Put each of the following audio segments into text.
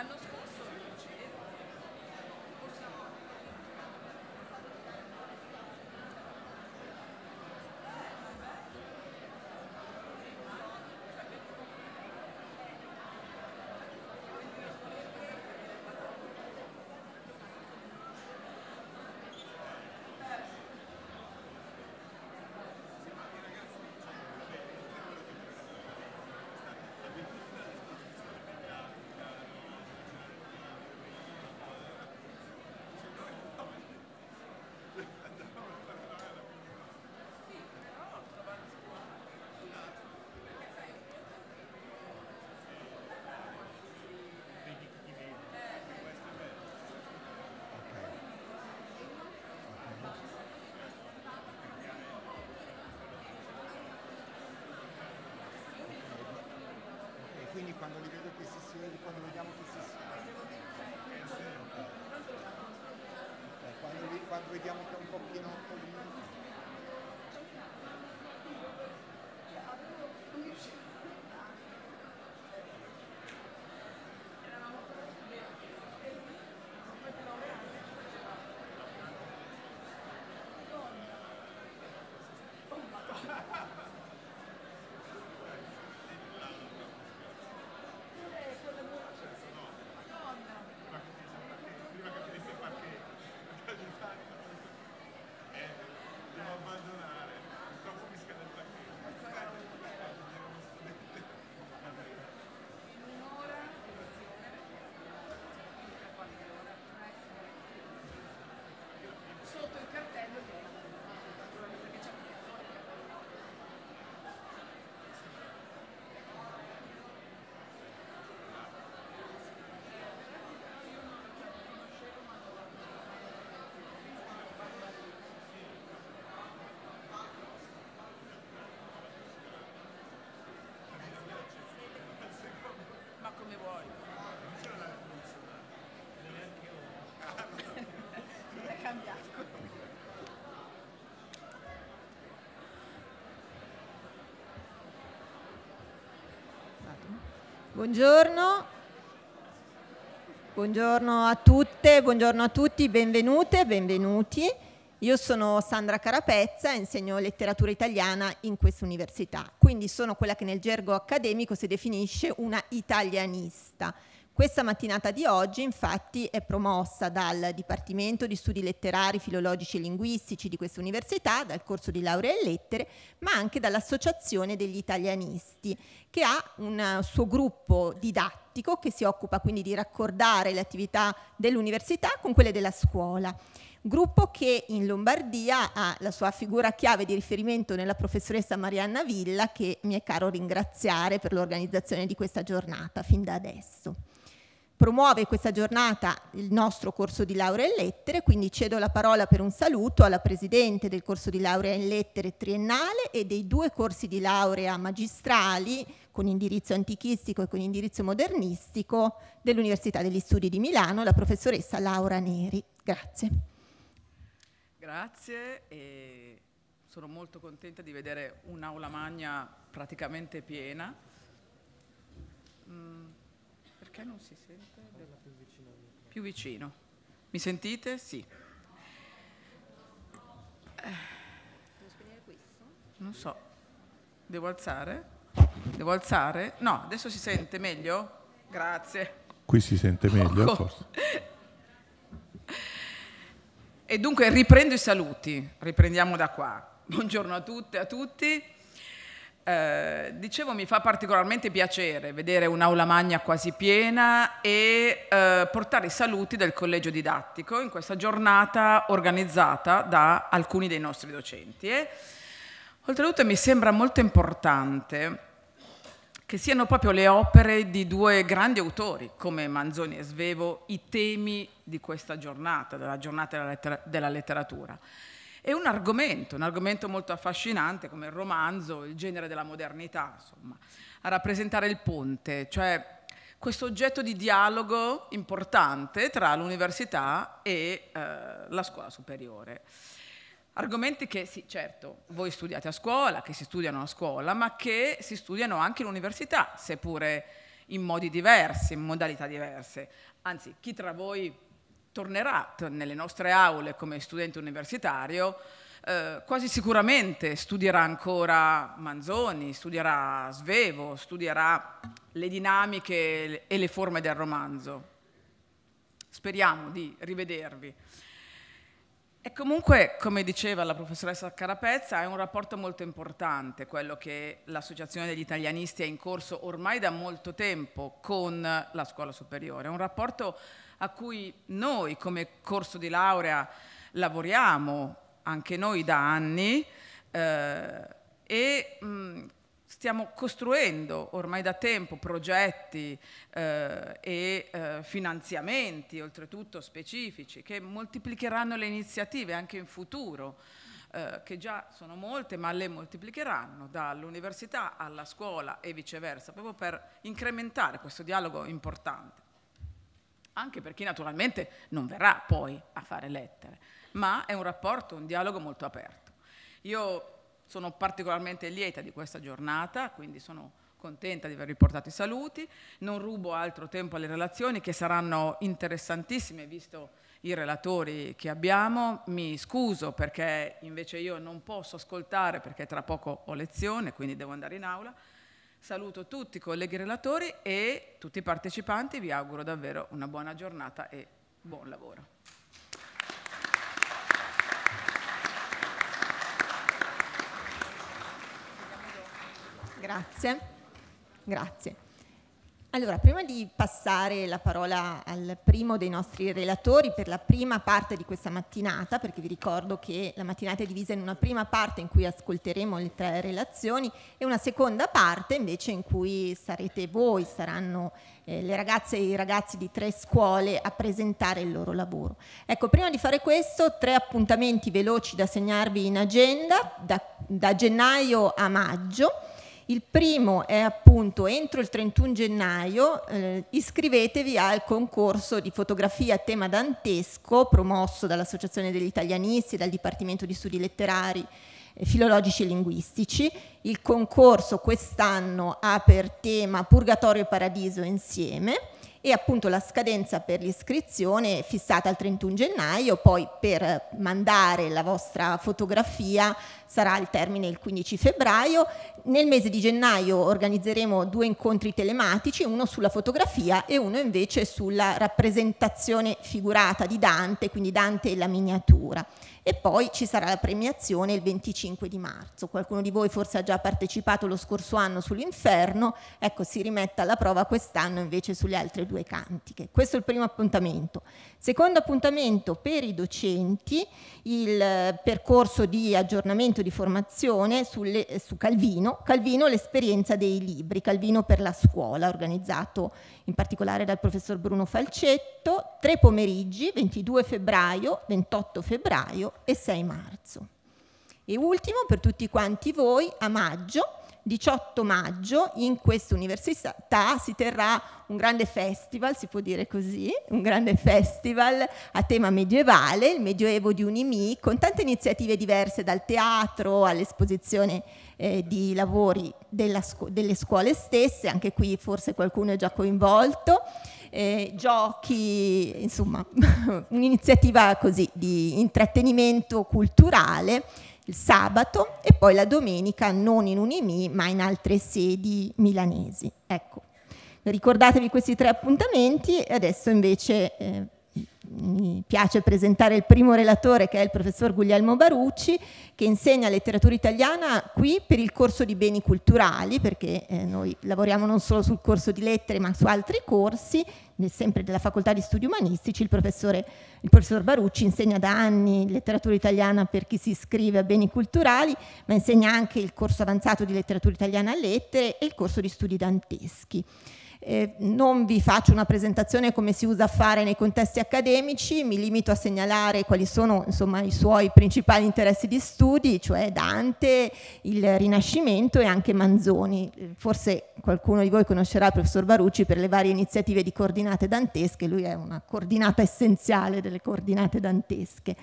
Gracias. los quindi quando li vedo questi signori, quando vediamo questi signori, quando, quando vediamo che è un po' pienotto Buongiorno. buongiorno. a tutte, buongiorno a tutti, benvenute, benvenuti. Io sono Sandra Carapezza, insegno letteratura italiana in questa università, quindi sono quella che nel gergo accademico si definisce una italianista. Questa mattinata di oggi infatti è promossa dal Dipartimento di Studi Letterari, Filologici e Linguistici di questa università, dal corso di laurea in lettere, ma anche dall'Associazione degli Italianisti, che ha un eh, suo gruppo didattico che si occupa quindi di raccordare le attività dell'università con quelle della scuola. Gruppo che in Lombardia ha la sua figura chiave di riferimento nella professoressa Marianna Villa, che mi è caro ringraziare per l'organizzazione di questa giornata fin da adesso promuove questa giornata il nostro corso di laurea in lettere, quindi cedo la parola per un saluto alla Presidente del corso di laurea in lettere triennale e dei due corsi di laurea magistrali con indirizzo antichistico e con indirizzo modernistico dell'Università degli Studi di Milano, la professoressa Laura Neri. Grazie. Grazie e sono molto contenta di vedere un'aula magna praticamente piena. Mm perché non si sente? Più vicino. più vicino. Mi sentite? Sì. Eh, non so. Devo alzare? Devo alzare? No, adesso si sente meglio? Grazie. Qui si sente meglio, oh, forse. E dunque riprendo i saluti, riprendiamo da qua. Buongiorno a tutte e a tutti. Eh, dicevo, mi fa particolarmente piacere vedere un'aula magna quasi piena e eh, portare i saluti del collegio didattico in questa giornata organizzata da alcuni dei nostri docenti. E, eh. oltretutto mi sembra molto importante che siano proprio le opere di due grandi autori come Manzoni e Svevo i temi di questa giornata, della giornata della, letteratura è un argomento, un argomento molto affascinante come il romanzo, il genere della modernità, insomma, a rappresentare il ponte, cioè questo oggetto di dialogo importante tra l'università e eh, la scuola superiore. Argomenti che, sì, certo, voi studiate a scuola, che si studiano a scuola, ma che si studiano anche in università, seppure in modi diversi, in modalità diverse. Anzi, chi tra voi tornerà nelle nostre aule come studente universitario, eh, quasi sicuramente studierà ancora Manzoni, studierà Svevo, studierà le dinamiche e le forme del romanzo. Speriamo di rivedervi. E comunque, come diceva la professoressa Carapezza, è un rapporto molto importante quello che l'Associazione degli Italianisti è in corso ormai da molto tempo con la scuola superiore. È un rapporto a cui noi come corso di laurea lavoriamo anche noi da anni eh, e mh, mm, stiamo costruendo ormai da tempo progetti eh, e eh, finanziamenti oltretutto specifici che moltiplicheranno le iniziative anche in futuro. Eh, che già sono molte, ma le moltiplicheranno dall'università alla scuola e viceversa, proprio per incrementare questo dialogo importante anche per chi naturalmente non verrà poi a fare lettere, ma è un rapporto, un dialogo molto aperto. Io sono particolarmente lieta di questa giornata, quindi sono contenta di aver riportato i saluti, non rubo altro tempo alle relazioni che saranno interessantissime visto i relatori che abbiamo, mi scuso perché invece io non posso ascoltare perché tra poco ho lezione, quindi devo andare in aula. Saluto tutti i colleghi relatori e tutti i partecipanti, vi auguro davvero una buona giornata e buon lavoro. Grazie. Grazie. Allora, prima di passare la parola al primo dei nostri relatori per la prima parte di questa mattinata, perché vi ricordo che la mattinata è divisa in una prima parte in cui ascolteremo le tre relazioni e una seconda parte invece in cui sarete voi, saranno eh, le ragazze e i ragazzi di tre scuole a presentare il loro lavoro. Ecco, prima di fare questo, tre appuntamenti veloci da segnarvi in agenda da, da gennaio a maggio. Il primo è appunto entro il 31 gennaio eh, iscrivetevi al concorso di fotografia a tema dantesco promosso dall'Associazione degli Italianisti e dal Dipartimento di Studi Letterari eh, filologici e linguistici. Il concorso quest'anno ha per tema Purgatorio e Paradiso insieme e appunto la scadenza per l'iscrizione è fissata al 31 gennaio, poi per mandare la vostra fotografia sarà al termine il 15 febbraio. Nel mese di gennaio organizzeremo due incontri telematici, uno sulla fotografia e uno invece sulla rappresentazione figurata di Dante, quindi Dante e la miniatura. E poi ci sarà la premiazione il 25 di marzo. Qualcuno di voi forse ha già partecipato lo scorso anno sull'inferno, ecco si rimetta alla prova quest'anno invece sulle altre due cantiche. Questo è il primo appuntamento. Secondo appuntamento per i docenti, il eh, percorso di aggiornamento appuntamento di formazione sulle, su Calvino, Calvino l'esperienza dei libri, Calvino per la scuola, organizzato in particolare dal professor Bruno Falcetto, tre pomeriggi, 22 febbraio, 28 febbraio e 6 marzo. E ultimo, per tutti quanti voi, a maggio 18 maggio in questa università si terrà un grande festival, si può dire così, un grande festival a tema medievale, il Medioevo di Unimi, con tante iniziative diverse dal teatro all'esposizione eh, di lavori scu delle scuole stesse, anche qui forse qualcuno è già coinvolto, eh, giochi, insomma un'iniziativa così di intrattenimento culturale il sabato e poi la domenica non in Unimi ma in altre sedi milanesi. Ecco, ricordatevi questi tre appuntamenti e adesso invece... Eh, mi piace presentare il primo relatore che è il professor Guglielmo Barucci che insegna letteratura italiana qui per il corso di beni culturali perché eh, noi lavoriamo non solo sul corso di lettere ma su altri corsi sempre della facoltà di studi umanistici il, il professor Barucci insegna da anni letteratura italiana per chi si iscrive a beni culturali ma insegna anche il corso avanzato di letteratura italiana a lettere e il corso di studi danteschi eh, non vi faccio una presentazione come si usa a fare nei contesti accademici, mi limito a segnalare quali sono insomma, i suoi principali interessi di studi, cioè Dante, il Rinascimento e anche Manzoni. Forse qualcuno di voi conoscerà il professor Barucci per le varie iniziative di coordinate dantesche, lui è una coordinata essenziale delle coordinate dantesche.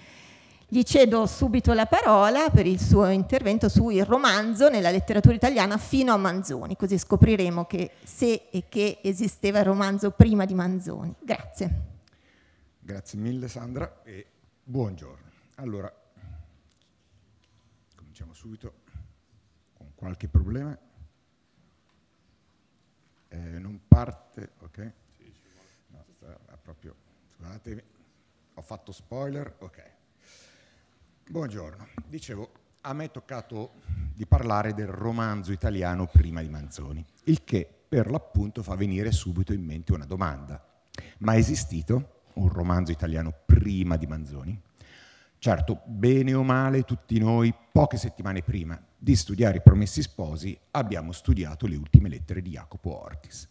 Gli cedo subito la parola per il suo intervento sul romanzo nella letteratura italiana fino a Manzoni, così scopriremo che se e che esisteva il romanzo prima di Manzoni. Grazie. Grazie mille Sandra e buongiorno. Allora, cominciamo subito con qualche problema. Eh, non parte, ok? No, proprio, scusate, ho fatto spoiler, ok. Buongiorno. Dicevo, a me è toccato di parlare del romanzo italiano prima di Manzoni, il che per l'appunto fa venire subito in mente una domanda. Ma è esistito un romanzo italiano prima di Manzoni? Certo, bene o male, tutti noi, poche settimane prima di studiare i Promessi Sposi, abbiamo studiato le ultime lettere di Jacopo Ortis,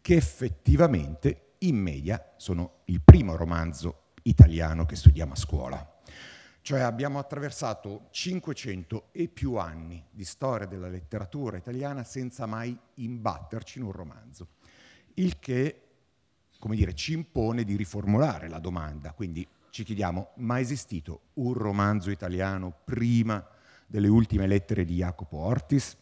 che effettivamente in media sono il primo romanzo italiano che studiamo a scuola. Cioè abbiamo attraversato 500 e più anni di storia della letteratura italiana senza mai imbatterci in un romanzo, il che come dire, ci impone di riformulare la domanda, quindi ci chiediamo, ma è esistito un romanzo italiano prima delle ultime lettere di Jacopo Ortis?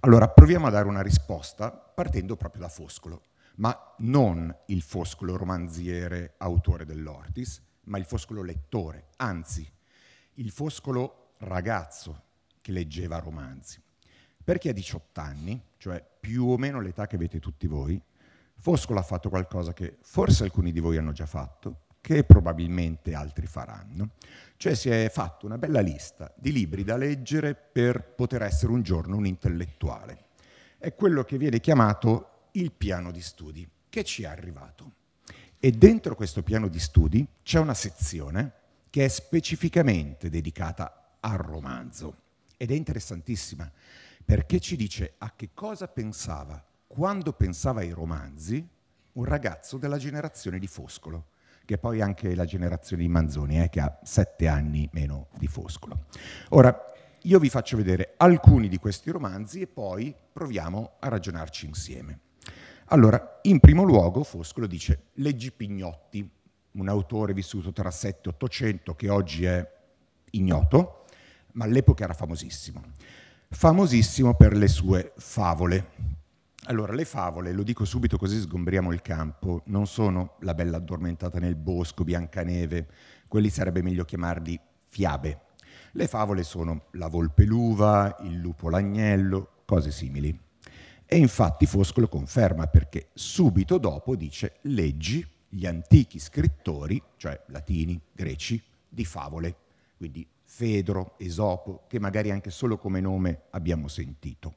Allora proviamo a dare una risposta partendo proprio da Foscolo, ma non il Foscolo romanziere autore dell'Ortis, ma il foscolo lettore, anzi il foscolo ragazzo che leggeva romanzi. Per chi ha 18 anni, cioè più o meno l'età che avete tutti voi, Foscolo ha fatto qualcosa che forse alcuni di voi hanno già fatto, che probabilmente altri faranno. Cioè si è fatto una bella lista di libri da leggere per poter essere un giorno un intellettuale. È quello che viene chiamato il piano di studi, che ci è arrivato. E dentro questo piano di studi c'è una sezione che è specificamente dedicata al romanzo ed è interessantissima perché ci dice a che cosa pensava quando pensava ai romanzi un ragazzo della generazione di Foscolo, che poi anche la generazione di Manzoni, eh, che ha sette anni meno di Foscolo. Ora, io vi faccio vedere alcuni di questi romanzi e poi proviamo a ragionarci insieme. Allora, in primo luogo Foscolo dice Leggi Pignotti, un autore vissuto tra 7 e 800 che oggi è ignoto, ma all'epoca era famosissimo. Famosissimo per le sue favole. Allora, le favole, lo dico subito così sgombriamo il campo, non sono la bella addormentata nel bosco, Biancaneve, quelli sarebbe meglio chiamarli fiabe. Le favole sono la volpe l'uva, il lupo l'agnello, cose simili. E infatti Fosco lo conferma perché subito dopo dice leggi gli antichi scrittori, cioè latini, greci, di favole, quindi Fedro, Esopo, che magari anche solo come nome abbiamo sentito.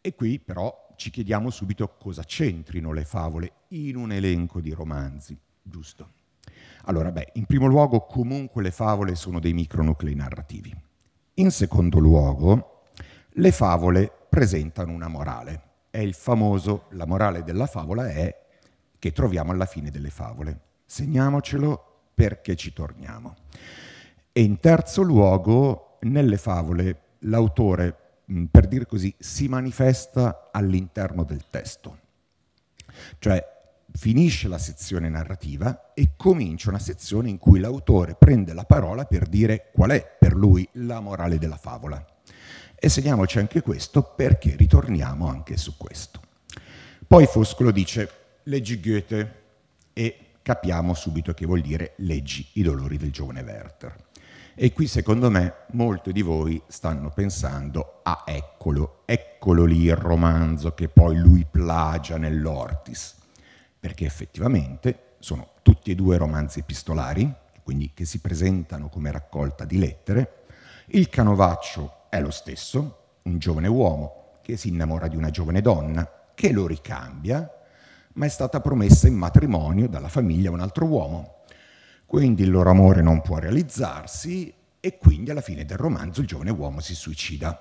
E qui però ci chiediamo subito cosa c'entrino le favole in un elenco di romanzi, giusto? Allora, beh, in primo luogo comunque le favole sono dei micronuclei narrativi. In secondo luogo, le favole presentano una morale. È il famoso, la morale della favola è che troviamo alla fine delle favole. Segniamocelo perché ci torniamo. E in terzo luogo, nelle favole l'autore, mm, per dire così, si manifesta all'interno del testo. Cioè finisce la sezione narrativa e comincia una sezione in cui l'autore prende la parola per dire qual è per lui la morale della favola. E segniamoci anche questo perché ritorniamo anche su questo. Poi Foscolo dice leggi Goethe e capiamo subito che vuol dire leggi i dolori del giovane Werther. E qui secondo me molti di voi stanno pensando a ah, eccolo, eccolo lì il romanzo che poi lui plagia nell'Ortis, perché effettivamente sono tutti e due romanzi epistolari, quindi che si presentano come raccolta di lettere. Il canovaccio è lo stesso un giovane uomo che si innamora di una giovane donna, che lo ricambia, ma è stata promessa in matrimonio dalla famiglia a un altro uomo. Quindi il loro amore non può realizzarsi e quindi alla fine del romanzo il giovane uomo si suicida.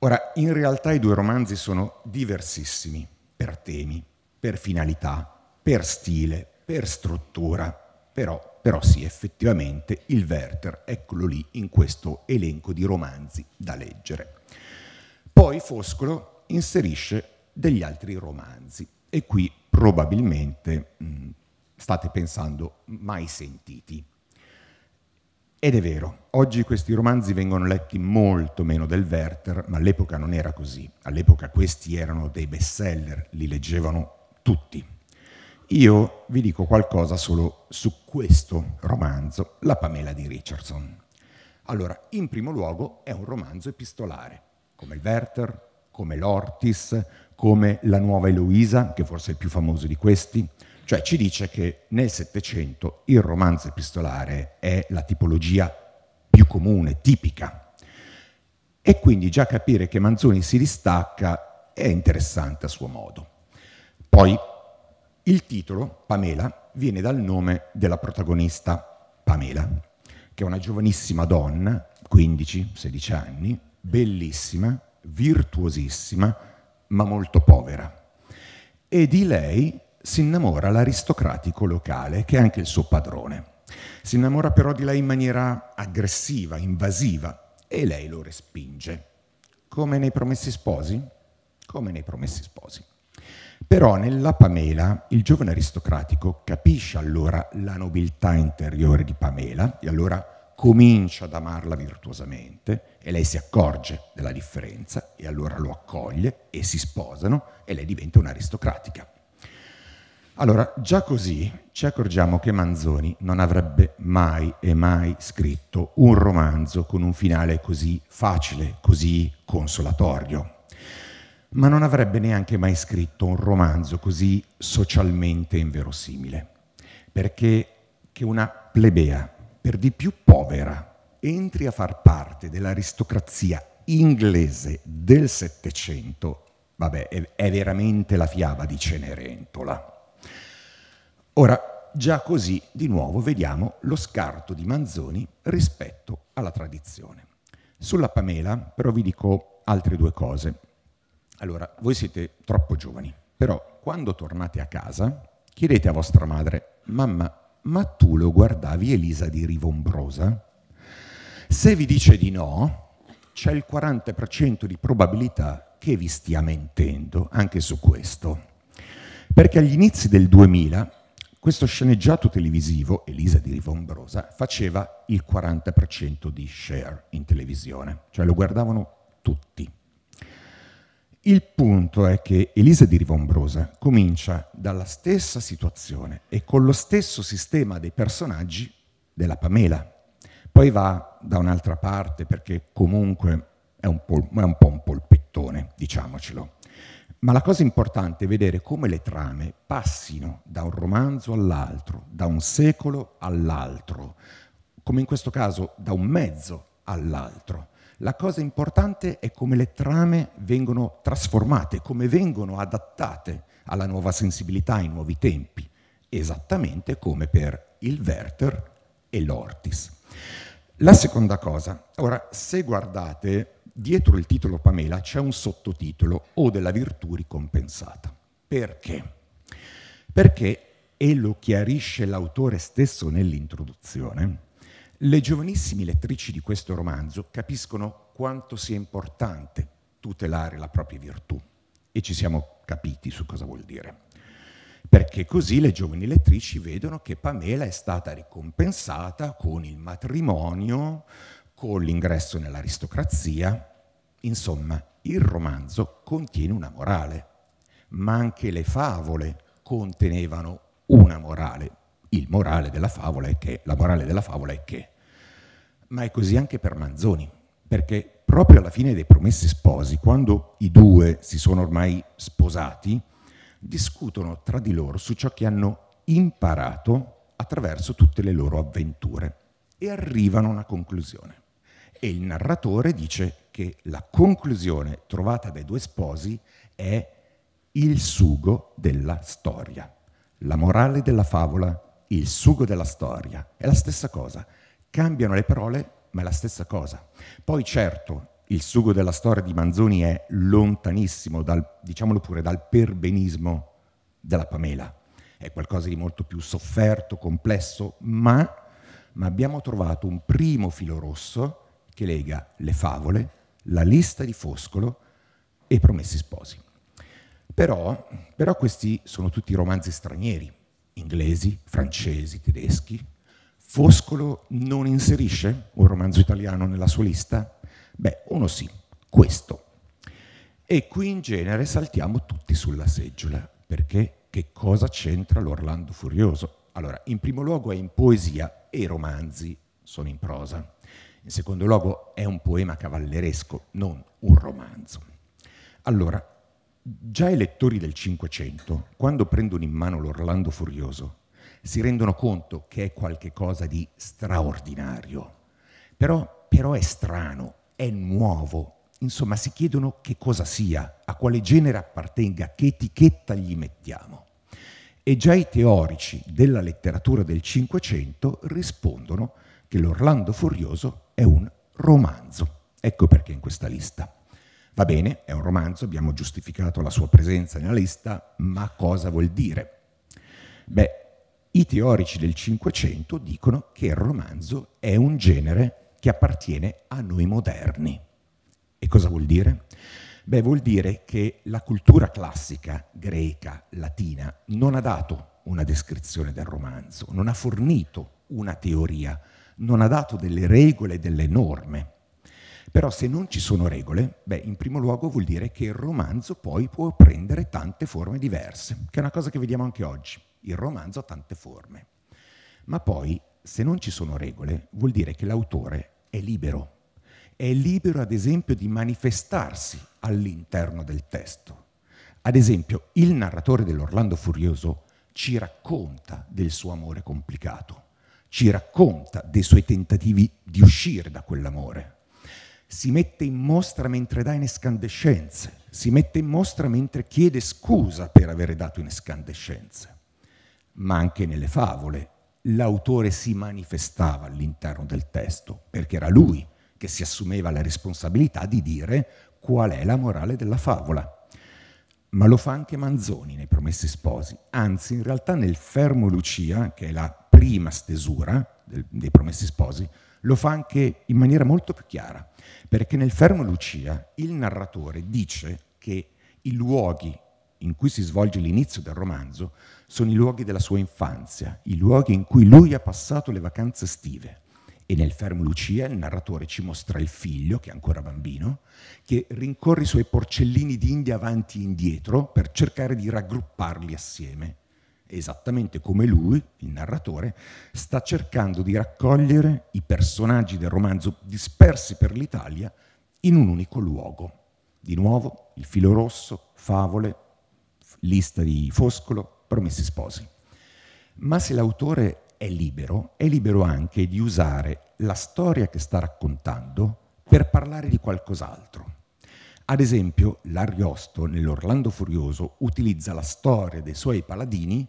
Ora, in realtà i due romanzi sono diversissimi per temi, per finalità, per stile, per struttura, però però sì, effettivamente il Werther, eccolo lì in questo elenco di romanzi da leggere. Poi Foscolo inserisce degli altri romanzi e qui probabilmente mh, mm, state pensando mai sentiti. Ed è vero, oggi questi romanzi vengono letti molto meno del Werther, ma all'epoca non era così. All'epoca questi erano dei bestseller, li leggevano tutti. Io vi dico qualcosa solo su questo romanzo, La Pamela di Richardson. Allora, in primo luogo è un romanzo epistolare, come il Werther, come l'Ortis, come la Nuova Eloisa, che forse è il più famoso di questi, cioè ci dice che nel Settecento il romanzo epistolare è la tipologia più comune, tipica. E quindi già capire che Manzoni si distacca è interessante a suo modo. Poi il titolo, Pamela, viene dal nome della protagonista, Pamela, che è una giovanissima donna, 15-16 anni, bellissima, virtuosissima, ma molto povera. E di lei si innamora l'aristocratico locale, che è anche il suo padrone. Si innamora però di lei in maniera aggressiva, invasiva, e lei lo respinge. Come nei promessi sposi? Come nei promessi sposi. Però nella Pamela il giovane aristocratico capisce allora la nobiltà interiore di Pamela e allora comincia ad amarla virtuosamente e lei si accorge della differenza e allora lo accoglie e si sposano e lei diventa un'aristocratica. Allora, già così ci accorgiamo che Manzoni non avrebbe mai e mai scritto un romanzo con un finale così facile, così consolatorio ma non avrebbe neanche mai scritto un romanzo così socialmente inverosimile, perché che una plebea, per di più povera, entri a far parte dell'aristocrazia inglese del Settecento, vabbè, è, è veramente la fiaba di Cenerentola. Ora, già così, di nuovo, vediamo lo scarto di Manzoni rispetto alla tradizione. Sulla Pamela, però, vi dico altre due cose. Allora, voi siete troppo giovani, però quando tornate a casa chiedete a vostra madre, mamma, ma tu lo guardavi Elisa di Rivombrosa? Se vi dice di no, c'è il 40% di probabilità che vi stia mentendo anche su questo. Perché agli inizi del 2000 questo sceneggiato televisivo, Elisa di Rivombrosa, faceva il 40% di share in televisione, cioè lo guardavano tutti. Il punto è che Elisa di Rivombrosa comincia dalla stessa situazione e con lo stesso sistema dei personaggi della Pamela. Poi va da un'altra parte perché comunque è un, è un po' un polpettone, diciamocelo. Ma la cosa importante è vedere come le trame passino da un romanzo all'altro, da un secolo all'altro, come in questo caso da un mezzo all'altro. La cosa importante è come le trame vengono trasformate, come vengono adattate alla nuova sensibilità, ai nuovi tempi, esattamente come per il Werther e l'Ortis. La seconda cosa, ora se guardate dietro il titolo Pamela c'è un sottotitolo O della virtù ricompensata. Perché? Perché, e lo chiarisce l'autore stesso nell'introduzione, le giovanissime lettrici di questo romanzo capiscono quanto sia importante tutelare la propria virtù e ci siamo capiti su cosa vuol dire. Perché così le giovani lettrici vedono che Pamela è stata ricompensata con il matrimonio, con l'ingresso nell'aristocrazia. Insomma, il romanzo contiene una morale, ma anche le favole contenevano una morale, il morale della favola è che, la morale della favola è che. Ma è così anche per Manzoni, perché proprio alla fine dei Promessi Sposi, quando i due si sono ormai sposati, discutono tra di loro su ciò che hanno imparato attraverso tutte le loro avventure e arrivano a una conclusione. E il narratore dice che la conclusione trovata dai due sposi è il sugo della storia. La morale della favola il sugo della storia. È la stessa cosa. Cambiano le parole, ma è la stessa cosa. Poi certo, il sugo della storia di Manzoni è lontanissimo, dal, diciamolo pure, dal perbenismo della Pamela. È qualcosa di molto più sofferto, complesso, ma, ma abbiamo trovato un primo filo rosso che lega le favole, la lista di Foscolo e i Promessi Sposi. Però, però questi sono tutti romanzi stranieri inglesi, francesi, tedeschi. Foscolo non inserisce un romanzo italiano nella sua lista? Beh, uno sì, questo. E qui in genere saltiamo tutti sulla seggiola, perché che cosa c'entra l'Orlando Furioso? Allora, in primo luogo è in poesia e i romanzi sono in prosa. In secondo luogo è un poema cavalleresco, non un romanzo. Allora, Già i lettori del Cinquecento, quando prendono in mano l'Orlando Furioso, si rendono conto che è qualcosa di straordinario. Però, però è strano, è nuovo. Insomma, si chiedono che cosa sia, a quale genere appartenga, che etichetta gli mettiamo. E già i teorici della letteratura del Cinquecento rispondono che l'Orlando Furioso è un romanzo. Ecco perché in questa lista. Va bene, è un romanzo, abbiamo giustificato la sua presenza nella lista, ma cosa vuol dire? Beh, i teorici del Cinquecento dicono che il romanzo è un genere che appartiene a noi moderni. E cosa vuol dire? Beh, vuol dire che la cultura classica greca, latina, non ha dato una descrizione del romanzo, non ha fornito una teoria, non ha dato delle regole, delle norme. Però se non ci sono regole, beh, in primo luogo vuol dire che il romanzo poi può prendere tante forme diverse, che è una cosa che vediamo anche oggi. Il romanzo ha tante forme. Ma poi, se non ci sono regole, vuol dire che l'autore è libero. È libero, ad esempio, di manifestarsi all'interno del testo. Ad esempio, il narratore dell'Orlando Furioso ci racconta del suo amore complicato, ci racconta dei suoi tentativi di uscire da quell'amore si mette in mostra mentre dà in escandescenze, si mette in mostra mentre chiede scusa per avere dato in escandescenze. Ma anche nelle favole l'autore si manifestava all'interno del testo, perché era lui che si assumeva la responsabilità di dire qual è la morale della favola. Ma lo fa anche Manzoni nei Promessi Sposi, anzi in realtà nel Fermo Lucia, che è la prima stesura dei Promessi Sposi, lo fa anche in maniera molto più chiara, perché nel Fermo Lucia il narratore dice che i luoghi in cui si svolge l'inizio del romanzo sono i luoghi della sua infanzia, i luoghi in cui lui ha passato le vacanze estive. E nel Fermo Lucia il narratore ci mostra il figlio, che è ancora bambino, che rincorre i suoi porcellini d'India avanti e indietro per cercare di raggrupparli assieme esattamente come lui, il narratore, sta cercando di raccogliere i personaggi del romanzo dispersi per l'Italia in un unico luogo. Di nuovo, il filo rosso, favole, lista di Foscolo, promessi sposi. Ma se l'autore è libero, è libero anche di usare la storia che sta raccontando per parlare di qualcos'altro. Ad esempio, l'Ariosto nell'Orlando Furioso utilizza la storia dei suoi paladini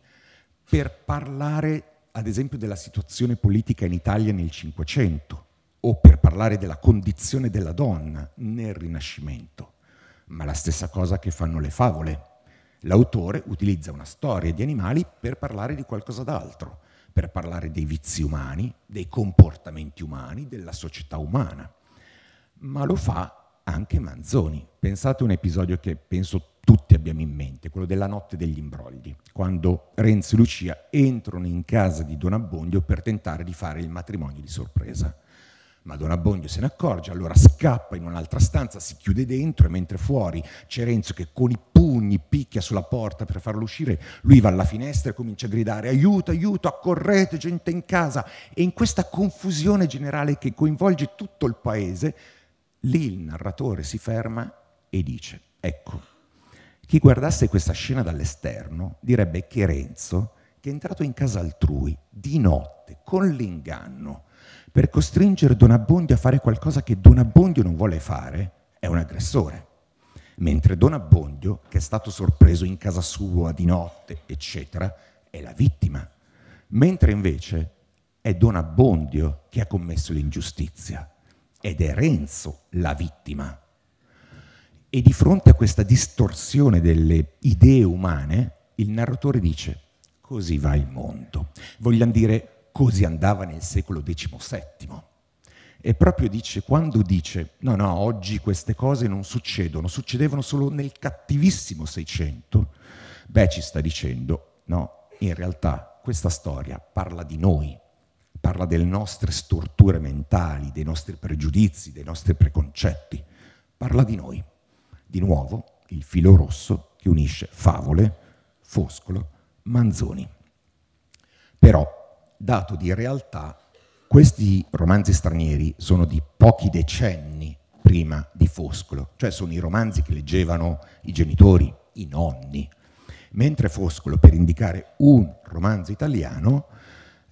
per parlare ad esempio della situazione politica in Italia nel Cinquecento o per parlare della condizione della donna nel Rinascimento, ma la stessa cosa che fanno le favole. L'autore utilizza una storia di animali per parlare di qualcosa d'altro, per parlare dei vizi umani, dei comportamenti umani, della società umana. Ma lo fa anche Manzoni. Pensate a un episodio che penso tutti abbiamo in mente, quello della notte degli imbrogli, quando Renzo e Lucia entrano in casa di Don Abbondio per tentare di fare il matrimonio di sorpresa. Ma Don Abbondio se ne accorge, allora scappa in un'altra stanza, si chiude dentro e mentre fuori c'è Renzo che con i pugni picchia sulla porta per farlo uscire, lui va alla finestra e comincia a gridare aiuto, aiuto, accorrete gente in casa. E in questa confusione generale che coinvolge tutto il paese, lì il narratore si ferma e dice, ecco, chi guardasse questa scena dall'esterno direbbe che Renzo, che è entrato in casa altrui di notte con l'inganno per costringere Don Abbondio a fare qualcosa che Don Abbondio non vuole fare, è un aggressore. Mentre Don Abbondio, che è stato sorpreso in casa sua di notte, eccetera, è la vittima. Mentre invece è Don Abbondio che ha commesso l'ingiustizia ed è Renzo la vittima. E di fronte a questa distorsione delle idee umane, il narratore dice, così va il mondo. Vogliamo dire, così andava nel secolo XVII. E proprio dice, quando dice, no, no, oggi queste cose non succedono, succedevano solo nel cattivissimo Seicento, beh, ci sta dicendo, no, in realtà questa storia parla di noi, parla delle nostre storture mentali, dei nostri pregiudizi, dei nostri preconcetti, parla di noi. Di nuovo il filo rosso che unisce favole, foscolo, manzoni. Però, dato di realtà, questi romanzi stranieri sono di pochi decenni prima di Foscolo, cioè sono i romanzi che leggevano i genitori, i nonni, mentre Foscolo per indicare un romanzo italiano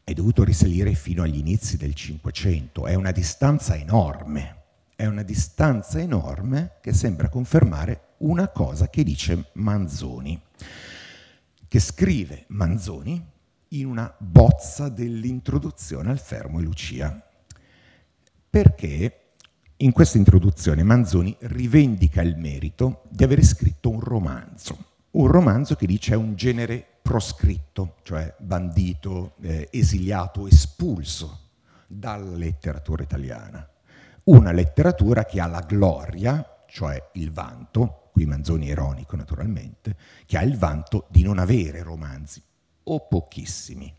è dovuto risalire fino agli inizi del Cinquecento, è una distanza enorme. È una distanza enorme che sembra confermare una cosa che dice Manzoni, che scrive Manzoni in una bozza dell'introduzione al Fermo e Lucia. Perché in questa introduzione Manzoni rivendica il merito di aver scritto un romanzo, un romanzo che dice è un genere proscritto, cioè bandito, eh, esiliato, espulso dalla letteratura italiana una letteratura che ha la gloria, cioè il vanto, qui Manzoni è ironico naturalmente, che ha il vanto di non avere romanzi, o pochissimi.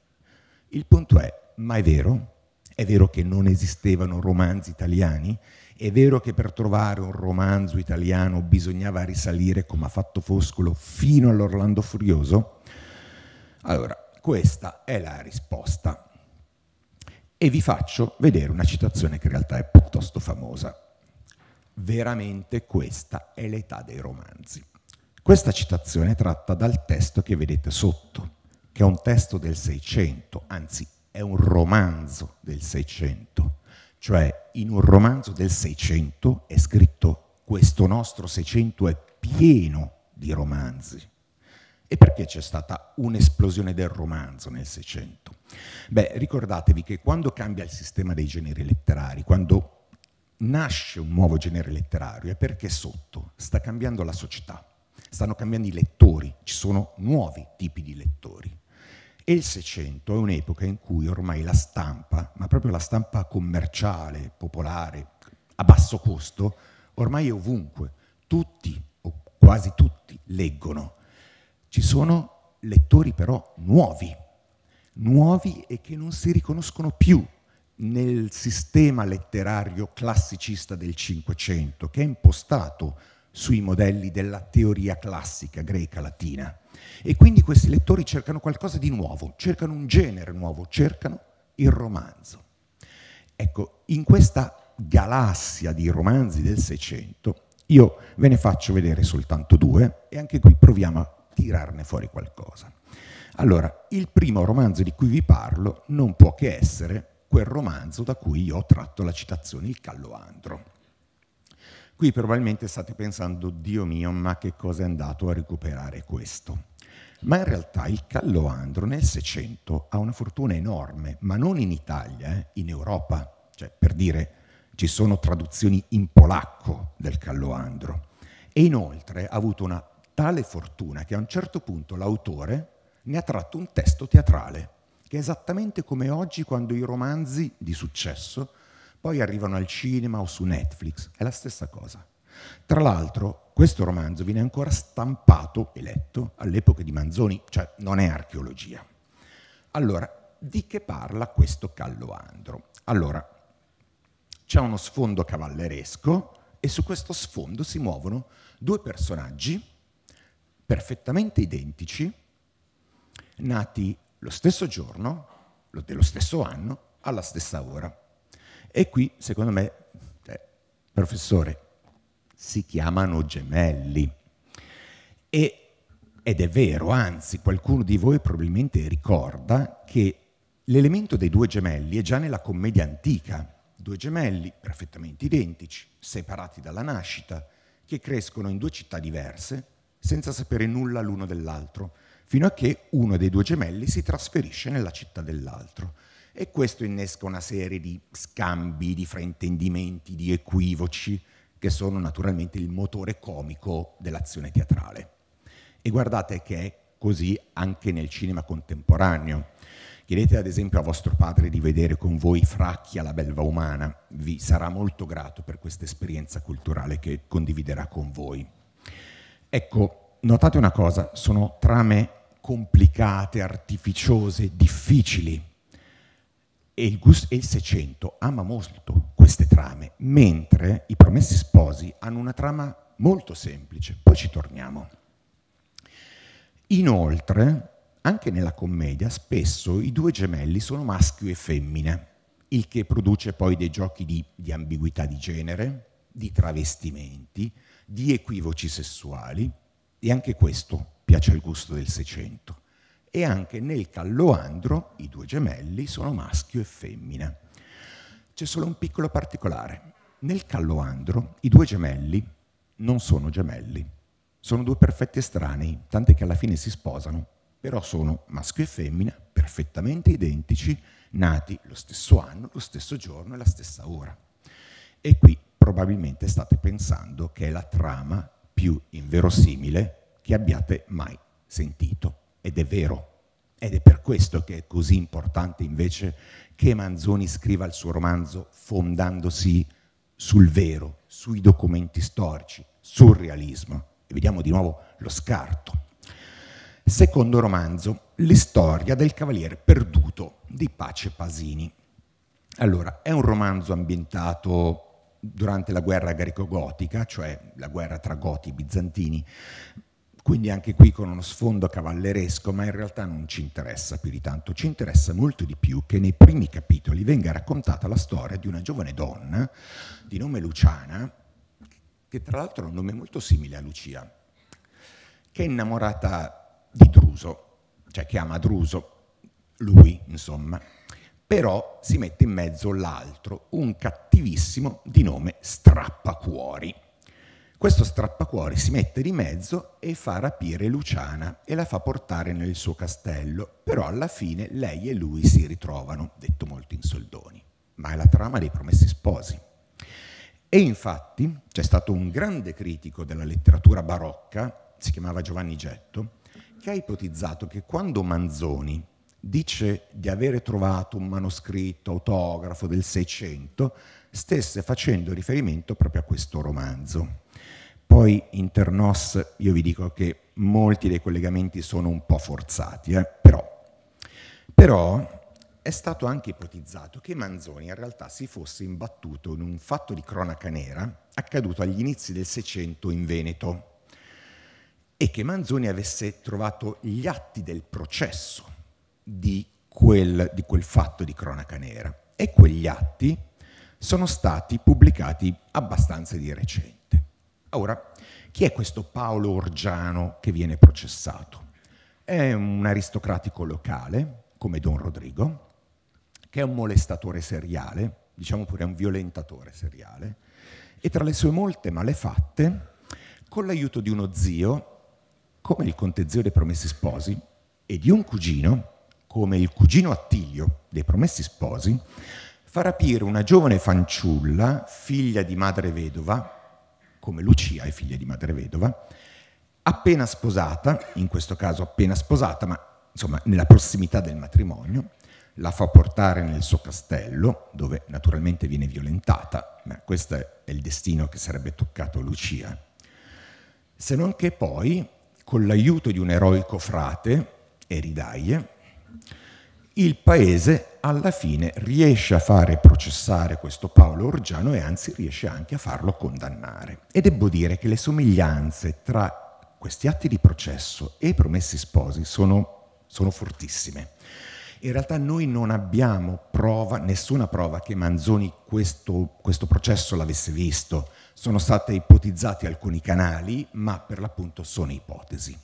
Il punto è, ma è vero? È vero che non esistevano romanzi italiani? È vero che per trovare un romanzo italiano bisognava risalire, come ha fatto Foscolo, fino all'Orlando Furioso? Allora, questa è la risposta e vi faccio vedere una citazione che in realtà è piuttosto famosa. Veramente questa è l'età dei romanzi. Questa citazione è tratta dal testo che vedete sotto, che è un testo del Seicento, anzi è un romanzo del Seicento, cioè in un romanzo del Seicento è scritto questo nostro Seicento è pieno di romanzi, e perché c'è stata un'esplosione del romanzo nel Seicento? Beh, ricordatevi che quando cambia il sistema dei generi letterari, quando nasce un nuovo genere letterario, è perché sotto sta cambiando la società, stanno cambiando i lettori, ci sono nuovi tipi di lettori. E il Seicento è un'epoca in cui ormai la stampa, ma proprio la stampa commerciale, popolare, a basso costo, ormai è ovunque. Tutti, o quasi tutti, leggono ci sono lettori però nuovi, nuovi e che non si riconoscono più nel sistema letterario classicista del Cinquecento, che è impostato sui modelli della teoria classica greca-latina. E quindi questi lettori cercano qualcosa di nuovo, cercano un genere nuovo, cercano il romanzo. Ecco, in questa galassia di romanzi del Seicento, io ve ne faccio vedere soltanto due e anche qui proviamo a tirarne fuori qualcosa. Allora, il primo romanzo di cui vi parlo non può che essere quel romanzo da cui io ho tratto la citazione Il Calloandro. Qui probabilmente state pensando, Dio mio, ma che cosa è andato a recuperare questo? Ma in realtà il Calloandro nel Seicento ha una fortuna enorme, ma non in Italia, eh, in Europa. Cioè, per dire, ci sono traduzioni in polacco del Calloandro. E inoltre ha avuto una tale fortuna che a un certo punto l'autore ne ha tratto un testo teatrale, che è esattamente come oggi quando i romanzi di successo poi arrivano al cinema o su Netflix, è la stessa cosa. Tra l'altro, questo romanzo viene ancora stampato e letto all'epoca di Manzoni, cioè non è archeologia. Allora, di che parla questo Calloandro? Allora, c'è uno sfondo cavalleresco e su questo sfondo si muovono due personaggi perfettamente identici, nati lo stesso giorno, dello stesso anno, alla stessa ora. E qui, secondo me, eh, professore, si chiamano gemelli. E, ed è vero, anzi, qualcuno di voi probabilmente ricorda che l'elemento dei due gemelli è già nella commedia antica. Due gemelli perfettamente identici, separati dalla nascita, che crescono in due città diverse, senza sapere nulla l'uno dell'altro, fino a che uno dei due gemelli si trasferisce nella città dell'altro. E questo innesca una serie di scambi, di fraintendimenti, di equivoci, che sono naturalmente il motore comico dell'azione teatrale. E guardate che è così anche nel cinema contemporaneo. Chiedete ad esempio a vostro padre di vedere con voi Fracchia la belva umana, vi sarà molto grato per questa esperienza culturale che condividerà con voi. Ecco, notate una cosa, sono trame complicate, artificiose, difficili. E il, Gus- e il Seicento ama molto queste trame, mentre i Promessi Sposi hanno una trama molto semplice. Poi ci torniamo. Inoltre, anche nella commedia, spesso i due gemelli sono maschio e femmina, il che produce poi dei giochi di, di ambiguità di genere, di travestimenti, di equivoci sessuali e anche questo piace al gusto del Seicento. E anche nel Calloandro i due gemelli sono maschio e femmina. C'è solo un piccolo particolare. Nel Calloandro i due gemelli non sono gemelli, sono due perfetti estranei, tant'è che alla fine si sposano, però sono maschio e femmina perfettamente identici, nati lo stesso anno, lo stesso giorno e la stessa ora. E qui probabilmente state pensando che è la trama più inverosimile che abbiate mai sentito. Ed è vero. Ed è per questo che è così importante invece che Manzoni scriva il suo romanzo fondandosi sul vero, sui documenti storici, sul realismo. E vediamo di nuovo lo scarto. Secondo romanzo, L'istoria del cavaliere perduto di Pace Pasini. Allora, è un romanzo ambientato durante la guerra greco-gotica, cioè la guerra tra goti e bizantini, quindi anche qui con uno sfondo cavalleresco, ma in realtà non ci interessa più di tanto, ci interessa molto di più che nei primi capitoli venga raccontata la storia di una giovane donna di nome Luciana, che tra l'altro ha un nome molto simile a Lucia, che è innamorata di Druso, cioè che ama Druso, lui insomma, però si mette in mezzo l'altro, un cattivissimo di nome Strappacuori. Questo Strappacuori si mette di mezzo e fa rapire Luciana e la fa portare nel suo castello, però alla fine lei e lui si ritrovano, detto molto in soldoni. Ma è la trama dei Promessi Sposi. E infatti c'è stato un grande critico della letteratura barocca, si chiamava Giovanni Getto, che ha ipotizzato che quando Manzoni dice di avere trovato un manoscritto autografo del Seicento, stesse facendo riferimento proprio a questo romanzo. Poi internos io vi dico che molti dei collegamenti sono un po' forzati, eh? però, però è stato anche ipotizzato che Manzoni in realtà si fosse imbattuto in un fatto di cronaca nera accaduto agli inizi del Seicento in Veneto e che Manzoni avesse trovato gli atti del processo di quel, di quel fatto di cronaca nera e quegli atti sono stati pubblicati abbastanza di recente. Ora, chi è questo Paolo Orgiano che viene processato? È un aristocratico locale, come Don Rodrigo, che è un molestatore seriale, diciamo pure un violentatore seriale, e tra le sue molte malefatte, con l'aiuto di uno zio, come il conte zio dei Promessi Sposi, e di un cugino, come il cugino Attilio dei Promessi Sposi, fa rapire una giovane fanciulla, figlia di madre vedova, come Lucia è figlia di madre vedova, appena sposata, in questo caso appena sposata, ma insomma nella prossimità del matrimonio, la fa portare nel suo castello, dove naturalmente viene violentata, ma questo è il destino che sarebbe toccato a Lucia. Se non che poi, con l'aiuto di un eroico frate, Eridaie, il paese alla fine riesce a fare processare questo Paolo Orgiano e anzi riesce anche a farlo condannare. E devo dire che le somiglianze tra questi atti di processo e i promessi sposi sono, sono fortissime. In realtà noi non abbiamo prova, nessuna prova che Manzoni questo, questo processo l'avesse visto. Sono state ipotizzati alcuni canali, ma per l'appunto sono ipotesi.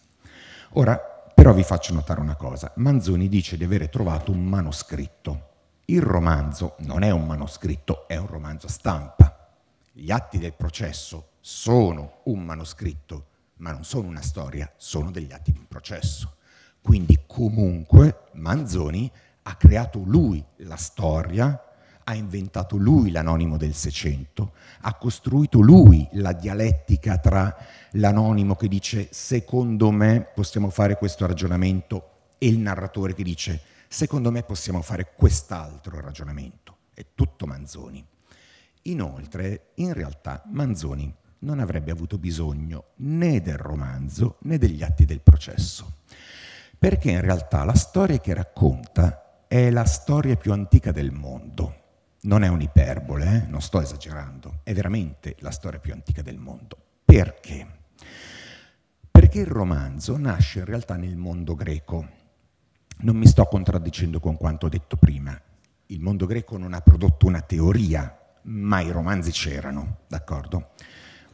Ora, però vi faccio notare una cosa, Manzoni dice di avere trovato un manoscritto. Il romanzo non è un manoscritto, è un romanzo a stampa. Gli atti del processo sono un manoscritto, ma non sono una storia, sono degli atti di un processo. Quindi comunque Manzoni ha creato lui la storia ha inventato lui l'anonimo del Seicento, ha costruito lui la dialettica tra l'anonimo che dice secondo me possiamo fare questo ragionamento e il narratore che dice secondo me possiamo fare quest'altro ragionamento. È tutto Manzoni. Inoltre, in realtà, Manzoni non avrebbe avuto bisogno né del romanzo né degli atti del processo, perché in realtà la storia che racconta è la storia più antica del mondo non è un'iperbole, eh? non sto esagerando, è veramente la storia più antica del mondo. Perché? Perché il romanzo nasce in realtà nel mondo greco. Non mi sto contraddicendo con quanto detto prima. Il mondo greco non ha prodotto una teoria, ma i romanzi c'erano, d'accordo?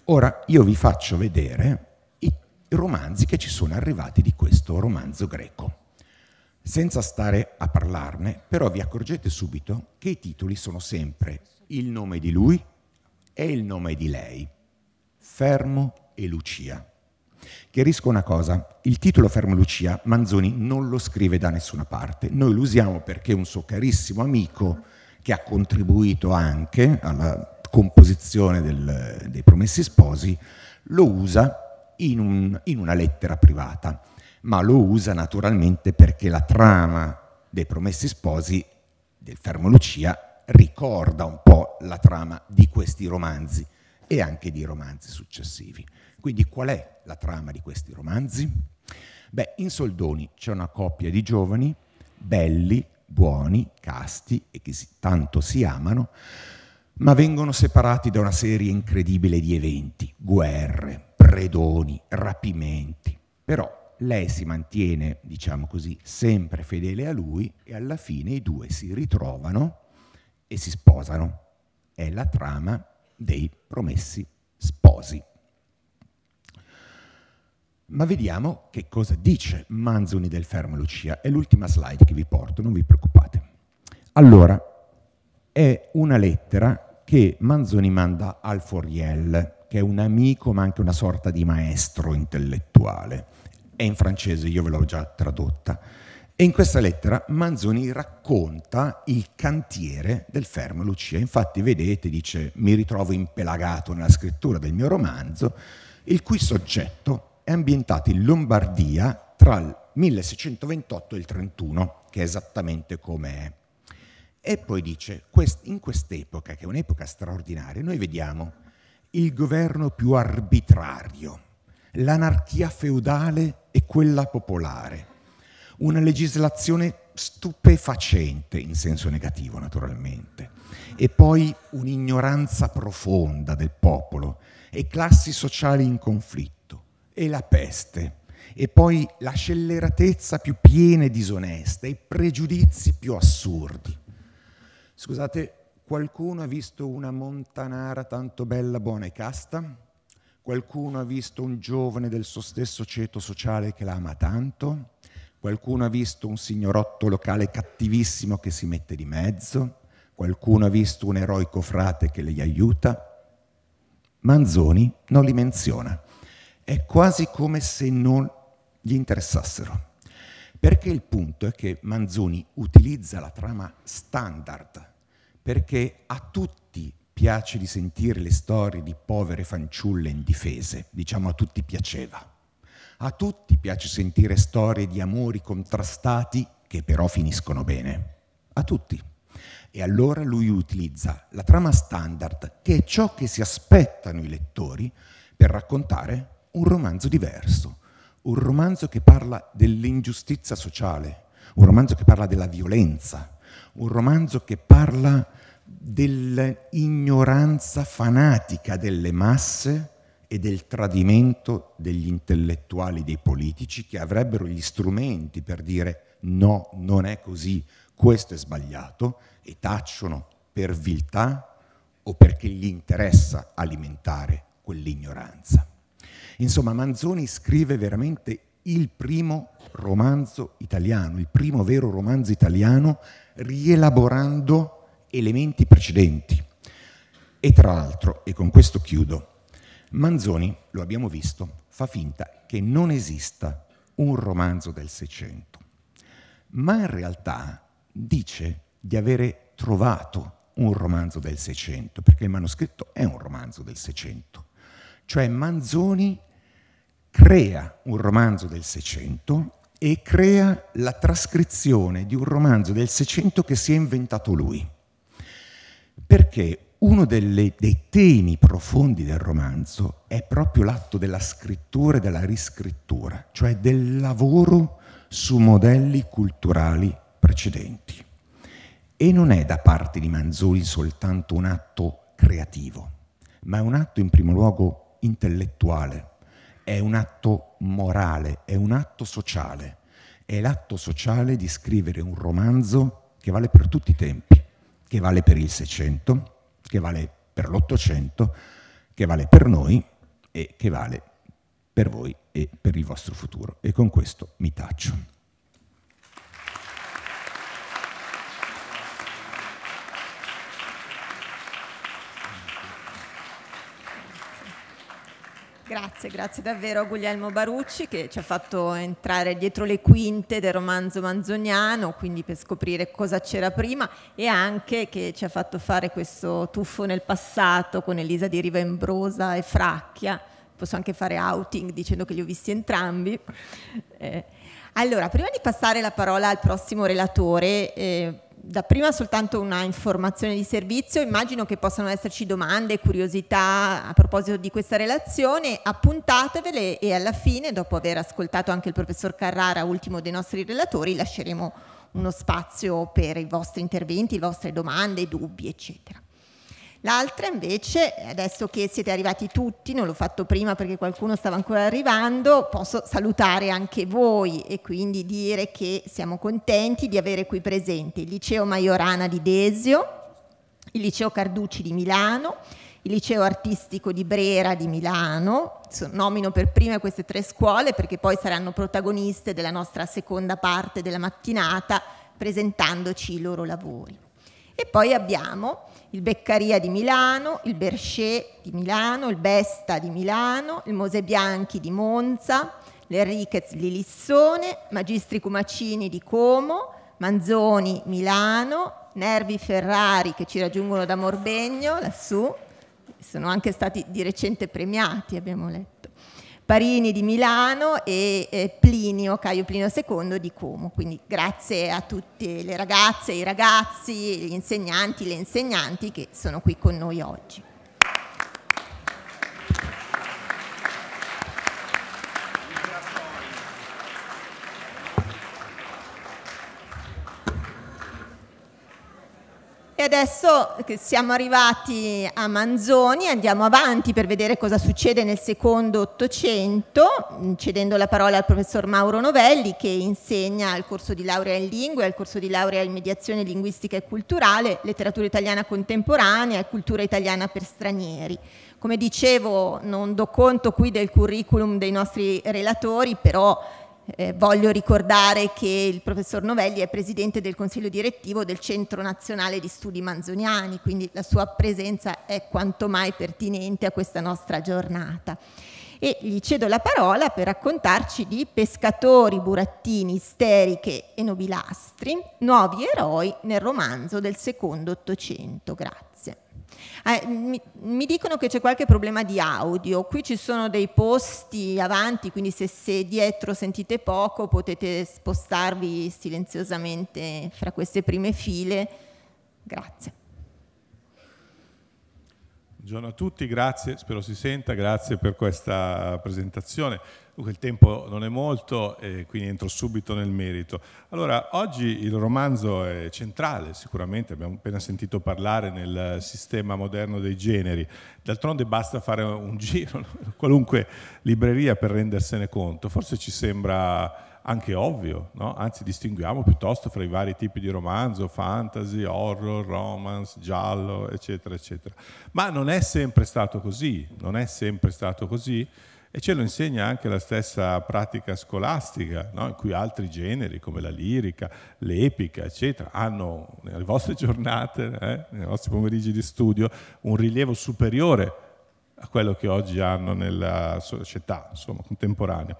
Ora io vi faccio vedere i romanzi che ci sono arrivati di questo romanzo greco. Senza stare a parlarne, però vi accorgete subito che i titoli sono sempre il nome di lui e il nome di lei, Fermo e Lucia. Chiarisco una cosa, il titolo Fermo Lucia Manzoni non lo scrive da nessuna parte, noi lo usiamo perché un suo carissimo amico che ha contribuito anche alla composizione del, dei Promessi Sposi lo usa in, un, in una lettera privata ma lo usa naturalmente perché la trama dei Promessi Sposi del Fermo Lucia ricorda un po' la trama di questi romanzi e anche di romanzi successivi. Quindi qual è la trama di questi romanzi? Beh, in Soldoni c'è una coppia di giovani, belli, buoni, casti e che si, tanto si amano, ma vengono separati da una serie incredibile di eventi, guerre, predoni, rapimenti. Però lei si mantiene, diciamo così, sempre fedele a lui e alla fine i due si ritrovano e si sposano. È la trama dei promessi sposi. Ma vediamo che cosa dice Manzoni del Fermo Lucia. È l'ultima slide che vi porto, non vi preoccupate. Allora, è una lettera che Manzoni manda al Foriel, che è un amico ma anche una sorta di maestro intellettuale è in francese, io ve l'ho già tradotta. E in questa lettera Manzoni racconta il cantiere del Fermo Lucia. Infatti, vedete, dice: Mi ritrovo impelagato nella scrittura del mio romanzo, il cui soggetto è ambientato in Lombardia tra il 1628 e il 31, che è esattamente come è. E poi dice: In quest'epoca, che è un'epoca straordinaria, noi vediamo il governo più arbitrario, l'anarchia feudale e quella popolare. Una legislazione stupefacente in senso negativo naturalmente e poi un'ignoranza profonda del popolo e classi sociali in conflitto e la peste e poi la scelleratezza più piena e disonesta, i pregiudizi più assurdi. Scusate, qualcuno ha visto una montanara tanto bella, buona e casta? Qualcuno ha visto un giovane del suo stesso ceto sociale che la ama tanto? Qualcuno ha visto un signorotto locale cattivissimo che si mette di mezzo? Qualcuno ha visto un eroico frate che gli aiuta? Manzoni non li menziona. È quasi come se non gli interessassero. Perché il punto è che Manzoni utilizza la trama standard perché a tutti piace di sentire le storie di povere fanciulle indifese, diciamo a tutti piaceva. A tutti piace sentire storie di amori contrastati che però finiscono bene. A tutti. E allora lui utilizza la trama standard, che è ciò che si aspettano i lettori, per raccontare un romanzo diverso, un romanzo che parla dell'ingiustizia sociale, un romanzo che parla della violenza, un romanzo che parla dell'ignoranza fanatica delle masse e del tradimento degli intellettuali, dei politici che avrebbero gli strumenti per dire no, non è così, questo è sbagliato e tacciono per viltà o perché gli interessa alimentare quell'ignoranza. Insomma, Manzoni scrive veramente il primo romanzo italiano, il primo vero romanzo italiano, rielaborando elementi precedenti. E tra l'altro, e con questo chiudo, Manzoni, lo abbiamo visto, fa finta che non esista un romanzo del Seicento, ma in realtà dice di avere trovato un romanzo del Seicento, perché il manoscritto è un romanzo del Seicento. Cioè Manzoni crea un romanzo del Seicento e crea la trascrizione di un romanzo del Seicento che si è inventato lui perché uno delle, dei temi profondi del romanzo è proprio l'atto della scrittura e della riscrittura, cioè del lavoro su modelli culturali precedenti. E non è da parte di Manzoni soltanto un atto creativo, ma è un atto in primo luogo intellettuale, è un atto morale, è un atto sociale. È l'atto sociale di scrivere un romanzo che vale per tutti i tempi che vale per il 600, che vale per l'800, che vale per noi e che vale per voi e per il vostro futuro. E con questo mi taccio. Grazie, grazie davvero a Guglielmo Barucci che ci ha fatto entrare dietro le quinte del romanzo manzoniano, quindi per scoprire cosa c'era prima e anche che ci ha fatto fare questo tuffo nel passato con Elisa di Rivembrosa e Fracchia. Posso anche fare outing dicendo che li ho visti entrambi. Eh. Allora, prima di passare la parola al prossimo relatore, eh, dapprima soltanto una informazione di servizio, immagino che possano esserci domande, curiosità a proposito di questa relazione, appuntatevele e alla fine, dopo aver ascoltato anche il professor Carrara, ultimo dei nostri relatori, lasceremo uno spazio per i vostri interventi, le vostre domande, dubbi, eccetera. L'altra invece, adesso che siete arrivati tutti, non l'ho fatto prima perché qualcuno stava ancora arrivando, posso salutare anche voi e quindi dire che siamo contenti di avere qui presenti il Liceo Maiorana di Desio, il Liceo Carducci di Milano, il Liceo Artistico di Brera di Milano, nomino per prima queste tre scuole perché poi saranno protagoniste della nostra seconda parte della mattinata presentandoci i loro lavori. E poi abbiamo il Beccaria di Milano, il Berchet di Milano, il Besta di Milano, il Mose Bianchi di Monza, l'Enriquez Lissone, Magistri Cumacini di Como, Manzoni Milano, Nervi Ferrari che ci raggiungono da Morbegno, lassù, sono anche stati di recente premiati, abbiamo letto. Parini di Milano e eh, Plinio, Caio Plinio II di Como. Quindi grazie a tutte le ragazze, i ragazzi, gli insegnanti, le insegnanti che sono qui con noi oggi. E adesso siamo arrivati a Manzoni, andiamo avanti per vedere cosa succede nel secondo Ottocento, cedendo la parola al professor Mauro Novelli che insegna al corso di laurea in lingue, al corso di laurea in mediazione linguistica e culturale, letteratura italiana contemporanea e cultura italiana per stranieri. Come dicevo, non do conto qui del curriculum dei nostri relatori, però eh, voglio ricordare che il professor Novelli è presidente del consiglio direttivo del Centro Nazionale di Studi Manzoniani, quindi la sua presenza è quanto mai pertinente a questa nostra giornata. E gli cedo la parola per raccontarci di pescatori, burattini, isteriche e nobilastri, nuovi eroi nel romanzo del secondo Ottocento. Grazie. Eh, mi, mi, dicono che c'è qualche problema di audio, qui ci sono dei posti avanti, quindi se, se dietro sentite poco potete spostarvi silenziosamente fra queste prime file. Grazie. Buongiorno a tutti, grazie, spero si senta, grazie per questa presentazione. Dunque il tempo non è molto, eh, quindi entro subito nel merito. Allora, oggi il romanzo è centrale, sicuramente, abbiamo appena sentito parlare nel sistema moderno dei generi. D'altronde basta fare un giro, qualunque libreria per rendersene conto. Forse ci sembra anche ovvio, no? anzi distinguiamo piuttosto fra i vari tipi di romanzo, fantasy, horror, romance, giallo, eccetera, eccetera. Ma non è sempre stato così, non è sempre stato così e ce lo insegna anche la stessa pratica scolastica, no? in cui altri generi come la lirica, l'epica, eccetera, hanno nelle vostre giornate, eh, nei vostri pomeriggi di studio, un rilievo superiore a quello che oggi hanno nella società insomma, contemporanea.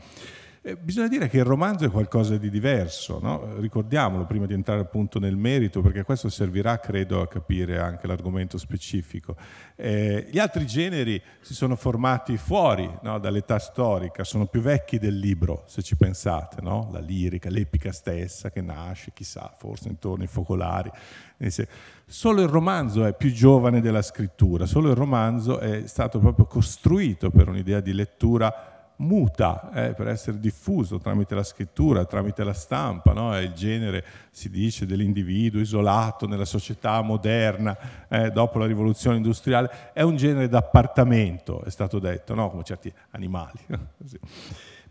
Eh, bisogna dire che il romanzo è qualcosa di diverso, no? ricordiamolo prima di entrare appunto nel merito, perché questo servirà credo a capire anche l'argomento specifico. Eh, gli altri generi si sono formati fuori no? dall'età storica, sono più vecchi del libro se ci pensate, no? la lirica, l'epica stessa che nasce, chissà, forse intorno ai focolari. Eh, solo il romanzo è più giovane della scrittura, solo il romanzo è stato proprio costruito per un'idea di lettura muta eh, per essere diffuso tramite la scrittura, tramite la stampa, no? è il genere, si dice, dell'individuo isolato nella società moderna eh, dopo la rivoluzione industriale, è un genere d'appartamento, è stato detto, no? come certi animali. sì.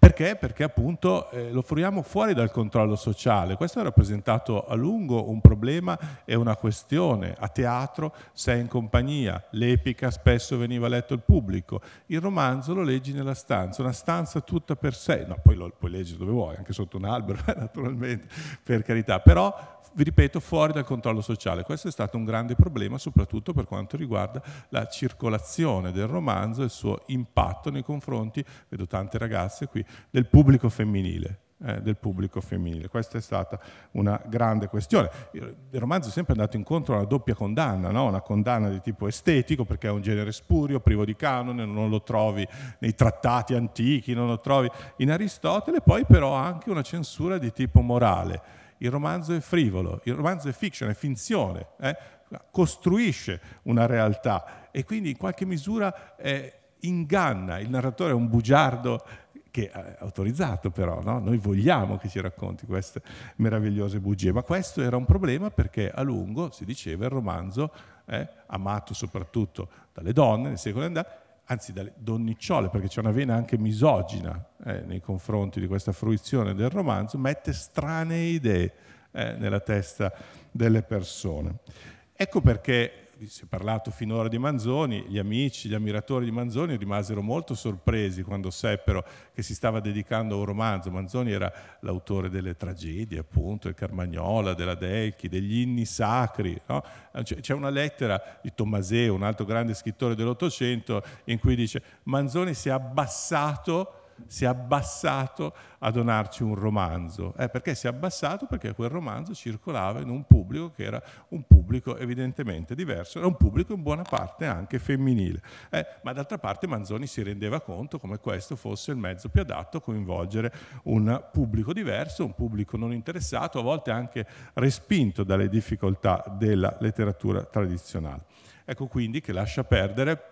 Perché? Perché appunto eh, lo offriamo fuori dal controllo sociale. Questo ha rappresentato a lungo un problema e una questione. A teatro sei in compagnia, l'epica spesso veniva letto il pubblico, il romanzo lo leggi nella stanza, una stanza tutta per sé. No, poi lo puoi leggere dove vuoi, anche sotto un albero, naturalmente, per carità. Però vi ripeto, fuori dal controllo sociale. Questo è stato un grande problema, soprattutto per quanto riguarda la circolazione del romanzo e il suo impatto nei confronti, vedo tante ragazze qui, del pubblico femminile. Eh, del pubblico femminile. Questa è stata una grande questione. Il romanzo è sempre andato incontro a una doppia condanna, no? una condanna di tipo estetico perché è un genere spurio, privo di canone, non lo trovi nei trattati antichi, non lo trovi in Aristotele, poi però anche una censura di tipo morale il romanzo è frivolo, il romanzo è fiction, è finzione, eh? costruisce una realtà e quindi in qualche misura eh, inganna, il narratore è un bugiardo che è eh, autorizzato però, no? noi vogliamo che ci racconti queste meravigliose bugie, ma questo era un problema perché a lungo si diceva il romanzo, eh, amato soprattutto dalle donne nel secolo andato, anzi dalle donnicciole, perché c'è una vena anche misogina eh, nei confronti di questa fruizione del romanzo, mette strane idee eh, nella testa delle persone. Ecco perché si è parlato finora di Manzoni, gli amici, gli ammiratori di Manzoni rimasero molto sorpresi quando seppero che si stava dedicando a un romanzo. Manzoni era l'autore delle tragedie, appunto, del Carmagnola, della Delchi, degli inni sacri. No? C'è una lettera di Tommaseo, un altro grande scrittore dell'Ottocento, in cui dice Manzoni si è abbassato si è abbassato a donarci un romanzo. Eh, perché si è abbassato? Perché quel romanzo circolava in un pubblico che era un pubblico evidentemente diverso, era un pubblico in buona parte anche femminile. Eh, ma d'altra parte Manzoni si rendeva conto come questo fosse il mezzo più adatto a coinvolgere un pubblico diverso, un pubblico non interessato, a volte anche respinto dalle difficoltà della letteratura tradizionale. Ecco quindi che lascia perdere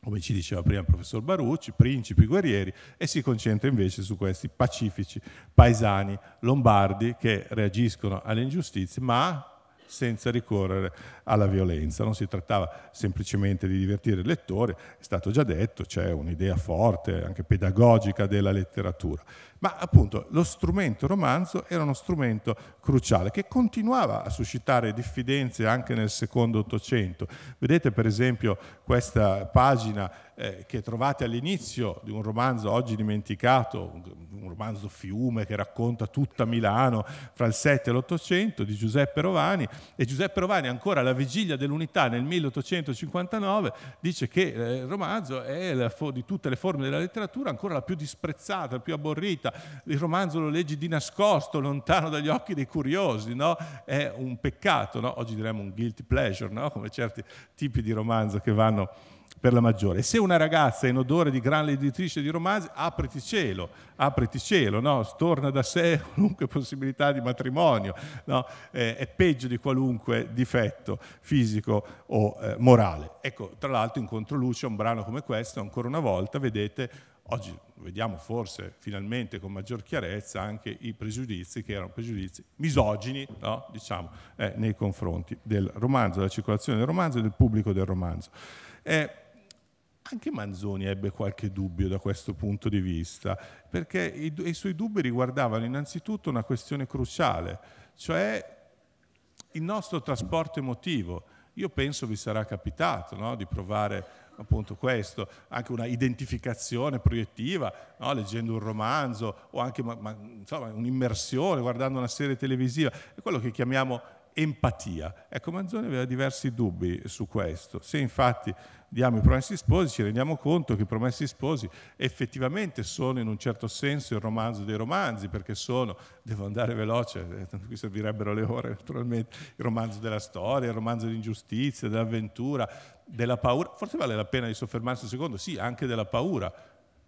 come ci diceva prima il professor Barucci, principi, guerrieri, e si concentra invece su questi pacifici, paesani, lombardi che reagiscono alle ingiustizie, ma senza ricorrere alla violenza. Non si trattava semplicemente di divertire il lettore, è stato già detto, c'è un'idea forte, anche pedagogica della letteratura. Ma appunto lo strumento romanzo era uno strumento cruciale che continuava a suscitare diffidenze anche nel secondo Ottocento. Vedete per esempio questa pagina eh, che trovate all'inizio di un romanzo oggi dimenticato, un, un romanzo fiume che racconta tutta Milano fra il 7 e l'800 di Giuseppe Rovani e Giuseppe Rovani ancora alla vigilia dell'unità nel 1859 dice che eh, il romanzo è la, di tutte le forme della letteratura ancora la più disprezzata, la più aborrita vita. Il romanzo lo leggi di nascosto, lontano dagli occhi dei curiosi, no? È un peccato, no? Oggi diremmo un guilty pleasure, no? Come certi tipi di romanzo che vanno per la maggiore. se una ragazza è in odore di grande editrice di romanzi, apriti cielo, apriti cielo, no? storna da sé qualunque possibilità di matrimonio, no? eh, è peggio di qualunque difetto fisico o eh, morale. Ecco, tra l'altro in controluce un brano come questo, ancora una volta, vedete, oggi vediamo forse finalmente con maggior chiarezza anche i pregiudizi che erano pregiudizi misogini no? diciamo, eh, nei confronti del romanzo, della circolazione del romanzo e del pubblico del romanzo. Eh, anche Manzoni ebbe qualche dubbio da questo punto di vista, perché i, i suoi dubbi riguardavano innanzitutto una questione cruciale, cioè il nostro trasporto emotivo. Io penso vi sarà capitato no? di provare appunto questo, anche una identificazione proiettiva, no? leggendo un romanzo o anche un'immersione, guardando una serie televisiva, è quello che chiamiamo empatia. Ecco, Manzoni aveva diversi dubbi su questo. Se infatti diamo i Promessi Sposi, ci rendiamo conto che i Promessi Sposi effettivamente sono in un certo senso il romanzo dei romanzi, perché sono, devo andare veloce, eh, qui servirebbero le ore naturalmente, il romanzo della storia, il romanzo dell'ingiustizia, dell'avventura, della paura, forse vale la pena di soffermarsi un secondo, sì, anche della paura,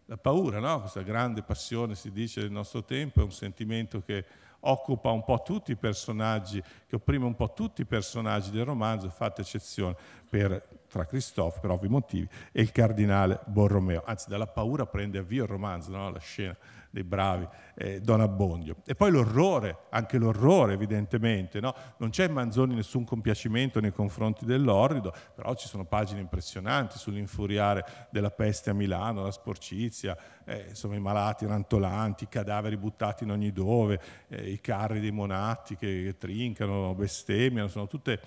la paura, no? questa grande passione si dice del nostro tempo, è un sentimento che occupa un po' tutti i personaggi, che opprime un po' tutti i personaggi del romanzo, fatta eccezione per, tra Cristoforo, per ovvi motivi, e il cardinale Borromeo. Anzi, dalla paura prende avvio il romanzo, no? la scena dei bravi, eh, Don Abbondio. E poi l'orrore, anche l'orrore evidentemente, no? non c'è in Manzoni nessun compiacimento nei confronti dell'orrido, però ci sono pagine impressionanti sull'infuriare della peste a Milano, la sporcizia, eh, insomma i malati rantolanti, i cadaveri buttati in ogni dove, eh, i carri dei monatti che, che trincano, bestemmiano, sono tutte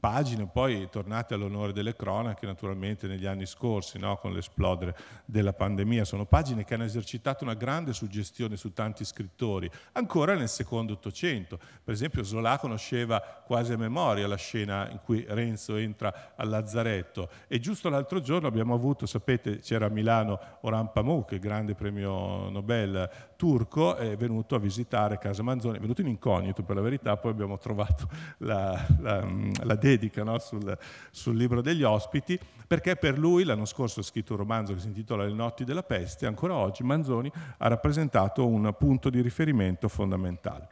pagine, poi tornate all'onore delle cronache naturalmente negli anni scorsi, no? con l'esplodere della pandemia, sono pagine che hanno esercitato una grande suggestione su tanti scrittori, ancora nel secondo Ottocento, per esempio Zola conosceva quasi a memoria la scena in cui Renzo entra al Lazzaretto e giusto l'altro giorno abbiamo avuto, sapete, c'era a Milano Oran Pamuk, il grande premio Nobel turco, è venuto a visitare Casa Manzoni, è venuto in incognito per la verità, poi abbiamo trovato la, la, la dedica no? sul, sul, libro degli ospiti, perché per lui l'anno scorso ha scritto un romanzo che si intitola Le notti della peste, ancora oggi Manzoni ha rappresentato un punto di riferimento fondamentale.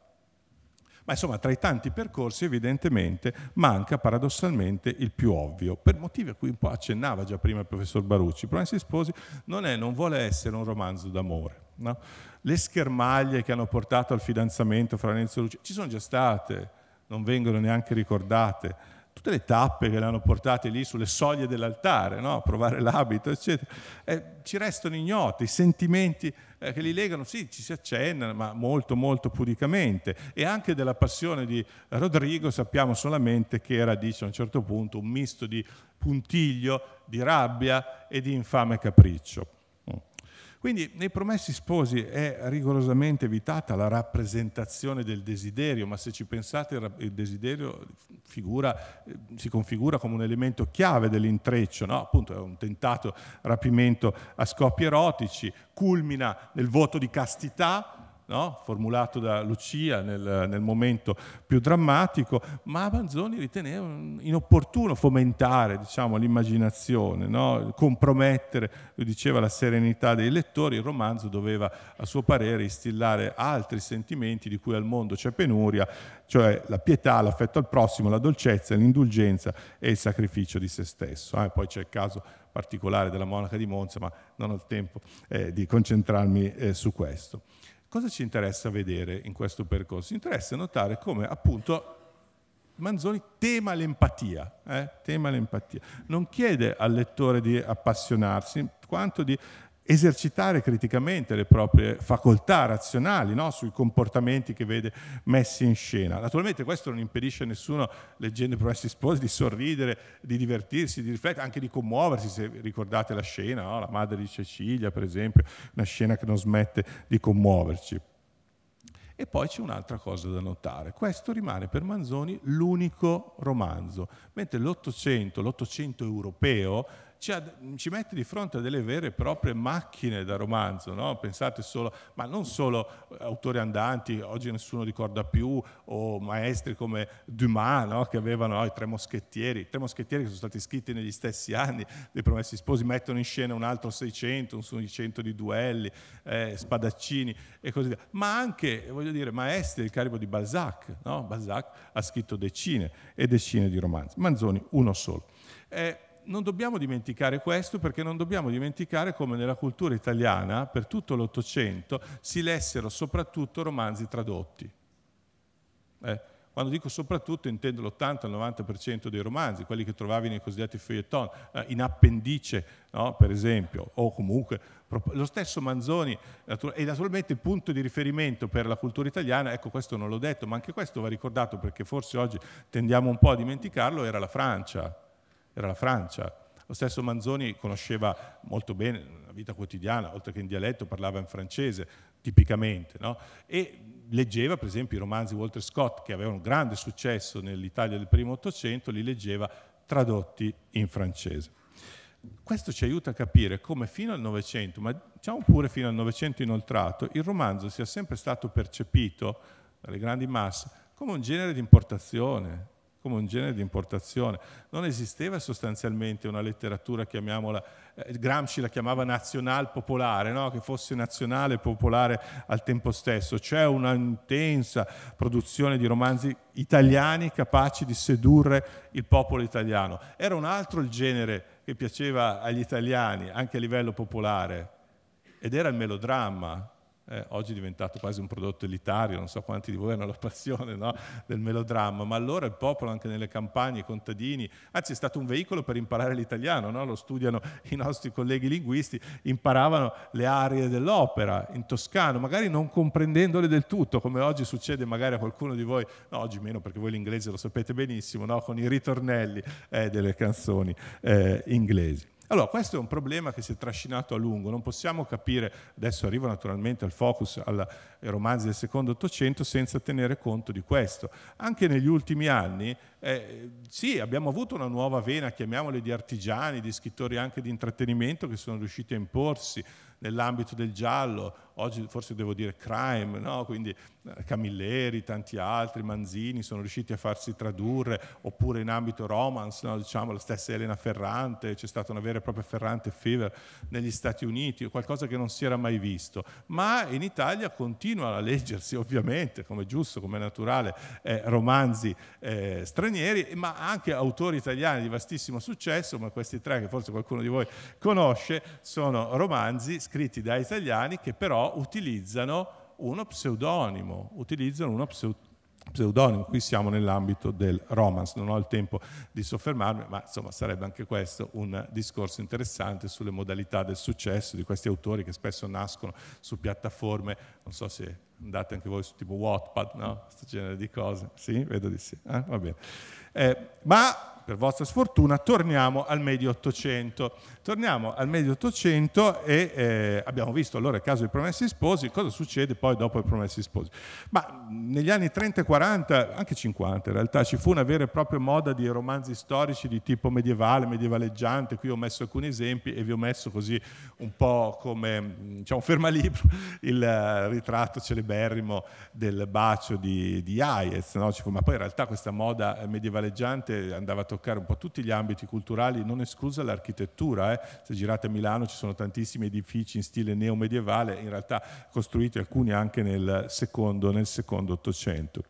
Ma insomma, tra i tanti percorsi evidentemente manca paradossalmente il più ovvio, per motivi a cui un po' accennava già prima il professor Barucci. Provensi Sposi non, è, non vuole essere un romanzo d'amore. No? Le schermaglie che hanno portato al fidanzamento fra Renzo e Lucia ci sono già state, non vengono neanche ricordate tutte le tappe che le hanno portate lì sulle soglie dell'altare, no? a provare l'abito, eccetera, eh, ci restano ignoti, i sentimenti eh, che li legano, sì, ci si accennano, ma molto, molto pudicamente. E anche della passione di Rodrigo sappiamo solamente che era, dice a un certo punto, un misto di puntiglio, di rabbia e di infame capriccio. Quindi nei promessi sposi è rigorosamente evitata la rappresentazione del desiderio, ma se ci pensate il desiderio figura, eh, si configura come un elemento chiave dell'intreccio, no? appunto è un tentato rapimento a scopi erotici, culmina nel voto di castità, no? formulato da Lucia nel, nel, momento più drammatico, ma Manzoni riteneva inopportuno fomentare diciamo, l'immaginazione, no? compromettere, lui diceva, la serenità dei lettori, il romanzo doveva a suo parere instillare altri sentimenti di cui al mondo c'è penuria, cioè la pietà, l'affetto al prossimo, la dolcezza, l'indulgenza e il sacrificio di se stesso. Eh, poi c'è il caso particolare della monaca di Monza, ma non ho il tempo eh, di concentrarmi eh, su questo. Cosa ci interessa vedere in questo percorso? Ci interessa notare come appunto Manzoni tema l'empatia, eh? tema l'empatia. Non chiede al lettore di appassionarsi, quanto di esercitare criticamente le proprie facoltà razionali no? sui comportamenti che vede messi in scena. Naturalmente questo non impedisce a nessuno, leggendo i promessi sposi, di sorridere, di divertirsi, di riflettere, anche di commuoversi, se ricordate la scena, no? la madre di Cecilia per esempio, una scena che non smette di commuoverci. E poi c'è un'altra cosa da notare, questo rimane per Manzoni l'unico romanzo, mentre l'Ottocento, l'Ottocento europeo, cioè, mm, ci, ha, ci, mette di fronte a delle vere e proprie macchine da romanzo, no? pensate solo, ma non solo eh, autori andanti, oggi nessuno ricorda più, o maestri come Dumas no? che avevano oh, i tre moschettieri, tre moschettieri che sono stati scritti negli stessi anni dei Promessi Sposi, mettono in scena un altro 600, un 600 di duelli, eh, spadaccini e così via, ma anche, voglio dire, maestri del carico di Balzac, no? Balzac ha scritto decine e decine di romanzi, Manzoni uno solo. Eh, non dobbiamo dimenticare questo perché non dobbiamo dimenticare come nella cultura italiana, per tutto l'Ottocento, si lessero soprattutto romanzi tradotti. Eh, quando dico soprattutto intendo l'80-90% dei romanzi, quelli che trovavi nei cosiddetti feuilleton, eh, in appendice, no, per esempio, o comunque lo stesso Manzoni, e naturalmente il punto di riferimento per la cultura italiana, ecco questo non l'ho detto, ma anche questo va ricordato perché forse oggi tendiamo un po' a dimenticarlo, era la Francia era la Francia. Lo stesso Manzoni conosceva molto bene la vita quotidiana, oltre che in dialetto parlava in francese, tipicamente, no? e leggeva per esempio i romanzi di Walter Scott, che avevano grande successo nell'Italia del primo Ottocento, li leggeva tradotti in francese. Questo ci aiuta a capire come fino al Novecento, ma diciamo pure fino al Novecento inoltrato, il romanzo sia sempre stato percepito dalle grandi masse come un genere di importazione, come un genere di importazione. Non esisteva sostanzialmente una letteratura, chiamiamola, eh, Gramsci la chiamava nazional popolare, no? che fosse nazionale e popolare al tempo stesso. C'è un'intensa produzione di romanzi italiani capaci di sedurre il popolo italiano. Era un altro il genere che piaceva agli italiani, anche a livello popolare, ed era il melodramma, eh, oggi è diventato quasi un prodotto elitario, non so quanti di voi hanno la passione no? del melodramma, ma allora il popolo anche nelle campagne, i contadini, anzi è stato un veicolo per imparare l'italiano, no? lo studiano i nostri colleghi linguisti, imparavano le aree dell'opera in toscano, magari non comprendendole del tutto, come oggi succede magari a qualcuno di voi, no, oggi meno perché voi l'inglese lo sapete benissimo, con i ritornelli eh, delle canzoni eh, inglesi. Allora, questo è un problema che si è trascinato a lungo, non possiamo capire, adesso arrivo naturalmente al focus, alla, ai romanzi del secondo Ottocento, senza tenere conto di questo. Anche negli ultimi anni, eh, sì, abbiamo avuto una nuova vena, chiamiamole di artigiani, di scrittori anche di intrattenimento che sono riusciti a imporsi, nell'ambito del giallo, oggi forse devo dire crime, no? quindi eh, Camilleri, tanti altri, Manzini sono riusciti a farsi tradurre, oppure in ambito romance, no? diciamo la stessa Elena Ferrante, c'è stata una vera e propria Ferrante fever negli Stati Uniti, qualcosa che non si era mai visto, ma in Italia continua a leggersi ovviamente, come giusto, come naturale, eh, romanzi eh, stranieri, ma anche autori italiani di vastissimo successo, ma questi tre che forse qualcuno di voi conosce sono romanzi scritti da italiani che però utilizzano uno pseudonimo, utilizzano uno pseudonimo. Qui siamo nell'ambito del romance, non ho il tempo di soffermarmi, ma insomma sarebbe anche questo un discorso interessante sulle modalità del successo di questi autori che spesso nascono su piattaforme, non so se andate anche voi su tipo Wattpad, no? Questo genere di cose. Sì, vedo di sì. Eh? Eh, ma per vostra sfortuna, torniamo al medio 800. Torniamo al medio 800 e eh, abbiamo visto allora il caso dei promessi sposi, cosa succede poi dopo i promessi sposi. Ma negli anni 30 e 40, anche 50 in realtà, ci fu una vera e propria moda di romanzi storici di tipo medievale, medievaleggiante, qui ho messo alcuni esempi e vi ho messo così un po' come diciamo, fermalibro il ritratto celeberrimo del bacio di, di Hayez, no? ma poi in realtà questa moda eh, medievaleggiante andava toccata toccare un po' tutti gli ambiti culturali, non esclusa l'architettura. Eh. Se girate a Milano ci sono tantissimi edifici in stile neomedievale, in realtà costruiti alcuni anche nel secondo, nel secondo Ottocento.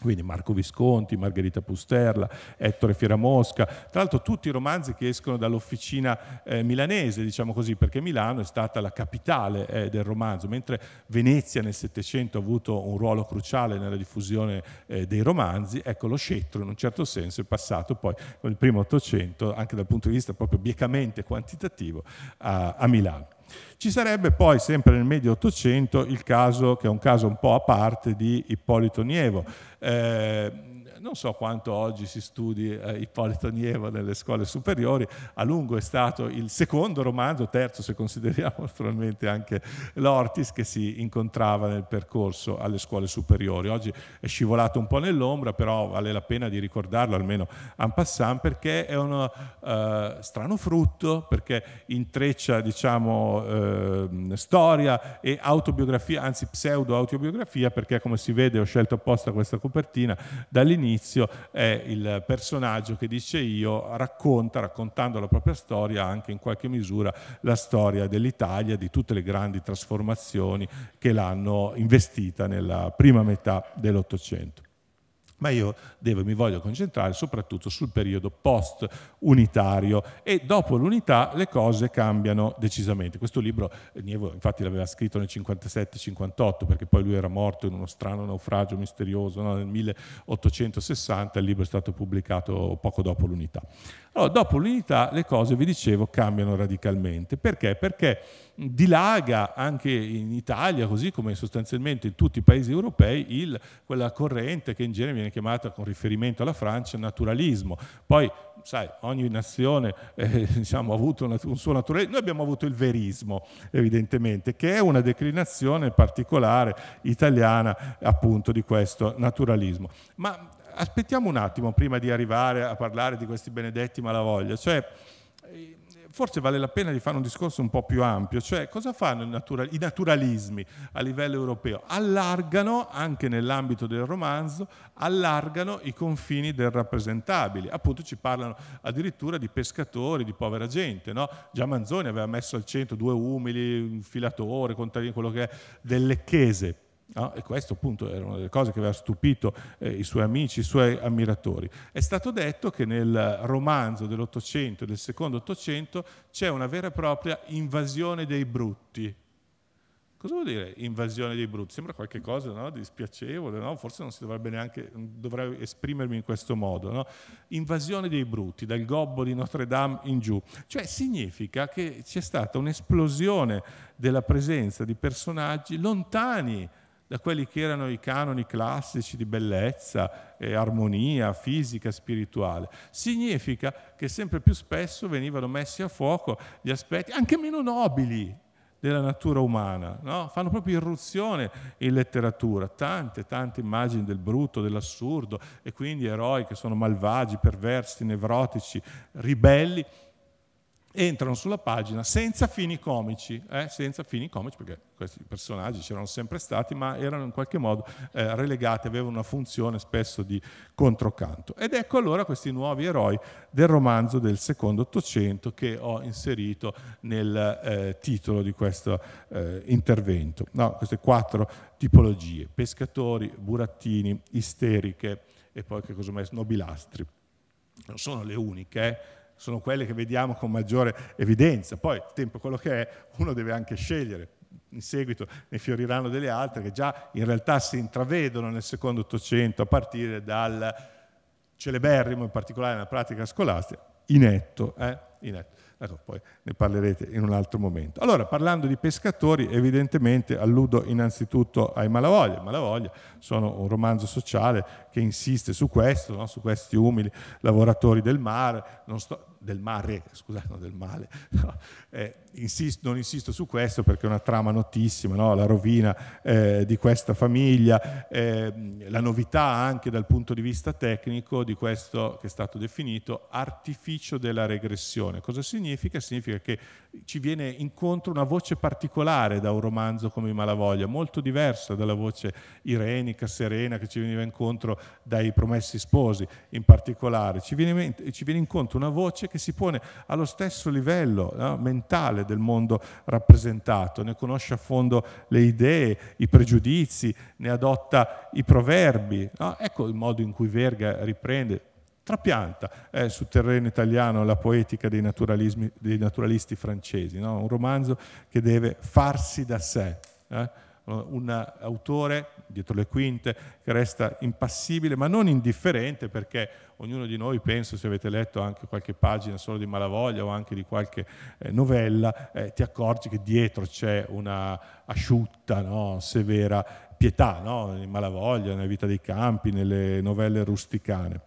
Quindi Marco Visconti, Margherita Pusterla, Ettore Fieramosca, tra l'altro tutti i romanzi che escono dall'officina eh, milanese, diciamo così, perché Milano è stata la capitale eh, del romanzo, mentre Venezia nel Settecento ha avuto un ruolo cruciale nella diffusione eh, dei romanzi, ecco lo scettro in un certo senso è passato poi con il primo Ottocento, anche dal punto di vista proprio biecamente quantitativo, a, a Milano. Ci sarebbe poi, sempre nel medio Ottocento, il caso, che è un caso un po' a parte, di Ippolito Nievo. Eh, non so quanto oggi si studi eh, Ippolito Nievo nelle scuole superiori, a lungo è stato il secondo romanzo, terzo se consideriamo naturalmente anche l'Ortis che si incontrava nel percorso alle scuole superiori. Oggi è scivolato un po' nell'ombra, però vale la pena di ricordarlo almeno en passant perché è un eh, strano frutto, perché intreccia diciamo, eh, storia e autobiografia, anzi pseudo autobiografia, perché come si vede ho scelto apposta questa copertina dall'inizio all'inizio è il personaggio che dice io racconta, raccontando la propria storia, anche in qualche misura la storia dell'Italia, di tutte le grandi trasformazioni che l'hanno investita nella prima metà dell'Ottocento ma io devo, mi voglio concentrare soprattutto sul periodo post-unitario e dopo l'unità le cose cambiano decisamente. Questo libro eh, Nievo infatti l'aveva scritto nel 57-58 perché poi lui era morto in uno strano naufragio misterioso no? nel 1860, il libro è stato pubblicato poco dopo l'unità. Allora, dopo l'unità le cose, vi dicevo, cambiano radicalmente. Perché? Perché dilaga anche in Italia, così come sostanzialmente in tutti i paesi europei, il, quella corrente che in genere viene chiamata, con riferimento alla Francia, naturalismo. Poi, sai, ogni nazione eh, diciamo, ha avuto un, un suo naturalismo, noi abbiamo avuto il verismo, evidentemente, che è una declinazione particolare italiana appunto di questo naturalismo. Ma aspettiamo un attimo prima di arrivare a parlare di questi benedetti malavoglia, cioè forse vale la pena di fare un discorso un po' più ampio, cioè cosa fanno i, naturalismi a livello europeo? Allargano, anche nell'ambito del romanzo, allargano i confini del rappresentabile, appunto ci parlano addirittura di pescatori, di povera gente, no? già Manzoni aveva messo al centro due umili, un filatore, contadino, quello che è, del Lecchese No? Ah, e questo appunto era una delle cose che aveva stupito eh, i suoi amici, i suoi ammiratori. È stato detto che nel romanzo dell'Ottocento e del secondo Ottocento c'è una vera e propria invasione dei brutti. Cosa vuol dire invasione dei brutti? Sembra qualcosa no? di spiacevole, no? forse non si dovrebbe neanche dovrei esprimermi in questo modo. Invasione dei brutti, dal gobbo di Notre Dame in giù. Cioè significa che c'è stata un'esplosione della presenza di personaggi lontani da quelli che erano i canoni classici di bellezza, eh, armonia fisica, spirituale. Significa che sempre più spesso venivano messi a fuoco gli aspetti anche meno nobili della natura umana, no? fanno proprio irruzione in letteratura, tante, tante immagini del brutto, dell'assurdo e quindi eroi che sono malvagi, perversi, nevrotici, ribelli, entrano sulla pagina senza fini comici, eh, senza fini comici perché questi personaggi c'erano sempre stati ma erano in qualche modo eh, relegati, avevano una funzione spesso di controcanto. Ed ecco allora questi nuovi eroi del romanzo del secondo Ottocento che ho inserito nel eh, titolo di questo eh, intervento. No, queste quattro tipologie, pescatori, burattini, isteriche e poi che cosa ho Nobilastri. Non sono le uniche, eh? sono quelle che vediamo con maggiore evidenza. Poi il tempo quello che è, uno deve anche scegliere. In seguito ne fioriranno delle altre che già in realtà si intravedono nel secondo Ottocento a partire dal celeberrimo, in particolare nella pratica scolastica, inetto. Eh? inetto. Ecco, poi ne parlerete in un altro momento. Allora, parlando di pescatori, evidentemente alludo innanzitutto ai Malavoglia. Malavoglia sono un romanzo sociale che insiste su questo, no? su questi umili lavoratori del mare. Non sto, del mare, scusate, non del male, no, eh, insisto, non insisto su questo perché è una trama notissima, no? la rovina eh, di questa famiglia, eh, la novità anche dal punto di vista tecnico di questo che è stato definito artificio della regressione. Cosa significa? Significa che ci viene incontro una voce particolare da un romanzo come I Malavoglia, molto diversa dalla voce irenica, serena che ci veniva incontro dai Promessi Sposi in particolare. Ci viene, ci viene incontro una voce che si pone allo stesso livello no, mentale del mondo rappresentato, ne conosce a fondo le idee, i pregiudizi, ne adotta i proverbi. No? Ecco il modo in cui Verga riprende, trapianta eh, sul terreno italiano la poetica dei, dei naturalisti francesi, no? un romanzo che deve farsi da sé. Eh? un autore dietro le quinte che resta impassibile ma non indifferente perché ognuno di noi penso se avete letto anche qualche pagina solo di Malavoglia o anche di qualche eh, novella eh, ti accorgi che dietro c'è una asciutta no? severa pietà no? in Malavoglia, nella vita dei campi, nelle novelle rusticane.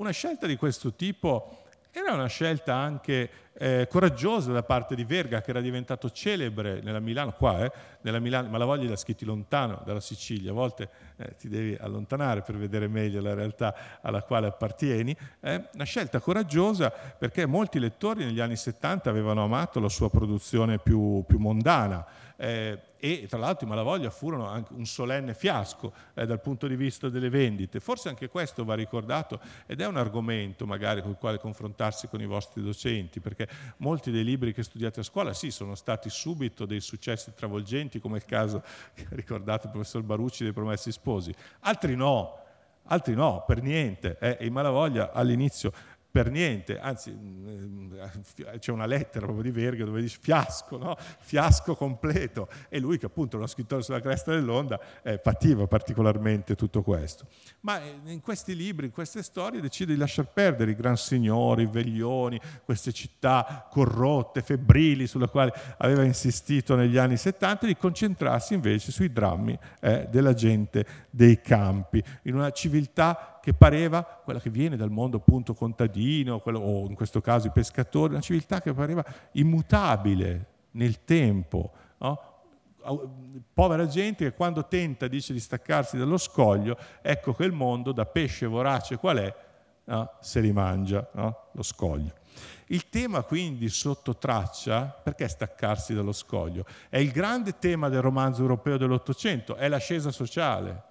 Una scelta di questo tipo era una scelta anche eh, coraggiosa da parte di Verga, che era diventato celebre nella Milano, qua, eh, nella Milano, ma la voglia l'ha scritti lontano dalla Sicilia, a volte eh, ti devi allontanare per vedere meglio la realtà alla quale appartieni. Eh, una scelta coraggiosa perché molti lettori negli anni 70 avevano amato la sua produzione più, più mondana. Eh, e tra l'altro i Malavoglia furono anche un solenne fiasco eh, dal punto di vista delle vendite. Forse anche questo va ricordato ed è un argomento magari con il quale confrontarsi con i vostri docenti, perché molti dei libri che studiate a scuola sì, sono stati subito dei successi travolgenti, come il caso che ha ricordato il professor Barucci dei Promessi Sposi, altri no altri no, per niente. Eh, I Malavoglia all'inizio per niente, anzi mm, eh, c'è una lettera proprio di Verga dove dice fiasco, no? fiasco completo e lui che appunto era uno scrittore sulla cresta dell'onda eh, pativa particolarmente tutto questo. Ma eh, in questi libri, in queste storie decide di lasciar perdere i gran signori, i veglioni, queste città corrotte, febbrili sulle quali aveva insistito negli anni 70 e di concentrarsi invece sui drammi eh, della gente dei campi, in una civiltà che pareva quella che viene dal mondo appunto contadino, quello, o in questo caso i pescatori, una civiltà che pareva immutabile nel tempo. No? Povera gente che quando tenta, dice, di staccarsi dallo scoglio, ecco che il mondo, da pesce vorace qual è, no? se li mangia no? lo scoglio. Il tema quindi sotto traccia, perché staccarsi dallo scoglio? È il grande tema del romanzo europeo dell'Ottocento, è l'ascesa sociale.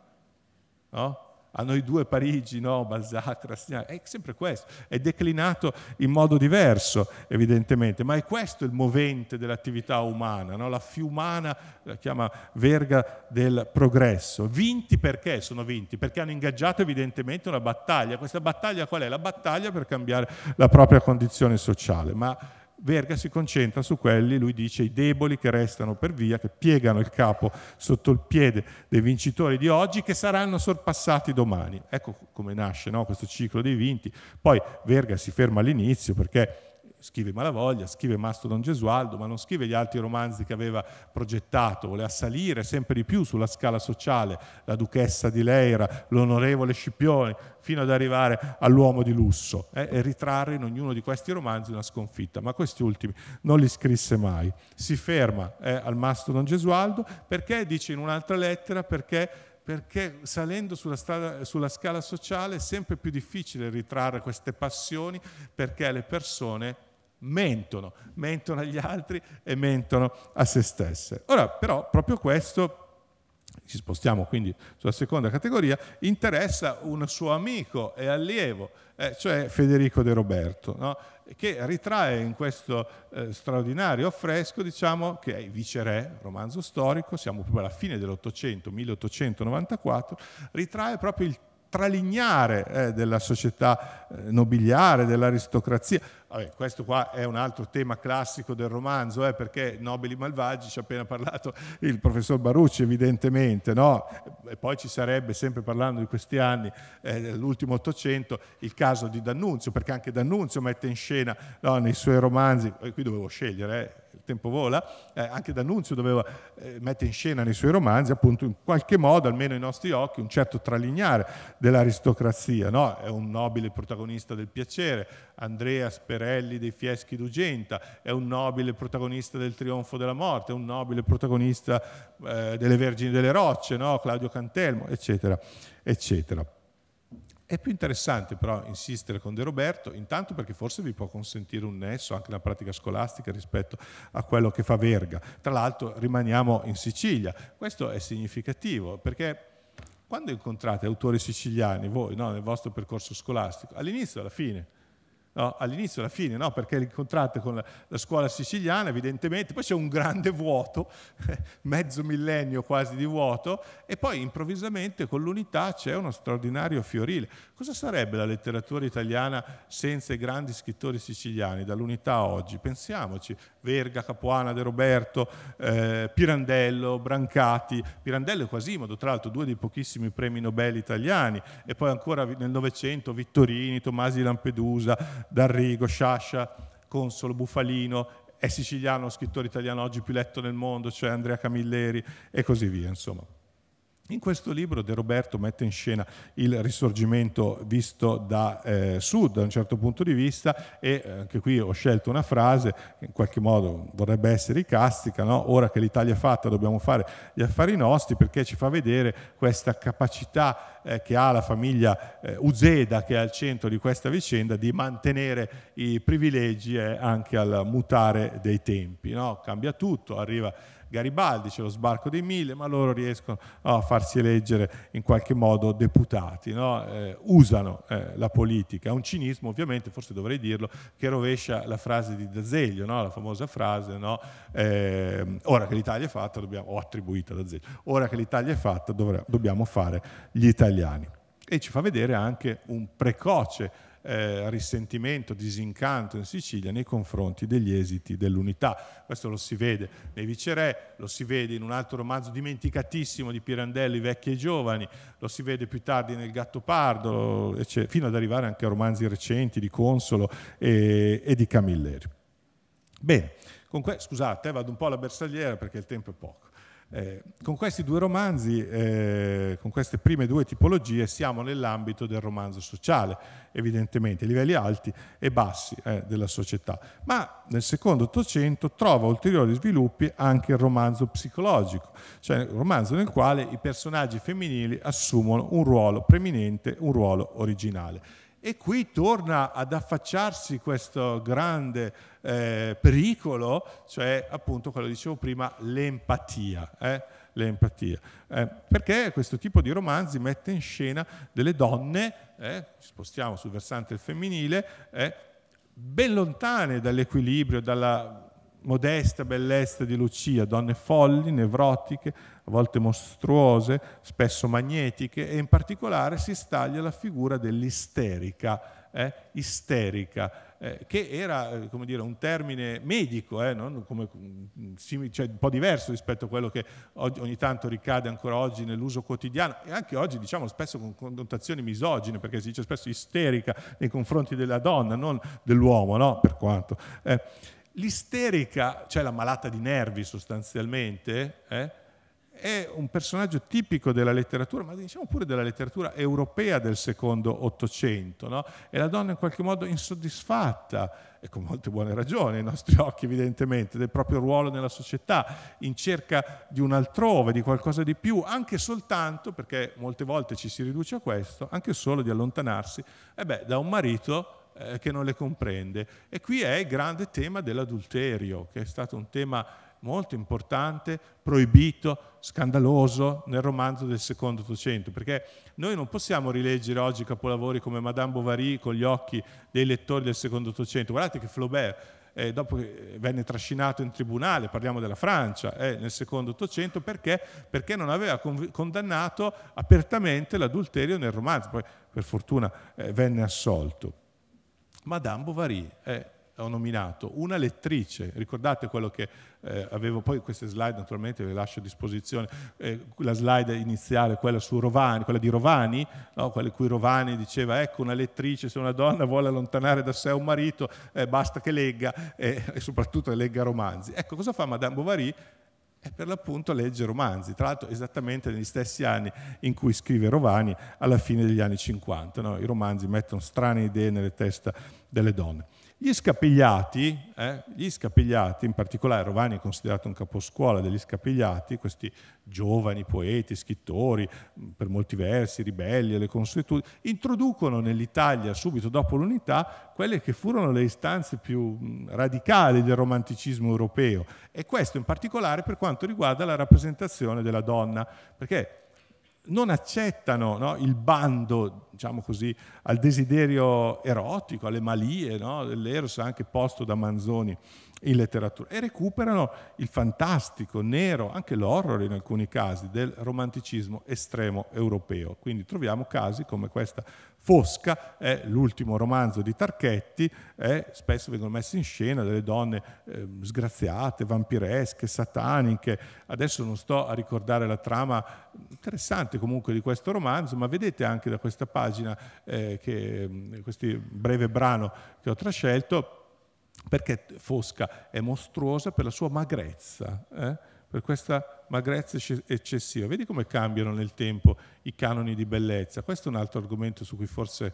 No? a noi due Parigi, no? Balzac, Rastignac, è sempre questo, è declinato in modo diverso evidentemente, ma è questo il movente dell'attività umana, no? la fiumana, la chiama verga del progresso. Vinti perché sono vinti? Perché hanno ingaggiato evidentemente una battaglia, questa battaglia qual è? La battaglia per cambiare la propria condizione sociale, ma Verga si concentra su quelli, lui dice, i deboli che restano per via, che piegano il capo sotto il piede dei vincitori di oggi, che saranno sorpassati domani. Ecco come nasce no, questo ciclo dei vinti. Poi Verga si ferma all'inizio perché scrive Malavoglia, scrive Mastro Don Gesualdo, ma non scrive gli altri romanzi che aveva progettato, voleva salire sempre di più sulla scala sociale, la duchessa di Leira, l'onorevole Scipione, fino ad arrivare all'uomo di lusso eh, e ritrarre in ognuno di questi romanzi una sconfitta, ma questi ultimi non li scrisse mai. Si ferma eh, al Don Gesualdo perché, dice in un'altra lettera, perché perché salendo sulla, strada, sulla, scala sociale è sempre più difficile ritrarre queste passioni perché le persone mentono, mentono agli altri e mentono a se stesse. Ora però proprio questo, ci spostiamo quindi sulla seconda categoria, interessa un suo amico e allievo, eh, cioè Federico De Roberto, no? che ritrae in questo eh, straordinario affresco, diciamo, che è Viceré, romanzo storico, siamo proprio alla fine dell'Ottocento, 1894, ritrae proprio il tralignare eh, della società eh, nobiliare, dell'aristocrazia, Vabbè, questo qua è un altro tema classico del romanzo, eh, perché Nobili Malvagi ci ha appena parlato il professor Barucci evidentemente, no? e poi ci sarebbe, sempre parlando di questi anni, eh, l'ultimo Ottocento, il caso di D'Annunzio, perché anche D'Annunzio mette in scena no, nei suoi romanzi, e eh, qui dovevo scegliere, eh, il tempo vola, eh, anche D'Annunzio doveva eh, mettere in scena nei suoi romanzi appunto in qualche modo, almeno ai nostri occhi, un certo tralignare dell'aristocrazia, no? è un nobile protagonista del piacere, Andrea per Perelli dei Fieschi d'Ugenta, è un nobile protagonista del Trionfo della Morte, è un nobile protagonista eh, delle Vergini delle Rocce, no? Claudio Cantelmo, eccetera, eccetera. È più interessante però insistere con De Roberto, intanto perché forse vi può consentire un nesso anche nella pratica scolastica rispetto a quello che fa Verga. Tra l'altro rimaniamo in Sicilia, questo è significativo perché quando incontrate autori siciliani voi no, nel vostro percorso scolastico, all'inizio e alla fine, no? all'inizio e alla fine, no? perché l'incontrate con la, la, scuola siciliana evidentemente, poi c'è un grande vuoto, mezzo millennio quasi di vuoto, e poi improvvisamente con l'unità c'è uno straordinario fiorile. Cosa sarebbe la letteratura italiana senza i grandi scrittori siciliani dall'unità a oggi? Pensiamoci, Verga, Capuana, De Roberto, eh, Pirandello, Brancati, Pirandello e Quasimodo, tra l'altro due dei pochissimi premi Nobel italiani, e poi ancora nel Novecento Vittorini, Tomasi Lampedusa, D'Arrigo, Sciascia, Consolo, Bufalino, è siciliano, scrittore italiano oggi più letto nel mondo, cioè Andrea Camilleri e così via, insomma. In questo libro De Roberto mette in scena il risorgimento visto da eh, sud da un certo punto di vista e eh, anche qui ho scelto una frase che in qualche modo vorrebbe essere icastica, no? ora che l'Italia è fatta dobbiamo fare gli affari nostri perché ci fa vedere questa capacità eh, che ha la famiglia eh, Uzeda che è al centro di questa vicenda di mantenere i privilegi anche al mutare dei tempi. No? Cambia tutto, arriva Garibaldi, c'è lo sbarco dei mille, ma loro riescono a farsi eleggere in qualche modo deputati, no? eh, usano eh, la politica. È un cinismo, ovviamente, forse dovrei dirlo, che rovescia la frase di D'Azeglio, no? la famosa frase, eh, ora che l'Italia è fatta, dobbiamo, o attribuita ad D'Azeglio, ora che l'Italia è fatta dovrà, dobbiamo fare gli italiani. E ci fa vedere anche un precoce eh, risentimento, disincanto in Sicilia nei confronti degli esiti dell'unità. Questo lo si vede nei viceré, lo si vede in un altro romanzo dimenticatissimo di Pirandelli, Vecchi e Giovani, lo si vede più tardi nel Gattopardo, fino ad arrivare anche a romanzi recenti di Consolo e, e di Camilleri. Bene, que- scusate, eh, vado un po' alla bersagliera perché il tempo è poco. Eh, con questi due romanzi, eh, con queste prime due tipologie, siamo nell'ambito del romanzo sociale, evidentemente, livelli alti e bassi eh, della società. Ma nel secondo Ottocento trova ulteriori sviluppi anche il romanzo psicologico, cioè un romanzo nel quale i personaggi femminili assumono un ruolo preminente, un ruolo originale. E qui torna ad affacciarsi questo grande eh, pericolo, cioè appunto quello che dicevo prima, l'empatia. Eh? l'empatia. Eh, perché questo tipo di romanzi mette in scena delle donne, eh, ci spostiamo sul versante femminile, eh, ben lontane dall'equilibrio, dalla modesta bellezza di Lucia, donne folli, nevrotiche, a volte mostruose, spesso magnetiche e in particolare si staglia la figura dell'isterica, eh, isterica, eh, che era eh, come dire, un termine medico, eh, come, mm, cioè un po' diverso rispetto a quello che ogni tanto ricade ancora oggi nell'uso quotidiano e anche oggi diciamo spesso con connotazioni misogine, perché si dice spesso isterica nei confronti della donna, non dell'uomo, no? per quanto. Eh, l'isterica, cioè la malata di nervi sostanzialmente, eh, è un personaggio tipico della letteratura, ma diciamo pure della letteratura europea del secondo Ottocento. No? È la donna in qualche modo insoddisfatta, e con molte buone ragioni ai nostri occhi evidentemente, del proprio ruolo nella società, in cerca di un altrove, di qualcosa di più, anche soltanto, perché molte volte ci si riduce a questo, anche solo di allontanarsi eh beh, da un marito eh, che non le comprende. E qui è il grande tema dell'adulterio, che è stato un tema molto importante, proibito, scandaloso nel romanzo del secondo Ottocento, perché noi non possiamo rileggere oggi capolavori come Madame Bovary con gli occhi dei lettori del secondo Ottocento. Guardate che Flaubert, eh, dopo che venne trascinato in tribunale, parliamo della Francia, eh, nel secondo Ottocento, perché? perché? non aveva condannato apertamente l'adulterio nel romanzo, poi per fortuna eh, venne assolto. Madame Bovary è ho nominato una lettrice, ricordate quello che eh, avevo poi queste slide naturalmente le lascio a disposizione, eh, la slide iniziale, quella, Rovani, quella di Rovani, no? quella in cui Rovani diceva ecco una lettrice, se una donna vuole allontanare da sé un marito eh, basta che legga eh, e soprattutto legga romanzi. Ecco cosa fa Madame Bovary? è per l'appunto legge romanzi, tra l'altro esattamente negli stessi anni in cui scrive Rovani, alla fine degli anni 50. No? I romanzi mettono strane idee nelle teste delle donne. Gli scapigliati, eh, gli scapigliati, in particolare Rovani è considerato un caposcuola degli scapigliati, questi giovani poeti, scrittori, mm, per molti versi, ribelli alle consuetudini, introducono nell'Italia subito dopo l'unità quelle che furono le istanze più mm, radicali del romanticismo europeo e questo in particolare per quanto riguarda la rappresentazione della donna, perché non accettano no, il bando, diciamo così, al desiderio erotico, alle malie no, dell'eros anche posto da Manzoni in letteratura e recuperano il fantastico, nero, anche l'horror in alcuni casi, del romanticismo estremo europeo. Quindi troviamo casi come questa Fosca è l'ultimo romanzo di Tarchetti e spesso vengono messe in scena delle donne eh, sgraziate, vampiresche, sataniche. Adesso non sto a ricordare la trama interessante comunque di questo romanzo, ma vedete anche da questa pagina, eh, che, ehm, questo breve brano che ho trascelto, perché Fosca è mostruosa per la sua magrezza. Eh? per questa magrezza eccessiva. Vedi come cambiano nel tempo i canoni di bellezza. Questo è un altro argomento su cui forse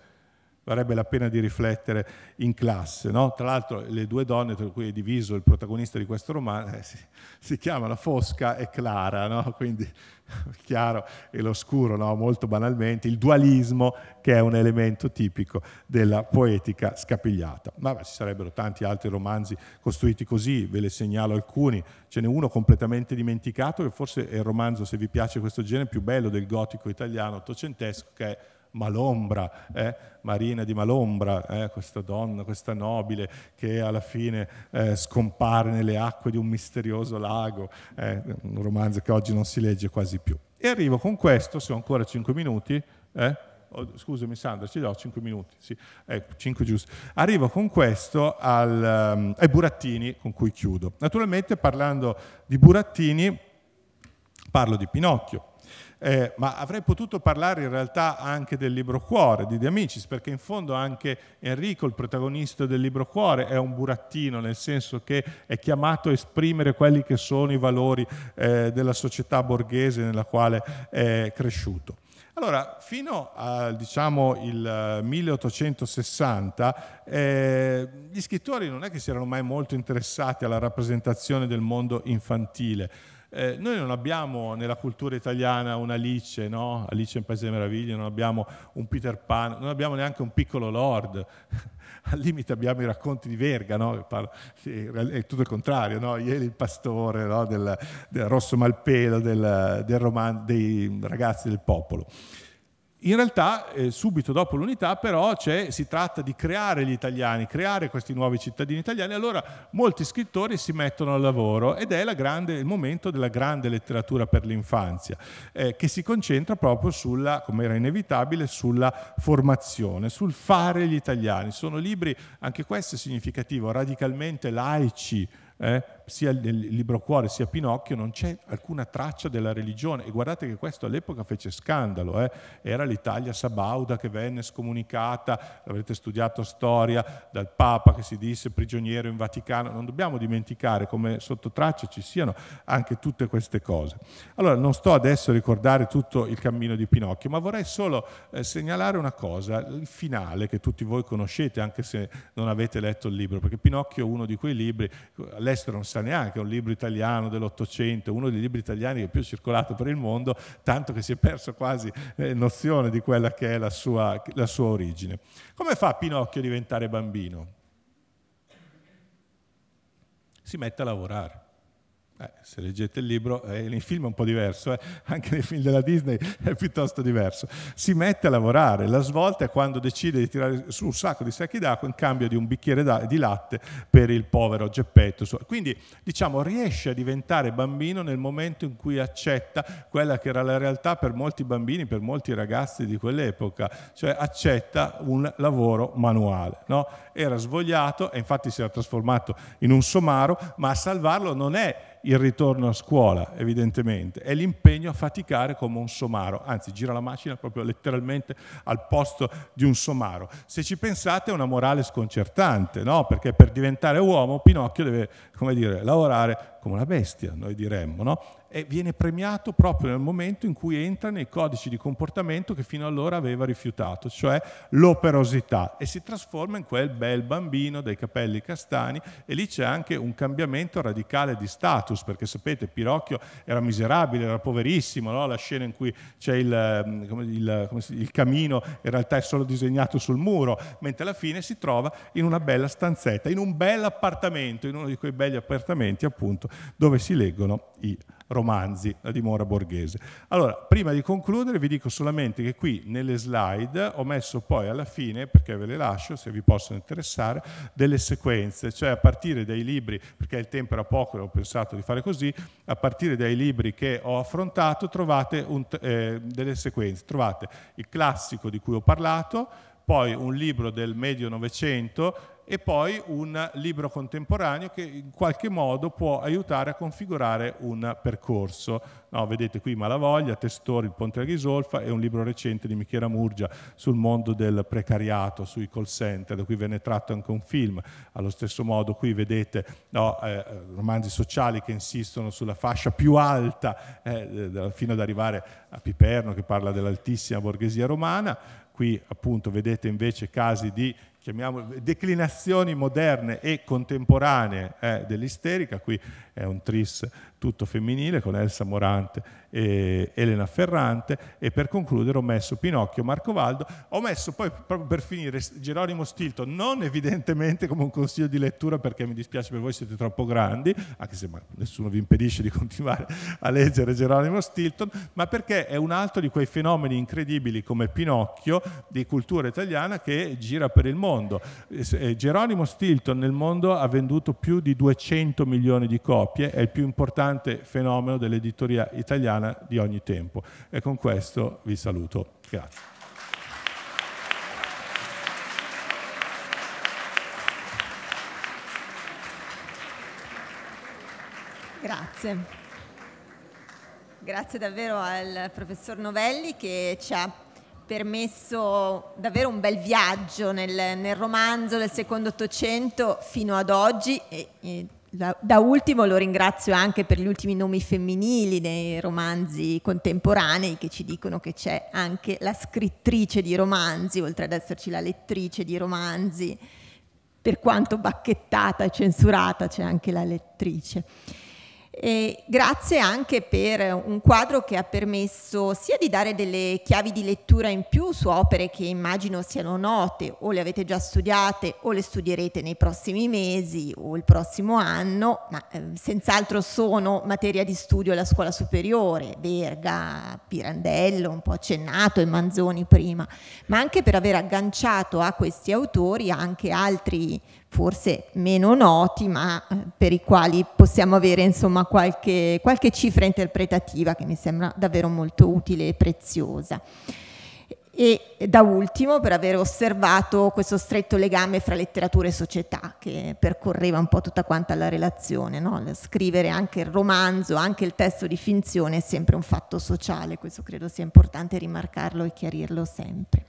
varrebbe la pena di riflettere in classe. No? Tra l'altro le due donne tra cui è diviso il protagonista di questo romanzo eh, si, si, chiamano Fosca e Clara, no? quindi chiaro e l'oscuro, no? molto banalmente, il dualismo che è un elemento tipico della poetica scapigliata. Ma beh, ci sarebbero tanti altri romanzi costruiti così, ve le segnalo alcuni, ce n'è uno completamente dimenticato che forse è il romanzo, se vi piace questo genere, più bello del gotico italiano ottocentesco che è Malombra, eh? Marina di Malombra, eh? questa donna, questa nobile che alla fine eh, scompare nelle acque di un misterioso lago, eh, un romanzo che oggi non si legge quasi più. E arrivo con questo, se ho ancora 5 minuti, oh, scusami Sandra, ci do 5 minuti, sì, 5 ecco, giusto. Arrivo con questo al, um, ai burattini con cui chiudo. Naturalmente parlando di burattini parlo di Pinocchio, eh, ma avrei potuto parlare in realtà anche del libro Cuore di De Amicis, perché in fondo anche Enrico, il protagonista del libro Cuore, è un burattino, nel senso che è chiamato a esprimere quelli che sono i valori eh, della società borghese nella quale è cresciuto. Allora, fino al diciamo, 1860 eh, eh, gli scrittori non è che si erano mai molto interessati alla rappresentazione del mondo infantile, eh, noi non abbiamo nella cultura italiana un'Alice, no? Alice in Paese delle Meraviglie, non abbiamo un Peter Pan, non abbiamo neanche un piccolo Lord. Al limite abbiamo i racconti di Verga, no? è tutto il contrario, no? Ieri il pastore del, del, Rosso Malpelo, del, del roman- dei ragazzi del popolo. In realtà, eh, subito dopo l'unità, però, si tratta di creare gli italiani, creare questi nuovi cittadini italiani. Allora, molti scrittori si mettono al lavoro ed è grande, il momento della grande letteratura per l'infanzia, eh, che si concentra proprio sulla, come era inevitabile, sulla formazione, sul fare gli italiani. Sono libri, anche questo è significativo, radicalmente laici. Eh, sia nel libro Cuore sia Pinocchio non c'è alcuna traccia della religione e guardate che questo all'epoca fece scandalo, eh? era l'Italia sabauda che venne scomunicata, avrete studiato storia dal Papa che si disse prigioniero in Vaticano, non dobbiamo dimenticare come sotto traccia ci siano anche tutte queste cose. Allora non sto adesso a ricordare tutto il cammino di Pinocchio, ma vorrei solo eh, segnalare una cosa, il finale che tutti voi conoscete anche se non avete letto il libro, perché Pinocchio è uno di quei libri, all'estero non sa neanche, è un libro italiano dell'Ottocento, uno dei libri italiani che è più circolato per il mondo, tanto che si è perso quasi eh, nozione di quella che è la sua, la sua origine. Come fa Pinocchio a diventare bambino? Si mette a lavorare eh, se leggete il libro, eh, il film è un po' diverso, eh? anche nei film della Disney è piuttosto diverso. Si mette a lavorare, la svolta è quando decide di tirare su un sacco di sacchi d'acqua in cambio di un bicchiere di latte per il povero Geppetto. Quindi diciamo riesce a diventare bambino nel momento in cui accetta quella che era la realtà per molti bambini, per molti ragazzi di quell'epoca, cioè accetta un lavoro manuale. No? Era svogliato e infatti si era trasformato in un somaro, ma a salvarlo non è il ritorno a scuola, evidentemente, è l'impegno a faticare come un somaro, anzi gira la macchina proprio letteralmente al posto di un somaro. Se ci pensate è una morale sconcertante, no? perché per diventare uomo Pinocchio deve come dire, lavorare come una bestia, noi diremmo, no? e viene premiato proprio nel momento in cui entra nei codici di comportamento che fino allora aveva rifiutato, cioè l'operosità, e si trasforma in quel bel bambino dai capelli castani e lì c'è anche un cambiamento radicale di status, perché sapete Pirocchio era miserabile, era poverissimo, no? la scena in cui c'è il, mm, il, il camino in realtà è solo disegnato sul muro, mentre alla fine si trova in una bella stanzetta, in un bel appartamento, in uno di quei belli appartamenti appunto dove si leggono i romanzi, la dimora borghese. Allora, prima di concludere vi dico solamente che qui nelle slide ho messo poi alla fine, perché ve le lascio se vi possono interessare, delle sequenze, cioè a partire dai libri, perché il tempo era poco e ho pensato di fare così, a partire dai libri che ho affrontato trovate un, eh, delle sequenze, trovate il classico di cui ho parlato, poi un libro del medio novecento e poi un libro contemporaneo che in qualche modo può aiutare a configurare un percorso. No, vedete qui Malavoglia, Testori, il Ponte della Ghisolfa e un libro recente di Michela Murgia sul mondo del precariato, sui call center, da cui venne tratto anche un film. Allo stesso modo qui vedete no, eh, romanzi sociali che insistono sulla fascia più alta, eh, eh fino ad arrivare a Piperno che parla dell'altissima borghesia romana. Qui appunto vedete invece casi di chiamiamole, declinazioni moderne e contemporanee eh, dell'isterica, qui è un tris tutto femminile con Elsa Morante e Elena Ferrante e per concludere ho messo Pinocchio, Marco Valdo, ho messo poi proprio per finire Geronimo Stilton, non evidentemente come un consiglio di lettura perché mi dispiace per voi siete troppo grandi, anche se nessuno vi impedisce di continuare a leggere Geronimo Stilton, ma perché è un altro di quei fenomeni incredibili come Pinocchio di cultura italiana che gira per il mondo. Eh, eh, Geronimo Stilton nel mondo ha venduto più di 200 milioni di copie, è il più importante importante fenomeno dell'editoria italiana di ogni tempo. E con questo vi saluto. Grazie. Grazie. Grazie davvero al professor Novelli che ci ha permesso davvero un bel viaggio nel, nel romanzo del secondo Ottocento fino ad oggi e, e da, da, ultimo lo ringrazio anche per gli ultimi nomi femminili nei romanzi contemporanei che ci dicono che c'è anche la scrittrice di romanzi, oltre ad esserci la lettrice di romanzi. Per quanto bacchettata e censurata c'è anche la lettrice. E grazie anche per un quadro che ha permesso sia di dare delle chiavi di lettura in più su opere che immagino siano note o le avete già studiate o le studierete nei prossimi mesi o il prossimo anno, ma eh, senz'altro sono materia di studio alla scuola superiore, Verga, Pirandello, un po' accennato e Manzoni prima, ma anche per aver agganciato a questi autori anche altri forse meno noti, ma eh, per i quali possiamo avere insomma, qualche, qualche, cifra interpretativa che mi sembra davvero molto utile e preziosa. E da ultimo, per aver osservato questo stretto legame fra letteratura e società, che percorreva un po' tutta quanta la relazione, no? scrivere anche il romanzo, anche il testo di finzione è sempre un fatto sociale, questo credo sia importante rimarcarlo e chiarirlo sempre.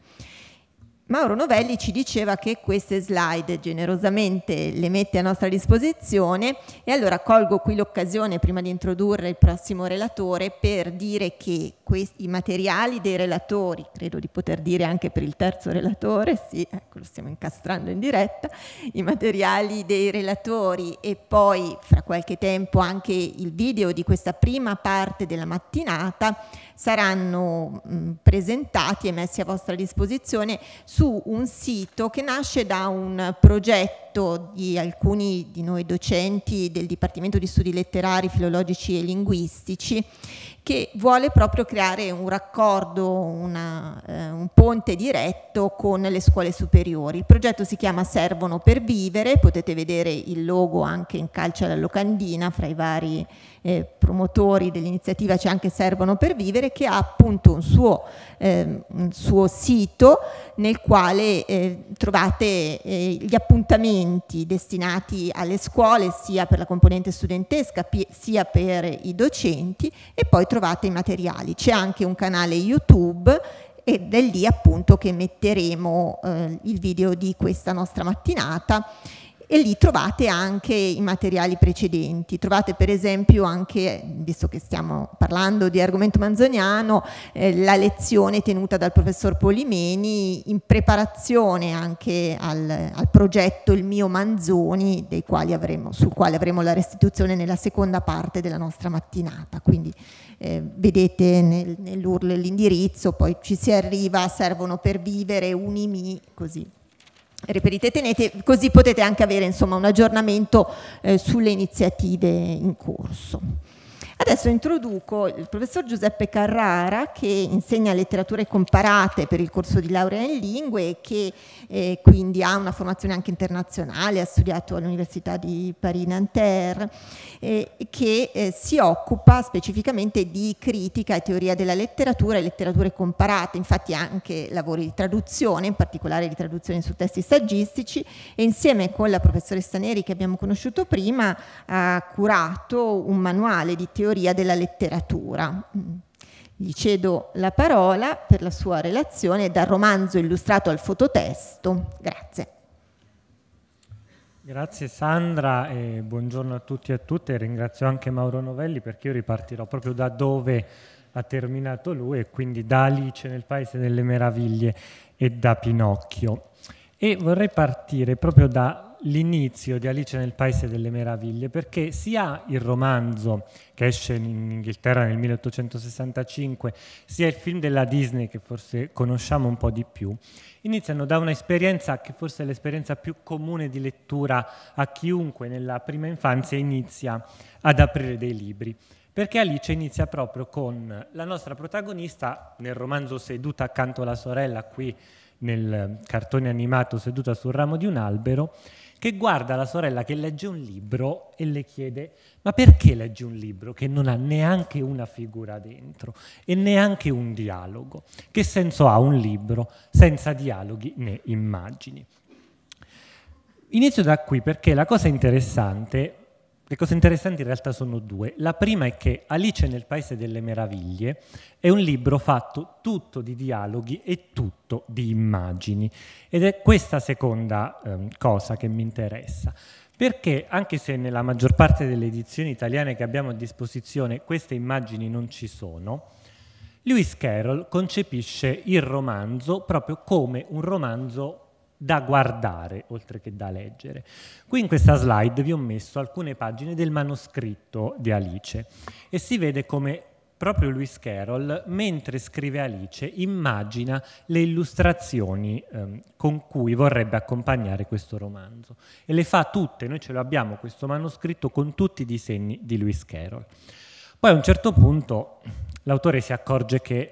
Mauro Novelli ci diceva che queste slide generosamente le mette a nostra disposizione e allora colgo qui l'occasione prima di introdurre il prossimo relatore per dire che questi, i materiali dei relatori, credo di poter dire anche per il terzo relatore, sì, ecco eh, lo stiamo incastrando in diretta, i materiali dei relatori e poi fra qualche tempo anche il video di questa prima parte della mattinata saranno mh, presentati e messi a vostra disposizione su un sito che nasce da un progetto di alcuni di noi docenti del Dipartimento di Studi Letterari, Filologici e Linguistici che vuole proprio creare un raccordo, una, eh, un ponte diretto con le scuole superiori. Il progetto si chiama Servono per vivere, potete vedere il logo anche in calcio alla locandina fra i vari eh, promotori dell'iniziativa C'è anche Servono per Vivere, che ha appunto un suo, eh, un suo sito nel quale eh, trovate eh, gli appuntamenti destinati alle scuole, sia per la componente studentesca sia per i docenti, e poi trovate i materiali. C'è anche un canale YouTube ed è lì appunto che metteremo eh, il video di questa nostra mattinata e lì trovate anche i materiali precedenti, trovate per esempio anche, visto che stiamo parlando di argomento manzoniano, eh, la lezione tenuta dal professor Polimeni in preparazione anche al, al progetto Il mio Manzoni, avremo, sul quale avremo la restituzione nella seconda parte della nostra mattinata, quindi eh, vedete nel, nell'URL l'indirizzo, poi ci si arriva, servono per vivere, unimi, così reperite e tenete, così potete anche avere insomma, un aggiornamento eh, sulle iniziative in corso. Adesso introduco il professor Giuseppe Carrara che insegna letterature comparate per il corso di laurea in lingue e che eh, quindi ha una formazione anche internazionale, ha studiato all'Università di Paris-Nanterre, eh, che eh, si occupa specificamente di critica e teoria della letteratura e letterature comparate, infatti anche lavori di traduzione, in particolare di traduzione su testi saggistici e insieme con la professoressa Neri che abbiamo conosciuto prima ha curato un manuale di teoria teoria della letteratura. Mm. Gli cedo la parola per la sua relazione dal romanzo illustrato al fototesto. Grazie. Grazie Sandra e buongiorno a tutti e a tutte. Ringrazio anche Mauro Novelli perché io ripartirò proprio da dove ha terminato lui e quindi da Alice nel Paese delle Meraviglie e da Pinocchio. E vorrei partire proprio da l'inizio di Alice nel Paese delle Meraviglie, perché sia il romanzo che esce in Inghilterra nel 1865, sia il film della Disney che forse conosciamo un po' di più, iniziano da un'esperienza che forse è l'esperienza più comune di lettura a chiunque nella prima infanzia inizia ad aprire dei libri perché Alice inizia proprio con la nostra protagonista nel romanzo seduta accanto alla sorella qui nel cartone animato seduta sul ramo di un albero che guarda la sorella che legge un libro e le chiede ma perché leggi un libro che non ha neanche una figura dentro e neanche un dialogo? Che senso ha un libro senza dialoghi né immagini? Inizio da qui perché la cosa interessante le cose interessanti in realtà sono due. La prima è che Alice nel Paese delle Meraviglie è un libro fatto tutto di dialoghi e tutto di immagini. Ed è questa seconda eh, cosa che mi interessa. Perché anche se nella maggior parte delle edizioni italiane che abbiamo a disposizione queste immagini non ci sono, Lewis Carroll concepisce il romanzo proprio come un romanzo da guardare oltre che da leggere. Qui in questa slide vi ho messo alcune pagine del manoscritto di Alice e si vede come proprio Lewis Carroll, mentre scrive Alice, immagina le illustrazioni ehm, con cui vorrebbe accompagnare questo romanzo e le fa tutte, noi ce lo abbiamo questo manoscritto con tutti i disegni di Lewis Carroll. Poi a un certo punto l'autore si accorge che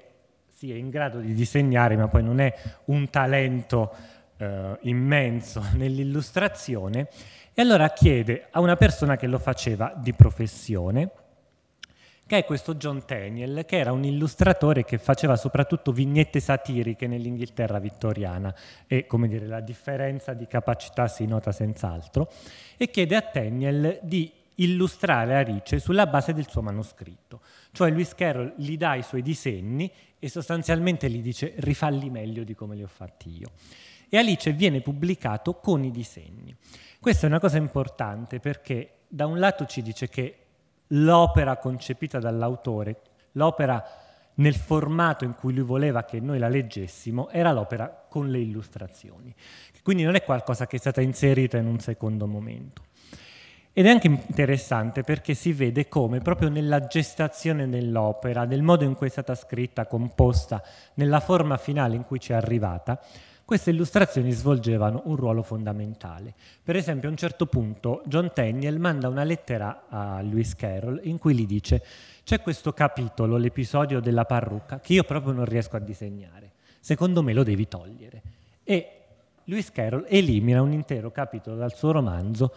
sì, è in grado di disegnare, ma poi non è un talento eh, immenso nell'illustrazione e allora chiede a una persona che lo faceva di professione, che è questo John Tenniel, che era un illustratore che faceva soprattutto vignette satiriche nell'Inghilterra vittoriana e, come dire, la differenza di capacità si nota senz'altro, e chiede a Tenniel di illustrare Alice sulla base del suo manoscritto. Cioè Lewis Carroll gli dà i suoi disegni e sostanzialmente gli dice rifalli meglio di come li ho fatti io e Alice viene pubblicato con i disegni. Questa è una cosa importante perché da un lato ci dice che l'opera concepita dall'autore, l'opera nel formato in cui lui voleva che noi la leggessimo, era l'opera con le illustrazioni. Quindi non è qualcosa che è stata inserita in un secondo momento. Ed è anche interessante perché si vede come proprio nella gestazione dell'opera, nel modo in cui è stata scritta, composta, nella forma finale in cui ci è arrivata, queste illustrazioni svolgevano un ruolo fondamentale. Per esempio, a un certo punto John Tenniel manda una lettera a Lewis Carroll in cui gli dice c'è questo capitolo, l'episodio della parrucca, che io proprio non riesco a disegnare. Secondo me lo devi togliere. E Lewis Carroll elimina un intero capitolo dal suo romanzo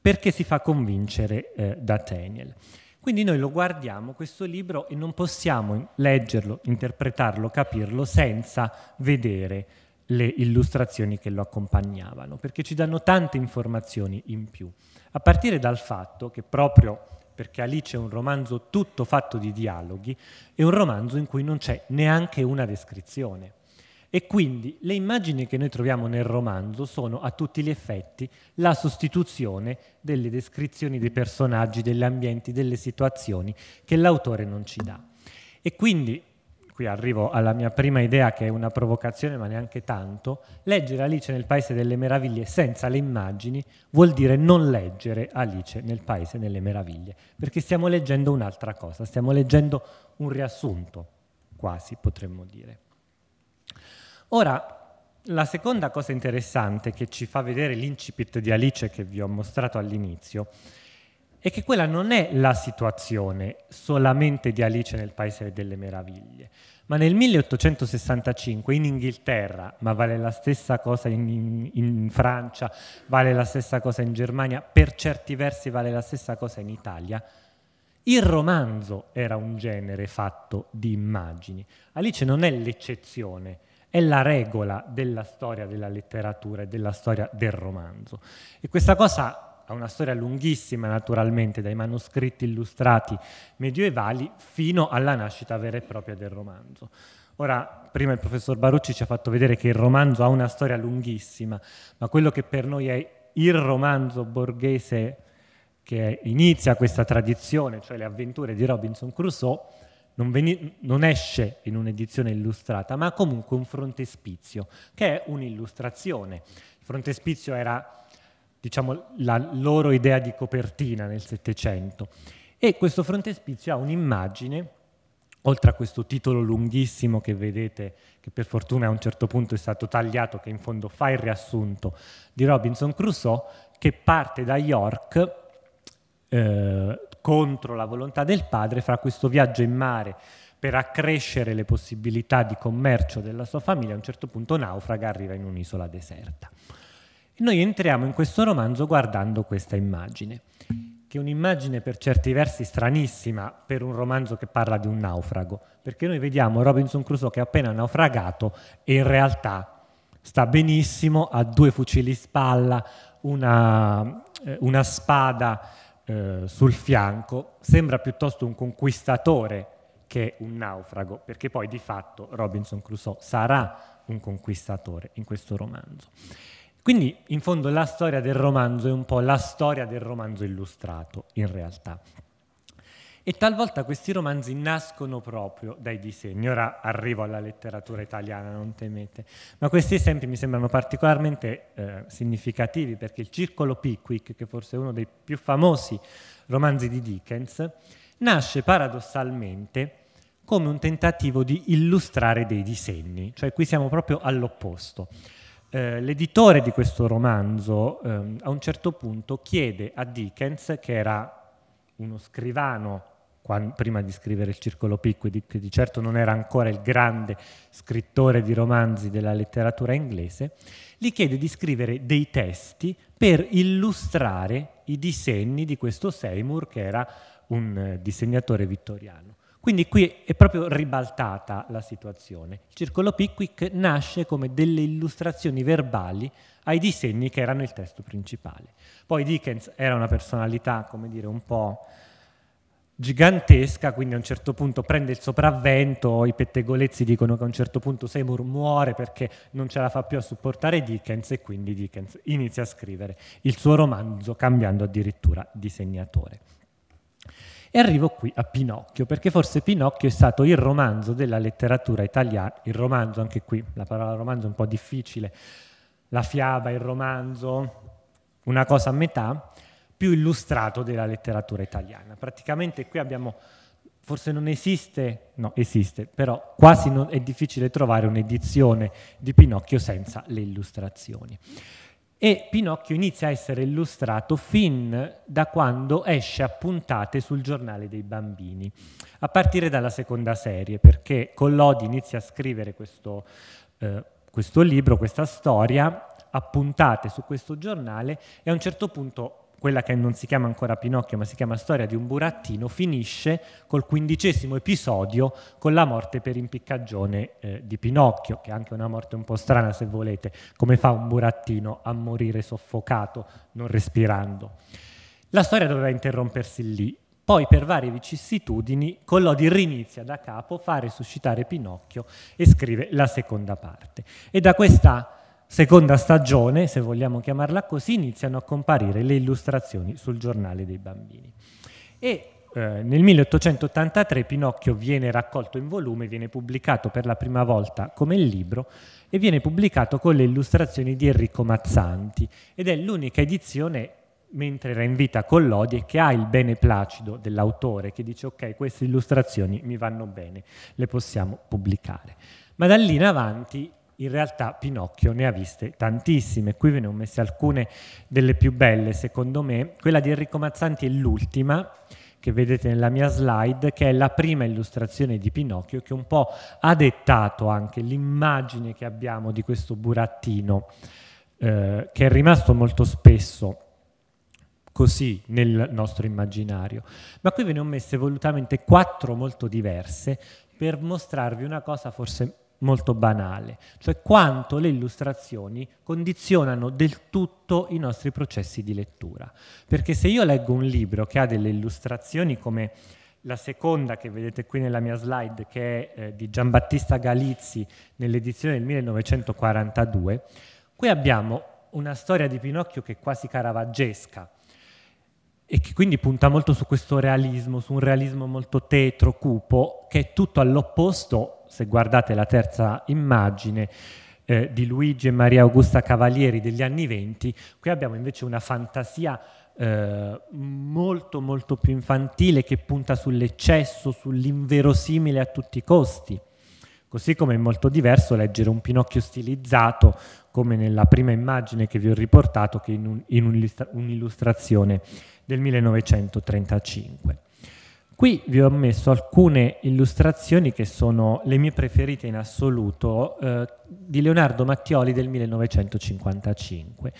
perché si fa convincere eh, da Tenniel. Quindi noi lo guardiamo questo libro e non possiamo leggerlo, interpretarlo, capirlo senza vedere le illustrazioni che lo accompagnavano, perché ci danno tante informazioni in più, a partire dal fatto che proprio perché Alice è un romanzo tutto fatto di dialoghi, è un romanzo in cui non c'è neanche una descrizione. E quindi le immagini che noi troviamo nel romanzo sono a tutti gli effetti la sostituzione delle descrizioni dei personaggi, degli ambienti, delle situazioni che l'autore non ci dà. E quindi qui arrivo alla mia prima idea che è una provocazione ma neanche tanto, leggere Alice nel Paese delle Meraviglie senza le immagini vuol dire non leggere Alice nel Paese delle Meraviglie, perché stiamo leggendo un'altra cosa, stiamo leggendo un riassunto, quasi potremmo dire. Ora, la seconda cosa interessante che ci fa vedere l'incipit di Alice che vi ho mostrato all'inizio è che quella non è la situazione solamente di Alice nel Paese delle Meraviglie, ma nel 1865 in Inghilterra, ma vale la stessa cosa in, in, in, Francia, vale la stessa cosa in Germania, per certi versi vale la stessa cosa in Italia, il romanzo era un genere fatto di immagini. Alice non è l'eccezione, è la regola della storia della letteratura e della storia del romanzo. E questa cosa ha una storia lunghissima naturalmente, dai manoscritti illustrati medioevali fino alla nascita vera e propria del romanzo. Ora, prima il professor Barucci ci ha fatto vedere che il romanzo ha una storia lunghissima, ma quello che per noi è il romanzo borghese che inizia questa tradizione, cioè le avventure di Robinson Crusoe, non, veni- non esce in un'edizione illustrata, ma ha comunque un frontespizio, che è un'illustrazione. Il frontespizio era diciamo, la loro idea di copertina nel Settecento. E questo frontespizio ha un'immagine, oltre a questo titolo lunghissimo che vedete, che per fortuna a un certo punto è stato tagliato, che in fondo fa il riassunto di Robinson Crusoe, che parte da York eh, contro la volontà del padre, fa questo viaggio in mare per accrescere le possibilità di commercio della sua famiglia, a un certo punto naufraga, arriva in un'isola deserta. Noi entriamo in questo romanzo guardando questa immagine, che è un'immagine per certi versi stranissima per un romanzo che parla di un naufrago, perché noi vediamo Robinson Crusoe che è appena naufragato e in realtà sta benissimo, ha due fucili spalla, una, eh, una spada eh, sul fianco, sembra piuttosto un conquistatore che un naufrago, perché poi di fatto Robinson Crusoe sarà un conquistatore in questo romanzo. Quindi in fondo la storia del romanzo è un po' la storia del romanzo illustrato in realtà. E talvolta questi romanzi nascono proprio dai disegni. Ora arrivo alla letteratura italiana, non temete. Ma questi esempi mi sembrano particolarmente eh, significativi perché il Circolo Pickwick, che forse è uno dei più famosi romanzi di Dickens, nasce paradossalmente come un tentativo di illustrare dei disegni, cioè qui siamo proprio all'opposto. Eh, l'editore di questo romanzo ehm, a un certo punto chiede a Dickens, che era uno scrivano quando, prima di scrivere il Circolo Picco, che di certo non era ancora il grande scrittore di romanzi della letteratura inglese, gli chiede di scrivere dei testi per illustrare i disegni di questo Seymour, che era un eh, disegnatore vittoriano. Quindi qui è proprio ribaltata la situazione. Il circolo Pickwick nasce come delle illustrazioni verbali ai disegni che erano il testo principale. Poi Dickens era una personalità, come dire, un po' gigantesca, quindi a un certo punto prende il sopravvento, i pettegolezzi dicono che a un certo punto Seymour muore perché non ce la fa più a supportare Dickens e quindi Dickens inizia a scrivere il suo romanzo cambiando addirittura disegnatore. E arrivo qui a Pinocchio, perché forse Pinocchio è stato il romanzo della letteratura italiana, il romanzo anche qui, la parola romanzo è un po' difficile, la fiaba, il romanzo, una cosa a metà, più illustrato della letteratura italiana. Praticamente qui abbiamo, forse non esiste, no esiste, però quasi non, è difficile trovare un'edizione di Pinocchio senza le illustrazioni e Pinocchio inizia a essere illustrato fin da quando esce a puntate sul giornale dei bambini, a partire dalla seconda serie, perché Collodi inizia a scrivere questo, eh, questo libro, questa storia, a puntate su questo giornale e a un certo punto quella che non si chiama ancora Pinocchio ma si chiama Storia di un burattino, finisce col quindicesimo episodio con la morte per impiccagione eh, di Pinocchio, che è anche una morte un po' strana se volete, come fa un burattino a morire soffocato, non respirando. La storia doveva interrompersi lì, poi per varie vicissitudini Collodi rinizia da capo, fa resuscitare Pinocchio e scrive la seconda parte. E da questa seconda stagione, se vogliamo chiamarla così, iniziano a comparire le illustrazioni sul giornale dei bambini. E eh, nel 1883 Pinocchio viene raccolto in volume, viene pubblicato per la prima volta come libro e viene pubblicato con le illustrazioni di Enrico Mazzanti ed è l'unica edizione mentre era in vita con l'Odie che ha il beneplacido dell'autore che dice ok queste illustrazioni mi vanno bene, le possiamo pubblicare. Ma da lì in avanti in realtà Pinocchio ne ha viste tantissime. Qui ve ne ho messe alcune delle più belle, secondo me. Quella di Enrico Mazzanti è l'ultima che vedete nella mia slide, che è la prima illustrazione di Pinocchio che un po' ha dettato anche l'immagine che abbiamo di questo burattino, eh, che è rimasto molto spesso così nel nostro immaginario. Ma qui ve ne ho messe volutamente quattro molto diverse per mostrarvi una cosa forse molto banale, cioè quanto le illustrazioni condizionano del tutto i nostri processi di lettura. Perché se io leggo un libro che ha delle illustrazioni come la seconda che vedete qui nella mia slide, che è eh, di Giambattista Galizzi nell'edizione del 1942, qui abbiamo una storia di Pinocchio che è quasi caravaggesca e che quindi punta molto su questo realismo, su un realismo molto tetro, cupo, che è tutto all'opposto se guardate la terza immagine, eh, di Luigi e Maria Augusta Cavalieri degli anni venti, qui abbiamo invece una fantasia eh, molto molto più infantile che punta sull'eccesso, sull'inverosimile a tutti i costi. Così come è molto diverso leggere un Pinocchio stilizzato, come nella prima immagine che vi ho riportato, che in un'illustrazione un del 1935. Qui vi ho messo alcune illustrazioni che sono le mie preferite in assoluto eh, di Leonardo Mattioli del 1955,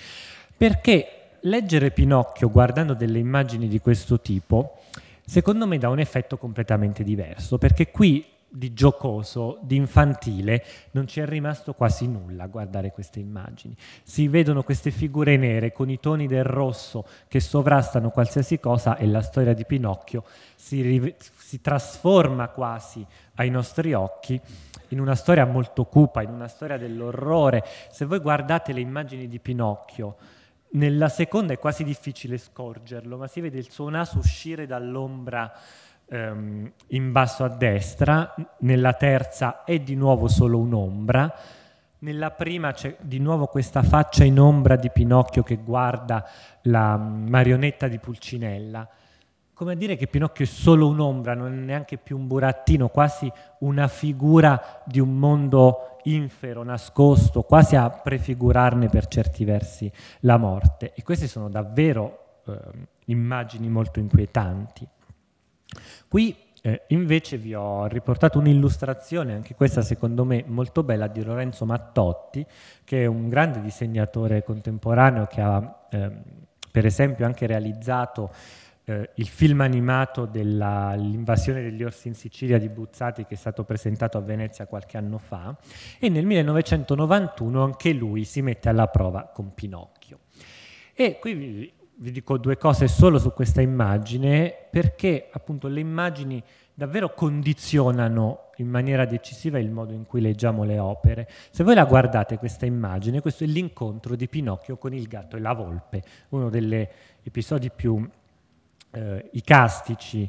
perché leggere Pinocchio guardando delle immagini di questo tipo secondo me dà un effetto completamente diverso, perché qui di giocoso, di infantile, non ci è rimasto quasi nulla a guardare queste immagini. Si vedono queste figure nere con i toni del rosso che sovrastano qualsiasi cosa e la storia di Pinocchio si, si trasforma quasi ai nostri occhi in una storia molto cupa, in una storia dell'orrore. Se voi guardate le immagini di Pinocchio, nella seconda è quasi difficile scorgerlo, ma si vede il suo naso uscire dall'ombra ehm, in basso a destra, nella terza è di nuovo solo un'ombra, nella prima c'è di nuovo questa faccia in ombra di Pinocchio che guarda la mm, marionetta di Pulcinella. Come a dire che Pinocchio è solo un'ombra, non è neanche più un burattino, quasi una figura di un mondo infero, nascosto, quasi a prefigurarne per certi versi la morte. E queste sono davvero eh, immagini molto inquietanti. Qui eh, invece vi ho riportato un'illustrazione, anche questa secondo me molto bella, di Lorenzo Mattotti, che è un grande disegnatore contemporaneo che ha eh, per esempio anche realizzato eh, il film animato dell'invasione degli orsi in Sicilia di Buzzati che è stato presentato a Venezia qualche anno fa e nel 1991 anche lui si mette alla prova con Pinocchio. E qui vi dico due cose solo su questa immagine, perché appunto le immagini davvero condizionano in maniera decisiva il modo in cui leggiamo le opere. Se voi la guardate questa immagine, questo è l'incontro di Pinocchio con il gatto e la volpe, uno degli episodi più eh, icastici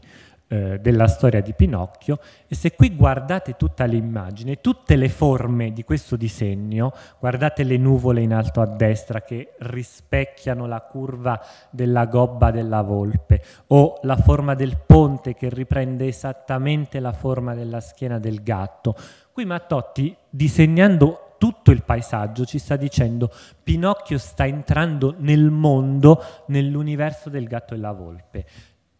eh, della storia di Pinocchio e se qui guardate tutta l'immagine, tutte le forme di questo disegno, guardate le nuvole in alto a destra che rispecchiano la curva della gobba della volpe o la forma del ponte che riprende esattamente la forma della schiena del gatto. Qui Mattotti, disegnando tutto il paesaggio ci sta dicendo Pinocchio sta entrando nel mondo, nell'universo del gatto e la volpe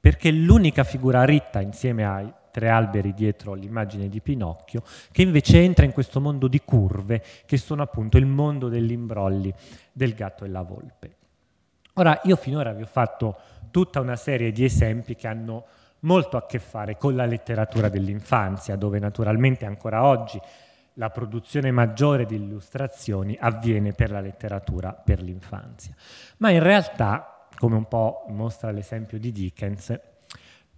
perché è l'unica figura ritta insieme ai tre alberi dietro l'immagine di Pinocchio, che invece entra in questo mondo di curve, che sono appunto il mondo degli imbrogli del gatto e la volpe. Ora, io finora vi ho fatto tutta una serie di esempi che hanno molto a che fare con la letteratura dell'infanzia, dove naturalmente ancora oggi la produzione maggiore di illustrazioni avviene per la letteratura per l'infanzia. Ma in realtà come un po' mostra l'esempio di Dickens.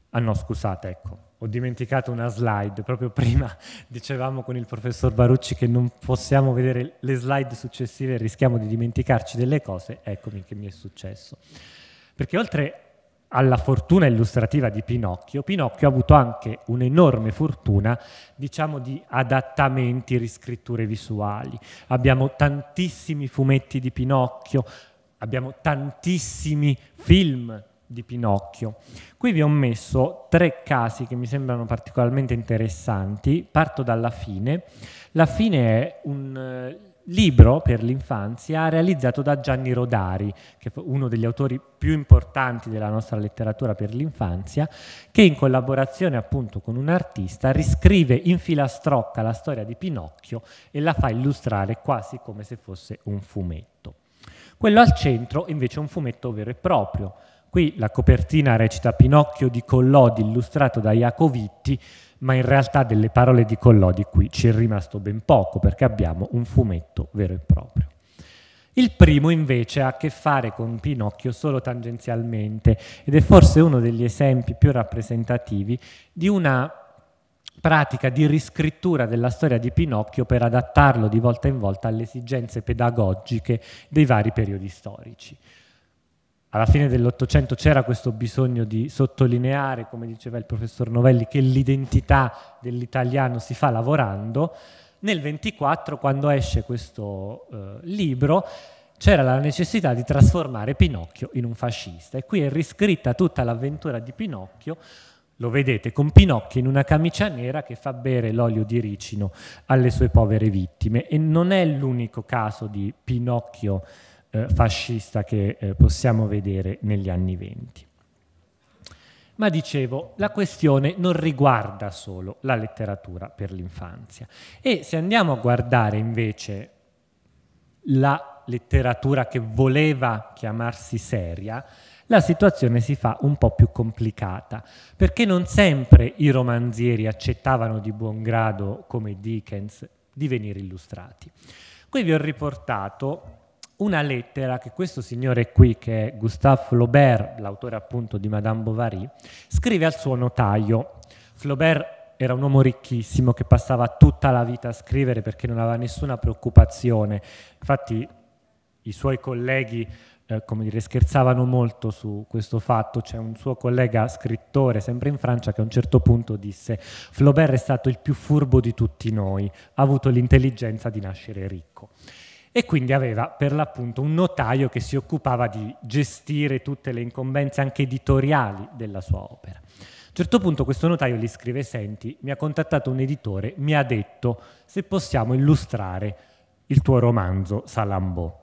Ah no, scusate, ecco, ho dimenticato una slide, proprio prima dicevamo con il professor Barucci che non possiamo vedere le slide successive, rischiamo di dimenticarci delle cose, eccomi che mi è successo. Perché oltre alla fortuna illustrativa di Pinocchio, Pinocchio ha avuto anche un'enorme fortuna, diciamo, di adattamenti, riscritture visuali. Abbiamo tantissimi fumetti di Pinocchio, abbiamo tantissimi film di Pinocchio. Qui vi ho messo tre casi che mi sembrano particolarmente interessanti. Parto dalla fine. La fine è un eh, libro per l'infanzia realizzato da Gianni Rodari, che è uno degli autori più importanti della nostra letteratura per l'infanzia, che in collaborazione appunto con un artista riscrive in filastrocca la storia di Pinocchio e la fa illustrare quasi come se fosse un fumetto. Quello al centro invece è un fumetto vero e proprio. Qui la copertina recita Pinocchio di Collodi illustrato da Iacovitti, ma in realtà delle parole di Collodi qui ci è rimasto ben poco perché abbiamo un fumetto vero e proprio. Il primo invece ha a che fare con Pinocchio solo tangenzialmente ed è forse uno degli esempi più rappresentativi di una pratica di riscrittura della storia di Pinocchio per adattarlo di volta in volta alle esigenze pedagogiche dei vari periodi storici. Alla fine dell'Ottocento c'era questo bisogno di sottolineare, come diceva il professor Novelli, che l'identità dell'italiano si fa lavorando. Nel 24, quando esce questo eh, libro, c'era la necessità di trasformare Pinocchio in un fascista e qui è riscritta tutta l'avventura di Pinocchio lo vedete con Pinocchio in una camicia nera che fa bere l'olio di ricino alle sue povere vittime e non è l'unico caso di Pinocchio eh, fascista che eh, possiamo vedere negli anni venti. Ma dicevo, la questione non riguarda solo la letteratura per l'infanzia. E se andiamo a guardare invece la letteratura che voleva chiamarsi seria, la situazione si fa un po' più complicata, perché non sempre i romanzieri accettavano di buon grado, come Dickens, di venire illustrati. Qui vi ho riportato una lettera che questo signore qui, che è Gustave Flaubert, l'autore appunto di Madame Bovary, scrive al suo notaio. Flaubert era un uomo ricchissimo che passava tutta la vita a scrivere perché non aveva nessuna preoccupazione. Infatti i suoi colleghi eh, come dire, scherzavano molto su questo fatto. C'è un suo collega scrittore, sempre in Francia, che a un certo punto disse Flaubert è stato il più furbo di tutti noi, ha avuto l'intelligenza di nascere ricco. E quindi aveva per l'appunto un notaio che si occupava di gestire tutte le incombenze anche editoriali della sua opera. A un certo punto questo notaio gli scrive, senti, mi ha contattato un editore, mi ha detto se possiamo illustrare il tuo romanzo Salambo.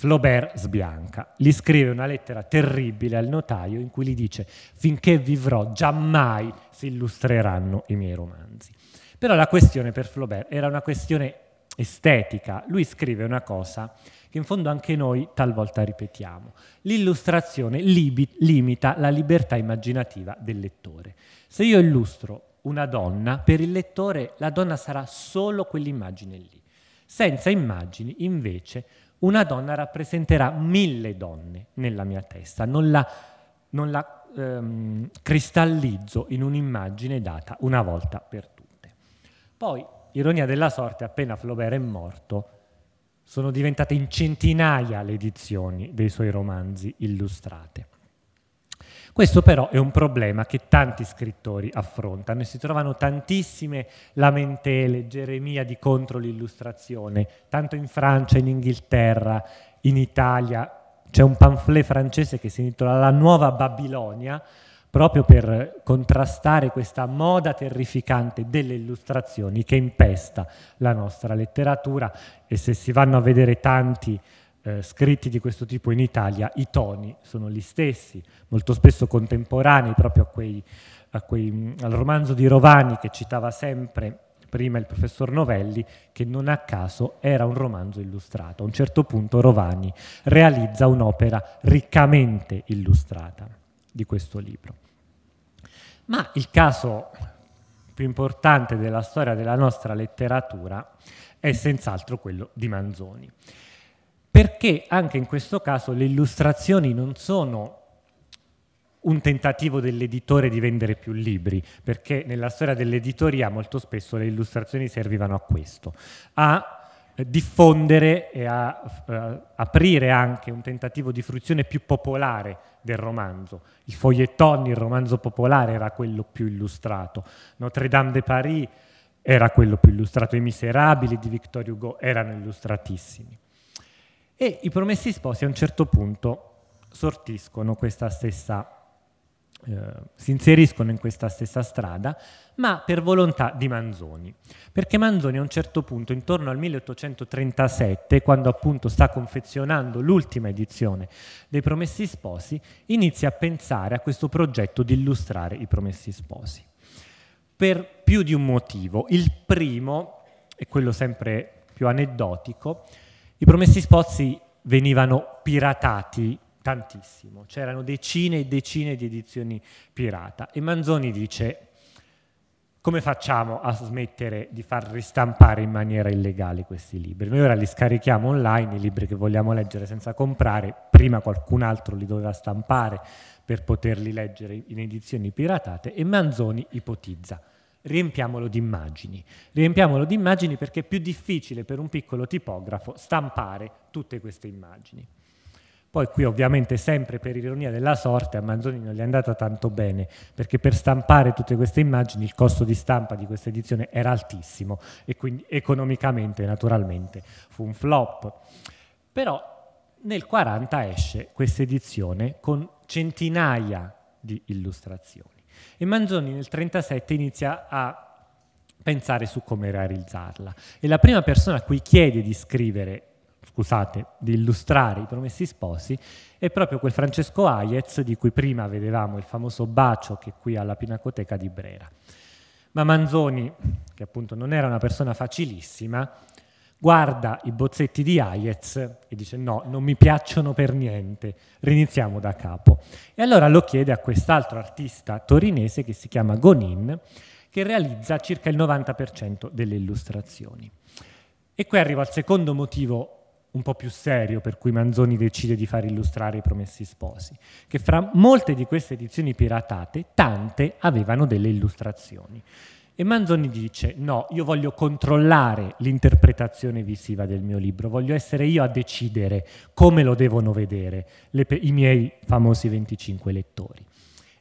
Flaubert sbianca, gli scrive una lettera terribile al notaio in cui gli dice finché vivrò giammai si illustreranno i miei romanzi. Però la questione per Flaubert era una questione estetica, lui scrive una cosa che in fondo anche noi talvolta ripetiamo, l'illustrazione libi- limita la libertà immaginativa del lettore. Se io illustro una donna, per il lettore la donna sarà solo quell'immagine lì. Senza immagini, invece, una donna rappresenterà mille donne nella mia testa, non la, non la ehm, cristallizzo in un'immagine data una volta per tutte. Poi, ironia della sorte, appena Flaubert è morto, sono diventate in centinaia le edizioni dei suoi romanzi illustrate. Questo però è un problema che tanti scrittori affrontano e si trovano tantissime lamentele, geremia di contro l'illustrazione, tanto in Francia, in Inghilterra, in Italia. C'è un pamphlet francese che si intitola La nuova Babilonia, proprio per contrastare questa moda terrificante delle illustrazioni che impesta la nostra letteratura e se si vanno a vedere tanti eh, scritti di questo tipo in Italia, i toni sono gli stessi, molto spesso contemporanei proprio a quei, a quei, mm, al romanzo di Rovani che citava sempre prima il professor Novelli, che non a caso era un romanzo illustrato. A un certo punto Rovani realizza un'opera riccamente illustrata di questo libro. Ma il caso più importante della storia della nostra letteratura è senz'altro quello di Manzoni perché anche in questo caso le illustrazioni non sono un tentativo dell'editore di vendere più libri, perché nella storia dell'editoria molto spesso le illustrazioni servivano a questo, a eh, diffondere e a uh, aprire anche un tentativo di fruizione più popolare del romanzo. I fogliettoni, il romanzo popolare era quello più illustrato, Notre Dame de Paris era quello più illustrato, I Miserabili di Victor Hugo erano illustratissimi. E i promessi sposi a un certo punto sortiscono questa stessa eh, si inseriscono in questa stessa strada, ma per volontà di Manzoni. Perché Manzoni a un certo punto, intorno al 1837, quando appunto sta confezionando l'ultima edizione dei Promessi Sposi, inizia a pensare a questo progetto di illustrare i Promessi Sposi. Per più di un motivo. Il primo, e quello sempre più aneddotico, i Promessi Spozzi venivano piratati tantissimo, c'erano decine e decine di edizioni pirata e Manzoni dice come facciamo a smettere di far ristampare in maniera illegale questi libri? Noi ora li scarichiamo online, i libri che vogliamo leggere senza comprare, prima qualcun altro li doveva stampare per poterli leggere in edizioni piratate e Manzoni ipotizza riempiamolo di immagini. Riempiamolo di immagini perché è più difficile per un piccolo tipografo stampare tutte queste immagini. Poi qui ovviamente sempre per ironia della sorte a Manzoni non gli è andata tanto bene perché per stampare tutte queste immagini il costo di stampa di questa edizione era altissimo e quindi economicamente naturalmente fu un flop. Però nel 1940 esce questa edizione con centinaia di illustrazioni. E Manzoni nel 1937 inizia a pensare su come realizzarla. E la prima persona a cui chiede di scrivere, scusate, di illustrare i Promessi Sposi è proprio quel Francesco Hayez di cui prima vedevamo il famoso bacio che è qui alla Pinacoteca di Brera. Ma Manzoni, che appunto non era una persona facilissima, guarda i bozzetti di Hayez e dice no, non mi piacciono per niente, riniziamo da capo. E allora lo chiede a quest'altro artista torinese che si chiama Gonin, che realizza circa il 90% delle illustrazioni. E qui arrivo al secondo motivo un po' più serio per cui Manzoni decide di far illustrare i Promessi Sposi, che fra molte di queste edizioni piratate, tante avevano delle illustrazioni. E Manzoni dice no, io voglio controllare l'interpretazione visiva del mio libro, voglio essere io a decidere come lo devono vedere le, i miei famosi 25 lettori.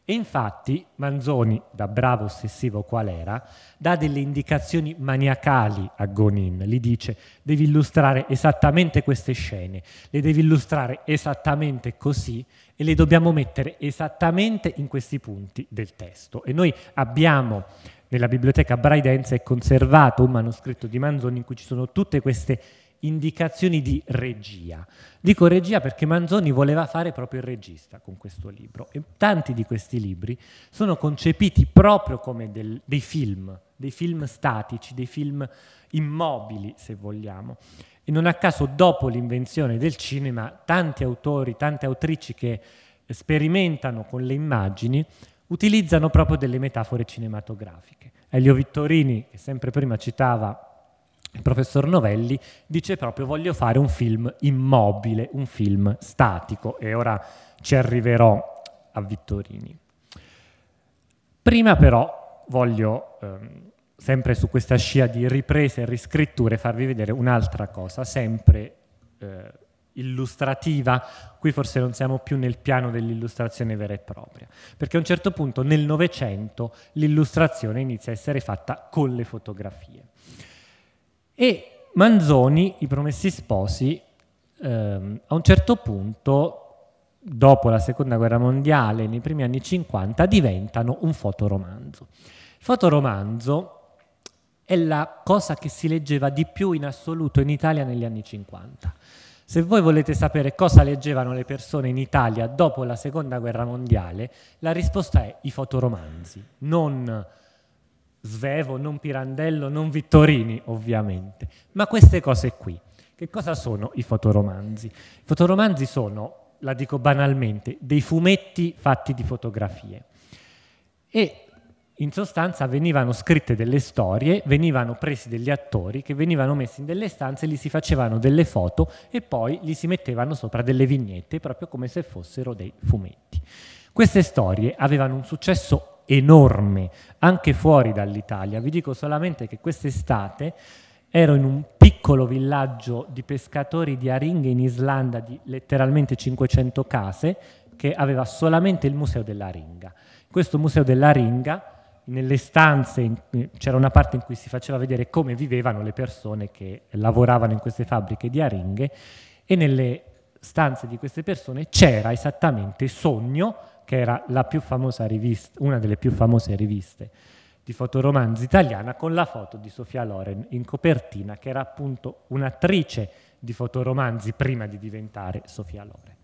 E infatti Manzoni, da bravo ossessivo qual era, dà delle indicazioni maniacali a Gonin, gli dice devi illustrare esattamente queste scene, le devi illustrare esattamente così e le dobbiamo mettere esattamente in questi punti del testo. E noi abbiamo nella biblioteca Braidense è conservato un manoscritto di Manzoni in cui ci sono tutte queste indicazioni di regia. Dico regia perché Manzoni voleva fare proprio il regista con questo libro e tanti di questi libri sono concepiti proprio come del, dei film, dei film statici, dei film immobili se vogliamo. E non a caso dopo l'invenzione del cinema tanti autori, tante autrici che sperimentano con le immagini utilizzano proprio delle metafore cinematografiche. Elio Vittorini, che sempre prima citava il professor Novelli, dice proprio voglio fare un film immobile, un film statico e ora ci arriverò a Vittorini. Prima però voglio, ehm, sempre su questa scia di riprese e riscritture, farvi vedere un'altra cosa, sempre... Eh, illustrativa, qui forse non siamo più nel piano dell'illustrazione vera e propria, perché a un certo punto nel Novecento l'illustrazione inizia a essere fatta con le fotografie. E Manzoni, I Promessi Sposi, ehm, a un certo punto, dopo la Seconda Guerra Mondiale, nei primi anni 50, diventano un fotoromanzo. Il fotoromanzo è la cosa che si leggeva di più in assoluto in Italia negli anni 50 se voi volete sapere cosa leggevano le persone in Italia dopo la Seconda Guerra Mondiale, la risposta è i fotoromanzi, non Svevo, non Pirandello, non Vittorini, ovviamente, ma queste cose qui. Che cosa sono i fotoromanzi? I fotoromanzi sono, la dico banalmente, dei fumetti fatti di fotografie. E in sostanza venivano scritte delle storie, venivano presi degli attori che venivano messi in delle stanze, gli si facevano delle foto e poi gli si mettevano sopra delle vignette, proprio come se fossero dei fumetti. Queste storie avevano un successo enorme anche fuori dall'Italia. Vi dico solamente che quest'estate ero in un piccolo villaggio di pescatori di aringhe in Islanda di letteralmente 500 case che aveva solamente il museo dell'aringa. Questo museo dell'aringa nelle stanze c'era una parte in cui si faceva vedere come vivevano le persone che lavoravano in queste fabbriche di aringhe e nelle stanze di queste persone c'era esattamente Sogno, che era rivista, una delle più famose riviste di fotoromanzi italiana, con la foto di Sofia Loren in copertina, che era appunto un'attrice di fotoromanzi prima di diventare Sofia Loren.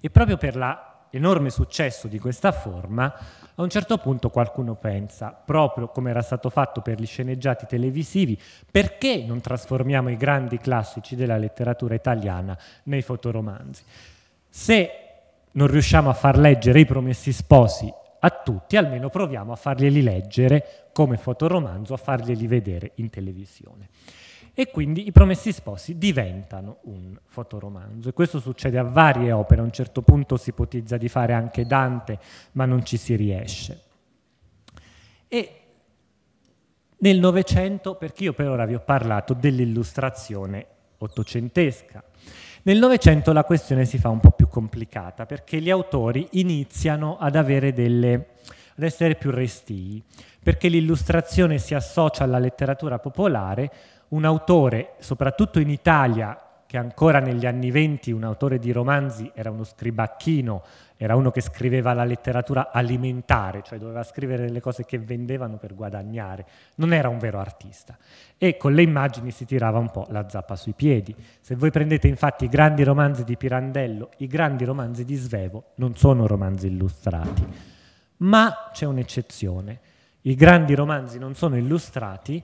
E proprio per la enorme successo di questa forma, a un certo punto qualcuno pensa, proprio come era stato fatto per gli sceneggiati televisivi, perché non trasformiamo i grandi classici della letteratura italiana nei fotoromanzi? Se non riusciamo a far leggere i promessi sposi a tutti, almeno proviamo a farglieli leggere come fotoromanzo, a farglieli vedere in televisione e quindi I Promessi Sposi diventano un fotoromanzo. E questo succede a varie opere, a un certo punto si ipotizza di fare anche Dante, ma non ci si riesce. E nel Novecento, perché io per ora vi ho parlato dell'illustrazione ottocentesca, nel Novecento la questione si fa un po' più complicata perché gli autori iniziano ad avere delle ad essere più restii, perché l'illustrazione si associa alla letteratura popolare un autore, soprattutto in Italia, che ancora negli anni venti un autore di romanzi era uno scribacchino, era uno che scriveva la letteratura alimentare, cioè doveva scrivere le cose che vendevano per guadagnare, non era un vero artista. E con le immagini si tirava un po' la zappa sui piedi. Se voi prendete infatti i grandi romanzi di Pirandello, i grandi romanzi di Svevo non sono romanzi illustrati, ma c'è un'eccezione. I grandi romanzi non sono illustrati,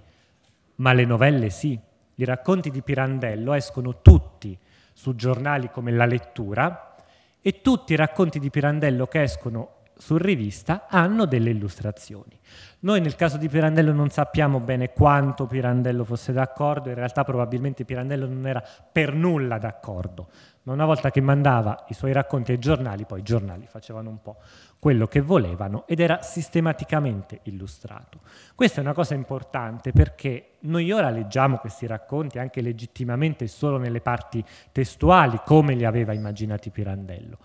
ma le novelle sì. I racconti di Pirandello escono tutti su giornali come La Lettura e tutti i racconti di Pirandello che escono su rivista hanno delle illustrazioni. Noi nel caso di Pirandello non sappiamo bene quanto Pirandello fosse d'accordo, in realtà probabilmente Pirandello non era per nulla d'accordo, ma una volta che mandava i suoi racconti ai giornali, poi i giornali facevano un po' quello che volevano ed era sistematicamente illustrato. Questa è una cosa importante perché noi ora leggiamo questi racconti anche legittimamente solo nelle parti testuali, come li aveva immaginati Pirandello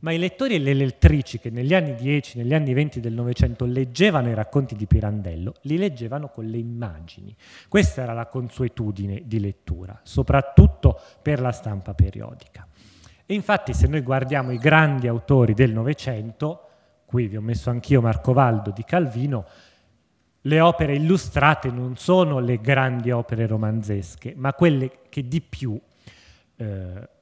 ma i lettori e le lettrici che negli anni 10, negli anni 20 del Novecento leggevano i racconti di Pirandello, li leggevano con le immagini. Questa era la consuetudine di lettura, soprattutto per la stampa periodica. E infatti se noi guardiamo i grandi autori del Novecento, qui vi ho messo anch'io Marcovaldo di Calvino, le opere illustrate non sono le grandi opere romanzesche, ma quelle che di più... Eh,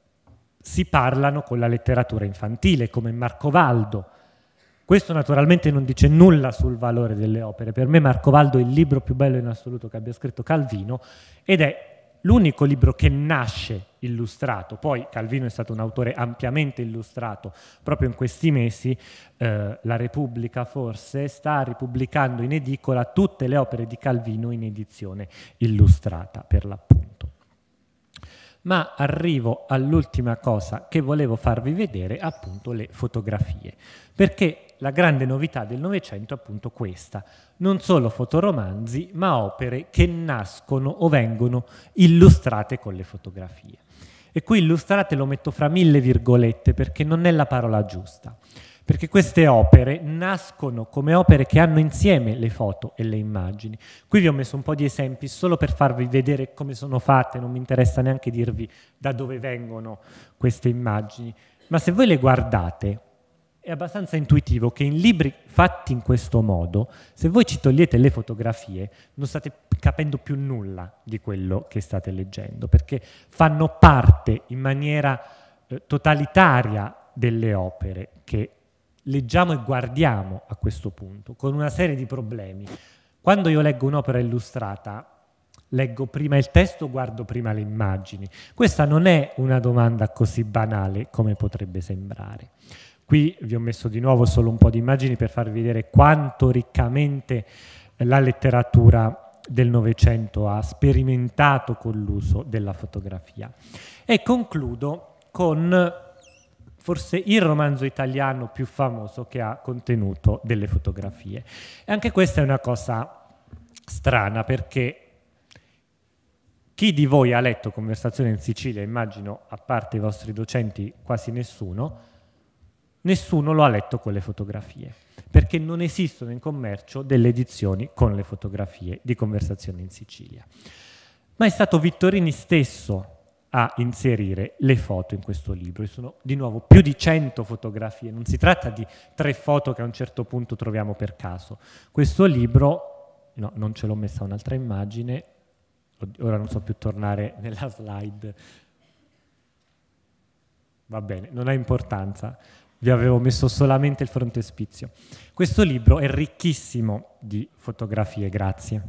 si parlano con la letteratura infantile, come Marcovaldo. Questo naturalmente non dice nulla sul valore delle opere. Per me Marcovaldo è il libro più bello in assoluto che abbia scritto Calvino ed è l'unico libro che nasce illustrato, poi Calvino è stato un autore ampiamente illustrato, proprio in questi mesi eh, la Repubblica forse sta ripubblicando in edicola tutte le opere di Calvino in edizione illustrata per l'appunto ma arrivo all'ultima cosa che volevo farvi vedere, appunto le fotografie, perché la grande novità del Novecento è appunto questa, non solo fotoromanzi, ma opere che nascono o vengono illustrate con le fotografie. E qui illustrate lo metto fra mille virgolette perché non è la parola giusta perché queste opere nascono come opere che hanno insieme le foto e le immagini. Qui vi ho messo un po' di esempi solo per farvi vedere come sono fatte, non mi interessa neanche dirvi da dove vengono queste immagini, ma se voi le guardate è abbastanza intuitivo che in libri fatti in questo modo, se voi ci togliete le fotografie, non state capendo più nulla di quello che state leggendo, perché fanno parte in maniera eh, totalitaria delle opere che leggiamo e guardiamo a questo punto, con una serie di problemi. Quando io leggo un'opera illustrata, leggo prima il testo, guardo prima le immagini. Questa non è una domanda così banale come potrebbe sembrare. Qui vi ho messo di nuovo solo un po' di immagini per farvi vedere quanto riccamente la letteratura del Novecento ha sperimentato con l'uso della fotografia. E concludo con forse il romanzo italiano più famoso che ha contenuto delle fotografie. E anche questa è una cosa strana perché chi di voi ha letto Conversazione in Sicilia, immagino, a parte i vostri docenti, quasi nessuno, nessuno lo ha letto con le fotografie, perché non esistono in commercio delle edizioni con le fotografie di Conversazione in Sicilia. Ma è stato Vittorini stesso a inserire le foto in questo libro. E sono di nuovo più di 100 fotografie, non si tratta di tre foto che a un certo punto troviamo per caso. Questo libro, no, non ce l'ho messa un'altra immagine, ora non so più tornare nella slide. Va bene, non ha importanza, vi avevo messo solamente il frontespizio. Questo libro è ricchissimo di fotografie, grazie.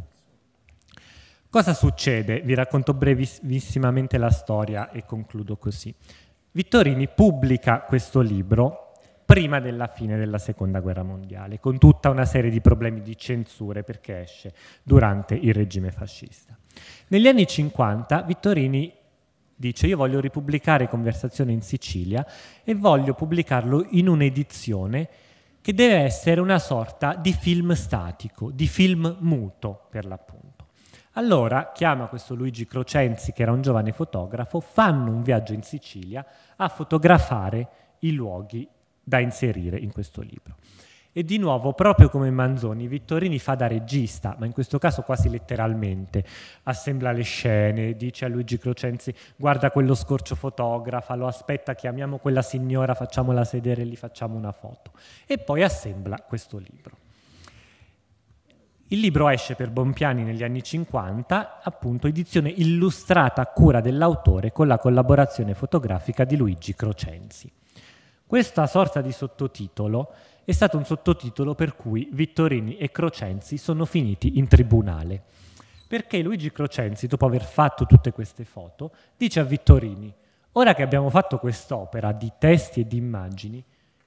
Cosa succede? Vi racconto brevissimamente la storia e concludo così. Vittorini pubblica questo libro prima della fine della seconda guerra mondiale, con tutta una serie di problemi di censure perché esce durante il regime fascista. Negli anni 50 Vittorini dice io voglio ripubblicare Conversazione in Sicilia e voglio pubblicarlo in un'edizione che deve essere una sorta di film statico, di film muto per l'appunto. Allora chiama questo Luigi Crocenzi, che era un giovane fotografo, fanno un viaggio in Sicilia a fotografare i luoghi da inserire in questo libro. E di nuovo, proprio come Manzoni, Vittorini fa da regista, ma in questo caso quasi letteralmente. Assembla le scene, dice a Luigi Crocenzi: Guarda quello scorcio fotografa, lo aspetta, chiamiamo quella signora, facciamola sedere e lì, facciamo una foto. E poi assembla questo libro. Il libro esce per Bompiani negli anni 50, appunto edizione illustrata a cura dell'autore con la collaborazione fotografica di Luigi Crocenzi. Questa sorta di sottotitolo è stato un sottotitolo per cui Vittorini e Crocenzi sono finiti in tribunale. Perché Luigi Crocenzi, dopo aver fatto tutte queste foto, dice a Vittorini, ora che abbiamo fatto quest'opera di testi e di immagini,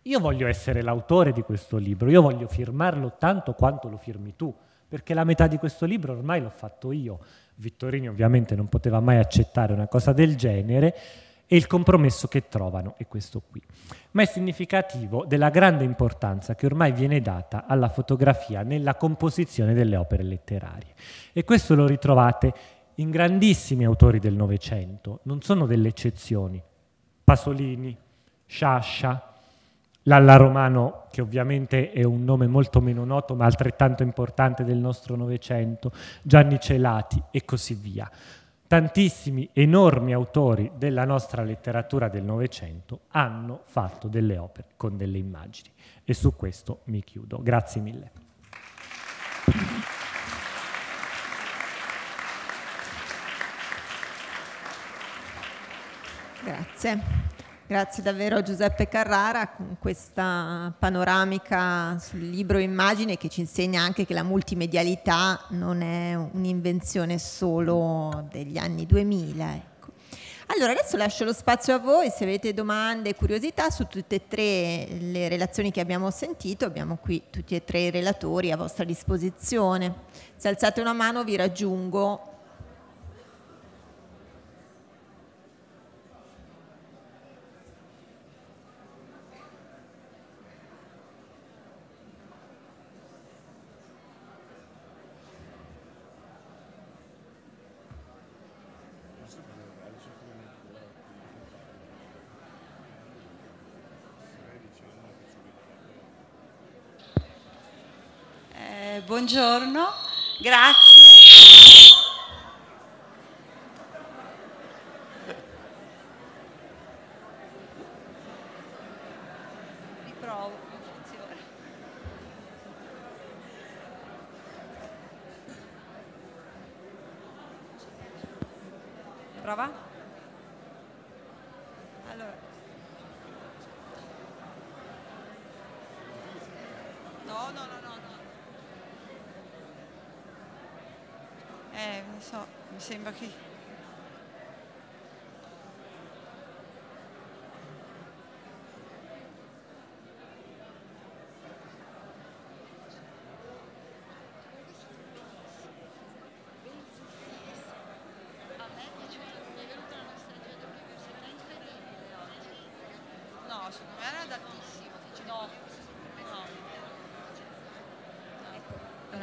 io voglio essere l'autore di questo libro, io voglio firmarlo tanto quanto lo firmi tu perché la metà di questo libro ormai l'ho fatto io. Vittorini ovviamente non poteva mai accettare una cosa del genere e il compromesso che trovano è questo qui. Ma è significativo della grande importanza che ormai viene data alla fotografia nella composizione delle opere letterarie. E questo lo ritrovate in grandissimi autori del Novecento, non sono delle eccezioni. Pasolini, Sciascia, Lalla Romano, che ovviamente è un nome molto meno noto ma altrettanto importante del nostro Novecento, Gianni Celati e così via. Tantissimi enormi autori della nostra letteratura del Novecento hanno fatto delle opere con delle immagini e su questo mi chiudo. Grazie mille. Grazie. Grazie davvero Giuseppe Carrara con questa panoramica sul libro Immagine che ci insegna anche che la multimedialità non è un'invenzione solo degli anni 2000. Ecco. Allora, adesso lascio lo spazio a voi, se avete domande e curiosità su tutte e tre le relazioni che abbiamo sentito, abbiamo qui tutti e tre i relatori a vostra disposizione. Se alzate una mano vi raggiungo buongiorno, grazie. Riprovo, non Allora. No, no, no. Eh, lo so, mi sembra che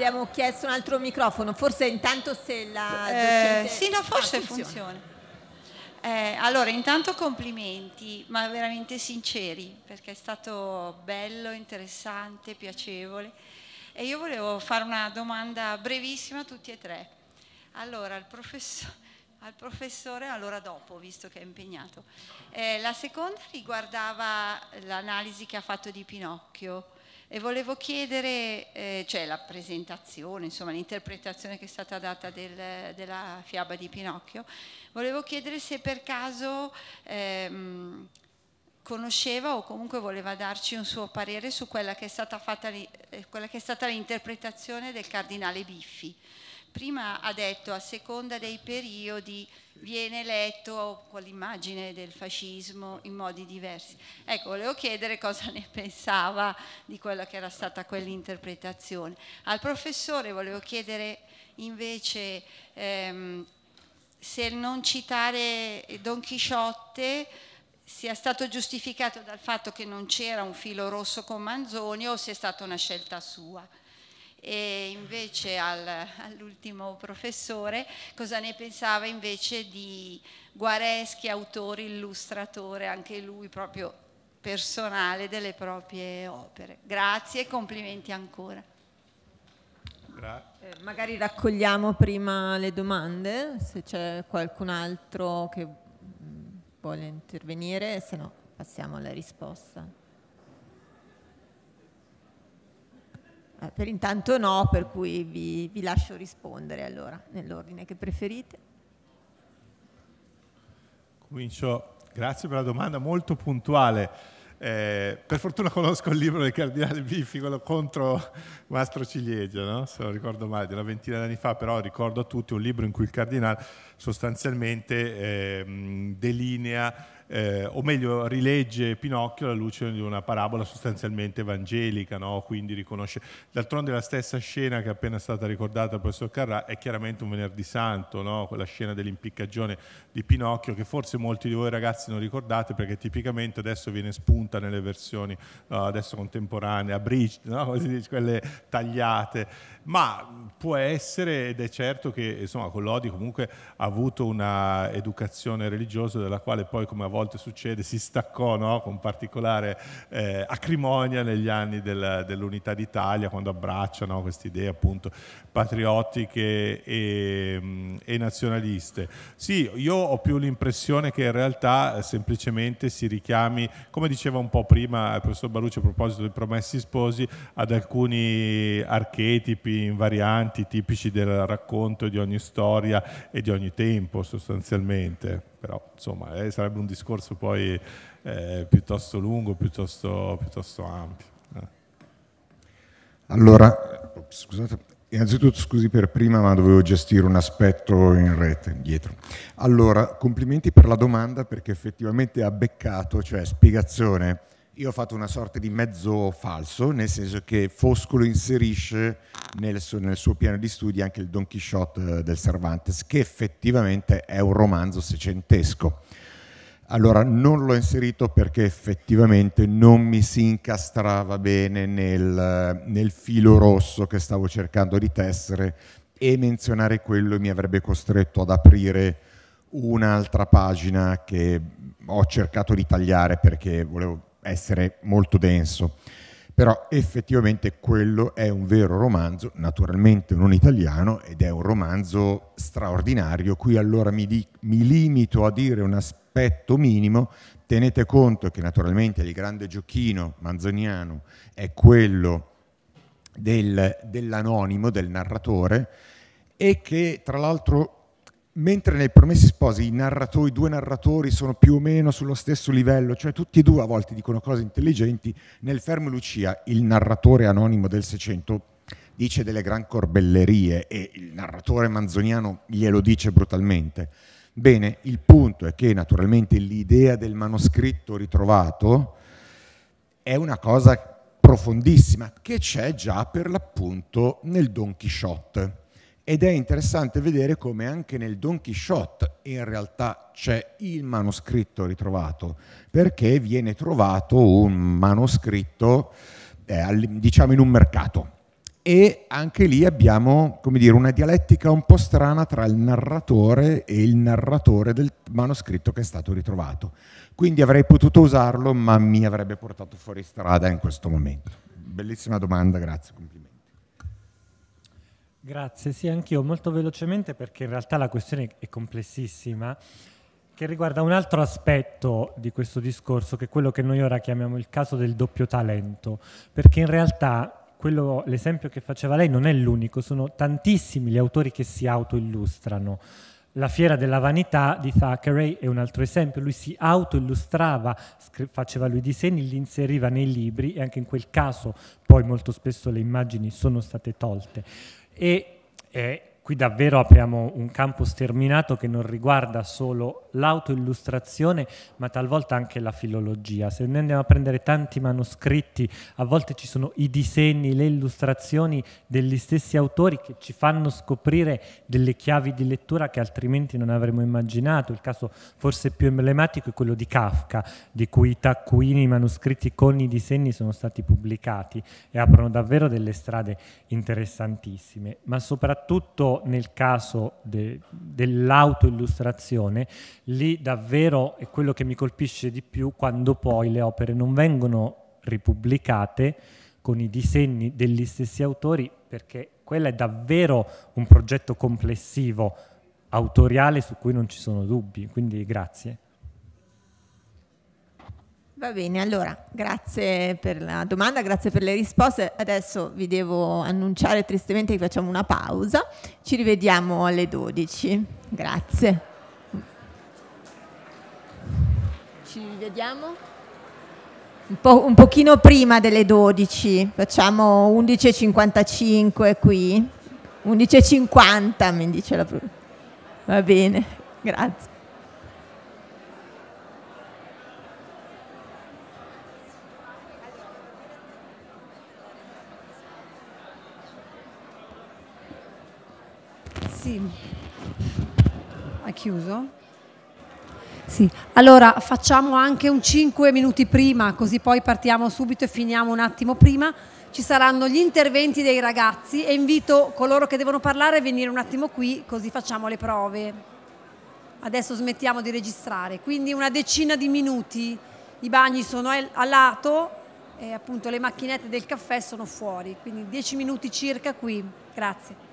abbiamo chiesto un altro microfono, forse intanto se la... Eh, sì, no, forse ah, funziona. funziona. Eh, allora, intanto complimenti, ma veramente sinceri, perché è stato bello, interessante, piacevole. E io volevo fare una domanda brevissima a tutti e tre. Allora, al, professor, al professore, allora dopo, visto che è impegnato. Eh, la seconda riguardava l'analisi che ha fatto di Pinocchio e volevo chiedere, eh, cioè la presentazione, insomma l'interpretazione che è stata data del, della fiaba di Pinocchio, volevo chiedere se per caso ehm, conosceva o comunque voleva darci un suo parere su quella che è stata, fatta, eh, quella che è stata l'interpretazione del cardinale Biffi prima ha detto a seconda dei periodi viene letto con l'immagine del fascismo in modi diversi. Ecco, volevo chiedere cosa ne pensava di quella che era stata quell'interpretazione. Al professore volevo chiedere invece ehm, se non citare Don Chisciotte sia stato giustificato dal fatto che non c'era un filo rosso con Manzoni o se è stata una scelta sua e invece al, all'ultimo professore cosa ne pensava invece di Guareschi, autore, illustratore, anche lui proprio personale delle proprie opere. Grazie e complimenti ancora. Eh, magari raccogliamo prima le domande, se c'è qualcun altro che mm, vuole intervenire, se no passiamo alla risposta. Eh, per intanto no, per cui vi, vi lascio rispondere allora nell'ordine che preferite. Comincio, grazie per la domanda molto puntuale. Eh, per fortuna conosco il libro del Cardinale Biffi, quello contro Mastro Ciliegia, no? se non ricordo male, di una ventina di anni fa, però ricordo a tutti un libro in cui il Cardinale sostanzialmente eh, delinea eh, o meglio rilegge Pinocchio alla luce di una parabola sostanzialmente evangelica, no? quindi riconosce. D'altronde la stessa scena che è appena stata ricordata dal professor Carrà è chiaramente un venerdì santo, no? quella scena dell'impiccagione di Pinocchio che forse molti di voi ragazzi non ricordate perché tipicamente adesso viene spunta nelle versioni no? adesso contemporanee, a bridge, quelle tagliate ma può essere ed è certo che insomma, Collodi comunque ha avuto un'educazione religiosa della quale poi come a volte succede si staccò no? con particolare eh, acrimonia negli anni del, dell'unità d'Italia quando abbraccia no? queste idee appunto patriottiche e, e, nazionaliste. Sì, io ho più l'impressione che in realtà eh, semplicemente si richiami, come diceva un po' prima il professor Balucci a proposito dei promessi sposi, ad alcuni archetipi invarianti tipici del racconto di ogni storia e di ogni tempo sostanzialmente. Però insomma eh, sarebbe un discorso poi eh, piuttosto lungo, piuttosto, piuttosto ampio. Eh. Allora, scusate, Innanzitutto scusi per prima ma dovevo gestire un aspetto in rete dietro. Allora, complimenti per la domanda perché effettivamente ha beccato, cioè spiegazione io ho fatto una sorta di mezzo falso, nel senso che Foscolo inserisce nel suo, nel suo piano di studi anche il Don Quixote eh, del Cervantes, che effettivamente è un romanzo secentesco. Allora, non l'ho inserito perché effettivamente non mi si incastrava bene nel, nel, filo rosso che stavo cercando di tessere e menzionare quello mi avrebbe costretto ad aprire un'altra pagina che ho cercato di tagliare perché volevo essere molto denso, però effettivamente quello è un vero romanzo, naturalmente non italiano, ed è un romanzo straordinario. Qui allora mi, di, mi limito a dire un aspetto minimo, tenete conto che naturalmente il grande giochino manzoniano è quello del, dell'anonimo, del narratore, e che tra l'altro mentre nei Promessi Sposi narratori, i due narratori sono più o meno sullo stesso livello, cioè tutti e due a volte dicono cose intelligenti, nel Fermo Lucia il narratore anonimo del Seicento dice delle gran corbellerie e il narratore manzoniano glielo dice brutalmente. Bene, il punto è che naturalmente l'idea del manoscritto ritrovato è una cosa profondissima che c'è già per l'appunto nel Don Quixote ed è interessante vedere come anche nel Don Quixote in realtà c'è il manoscritto ritrovato, perché viene trovato un manoscritto, eh, diciamo, in un mercato. E anche lì abbiamo, come dire, una dialettica un po' strana tra il narratore e il narratore del manoscritto che è stato ritrovato. Quindi avrei potuto usarlo, ma mi avrebbe portato fuori strada in questo momento. Bellissima domanda, grazie. Grazie, sì, anch'io molto velocemente perché in realtà la questione è complessissima, che riguarda un altro aspetto di questo discorso, che è quello che noi ora chiamiamo il caso del doppio talento, perché in realtà quello, l'esempio che faceva lei non è l'unico, sono tantissimi gli autori che si autoillustrano. La fiera della vanità di Thackeray è un altro esempio, lui si autoillustrava, scri- faceva lui disegni, li inseriva nei libri e anche in quel caso poi molto spesso le immagini sono state tolte e eh, Qui davvero apriamo un campo sterminato che non riguarda solo l'autoillustrazione, ma talvolta anche la filologia. Se noi andiamo a prendere tanti manoscritti, a volte ci sono i disegni, le illustrazioni degli stessi autori che ci fanno scoprire delle chiavi di lettura che altrimenti non avremmo immaginato. Il caso forse più emblematico è quello di Kafka, di cui i taccuini, i manoscritti con i disegni sono stati pubblicati e aprono davvero delle strade interessantissime, ma soprattutto nel caso de, dell'autoillustrazione, lì davvero è quello che mi colpisce di più quando poi le opere non vengono ripubblicate con i disegni degli stessi autori, perché quello è davvero un progetto complessivo, autoriale, su cui non ci sono dubbi. Quindi grazie. Va bene, allora grazie per la domanda, grazie per le risposte. Adesso vi devo annunciare tristemente che facciamo una pausa. Ci rivediamo alle 12. Grazie. Ci rivediamo un, po', un pochino prima delle 12, facciamo 11.55 qui, 11.50 mi dice la... Va bene, grazie. Sì. Ha chiuso? Sì. Allora facciamo anche un 5 minuti prima, così poi partiamo subito e finiamo un attimo prima. Ci saranno gli interventi dei ragazzi e invito coloro che devono parlare a venire un attimo qui, così facciamo le prove. Adesso smettiamo di registrare, quindi una decina di minuti. I bagni sono a lato e appunto le macchinette del caffè sono fuori, quindi 10 minuti circa qui. Grazie.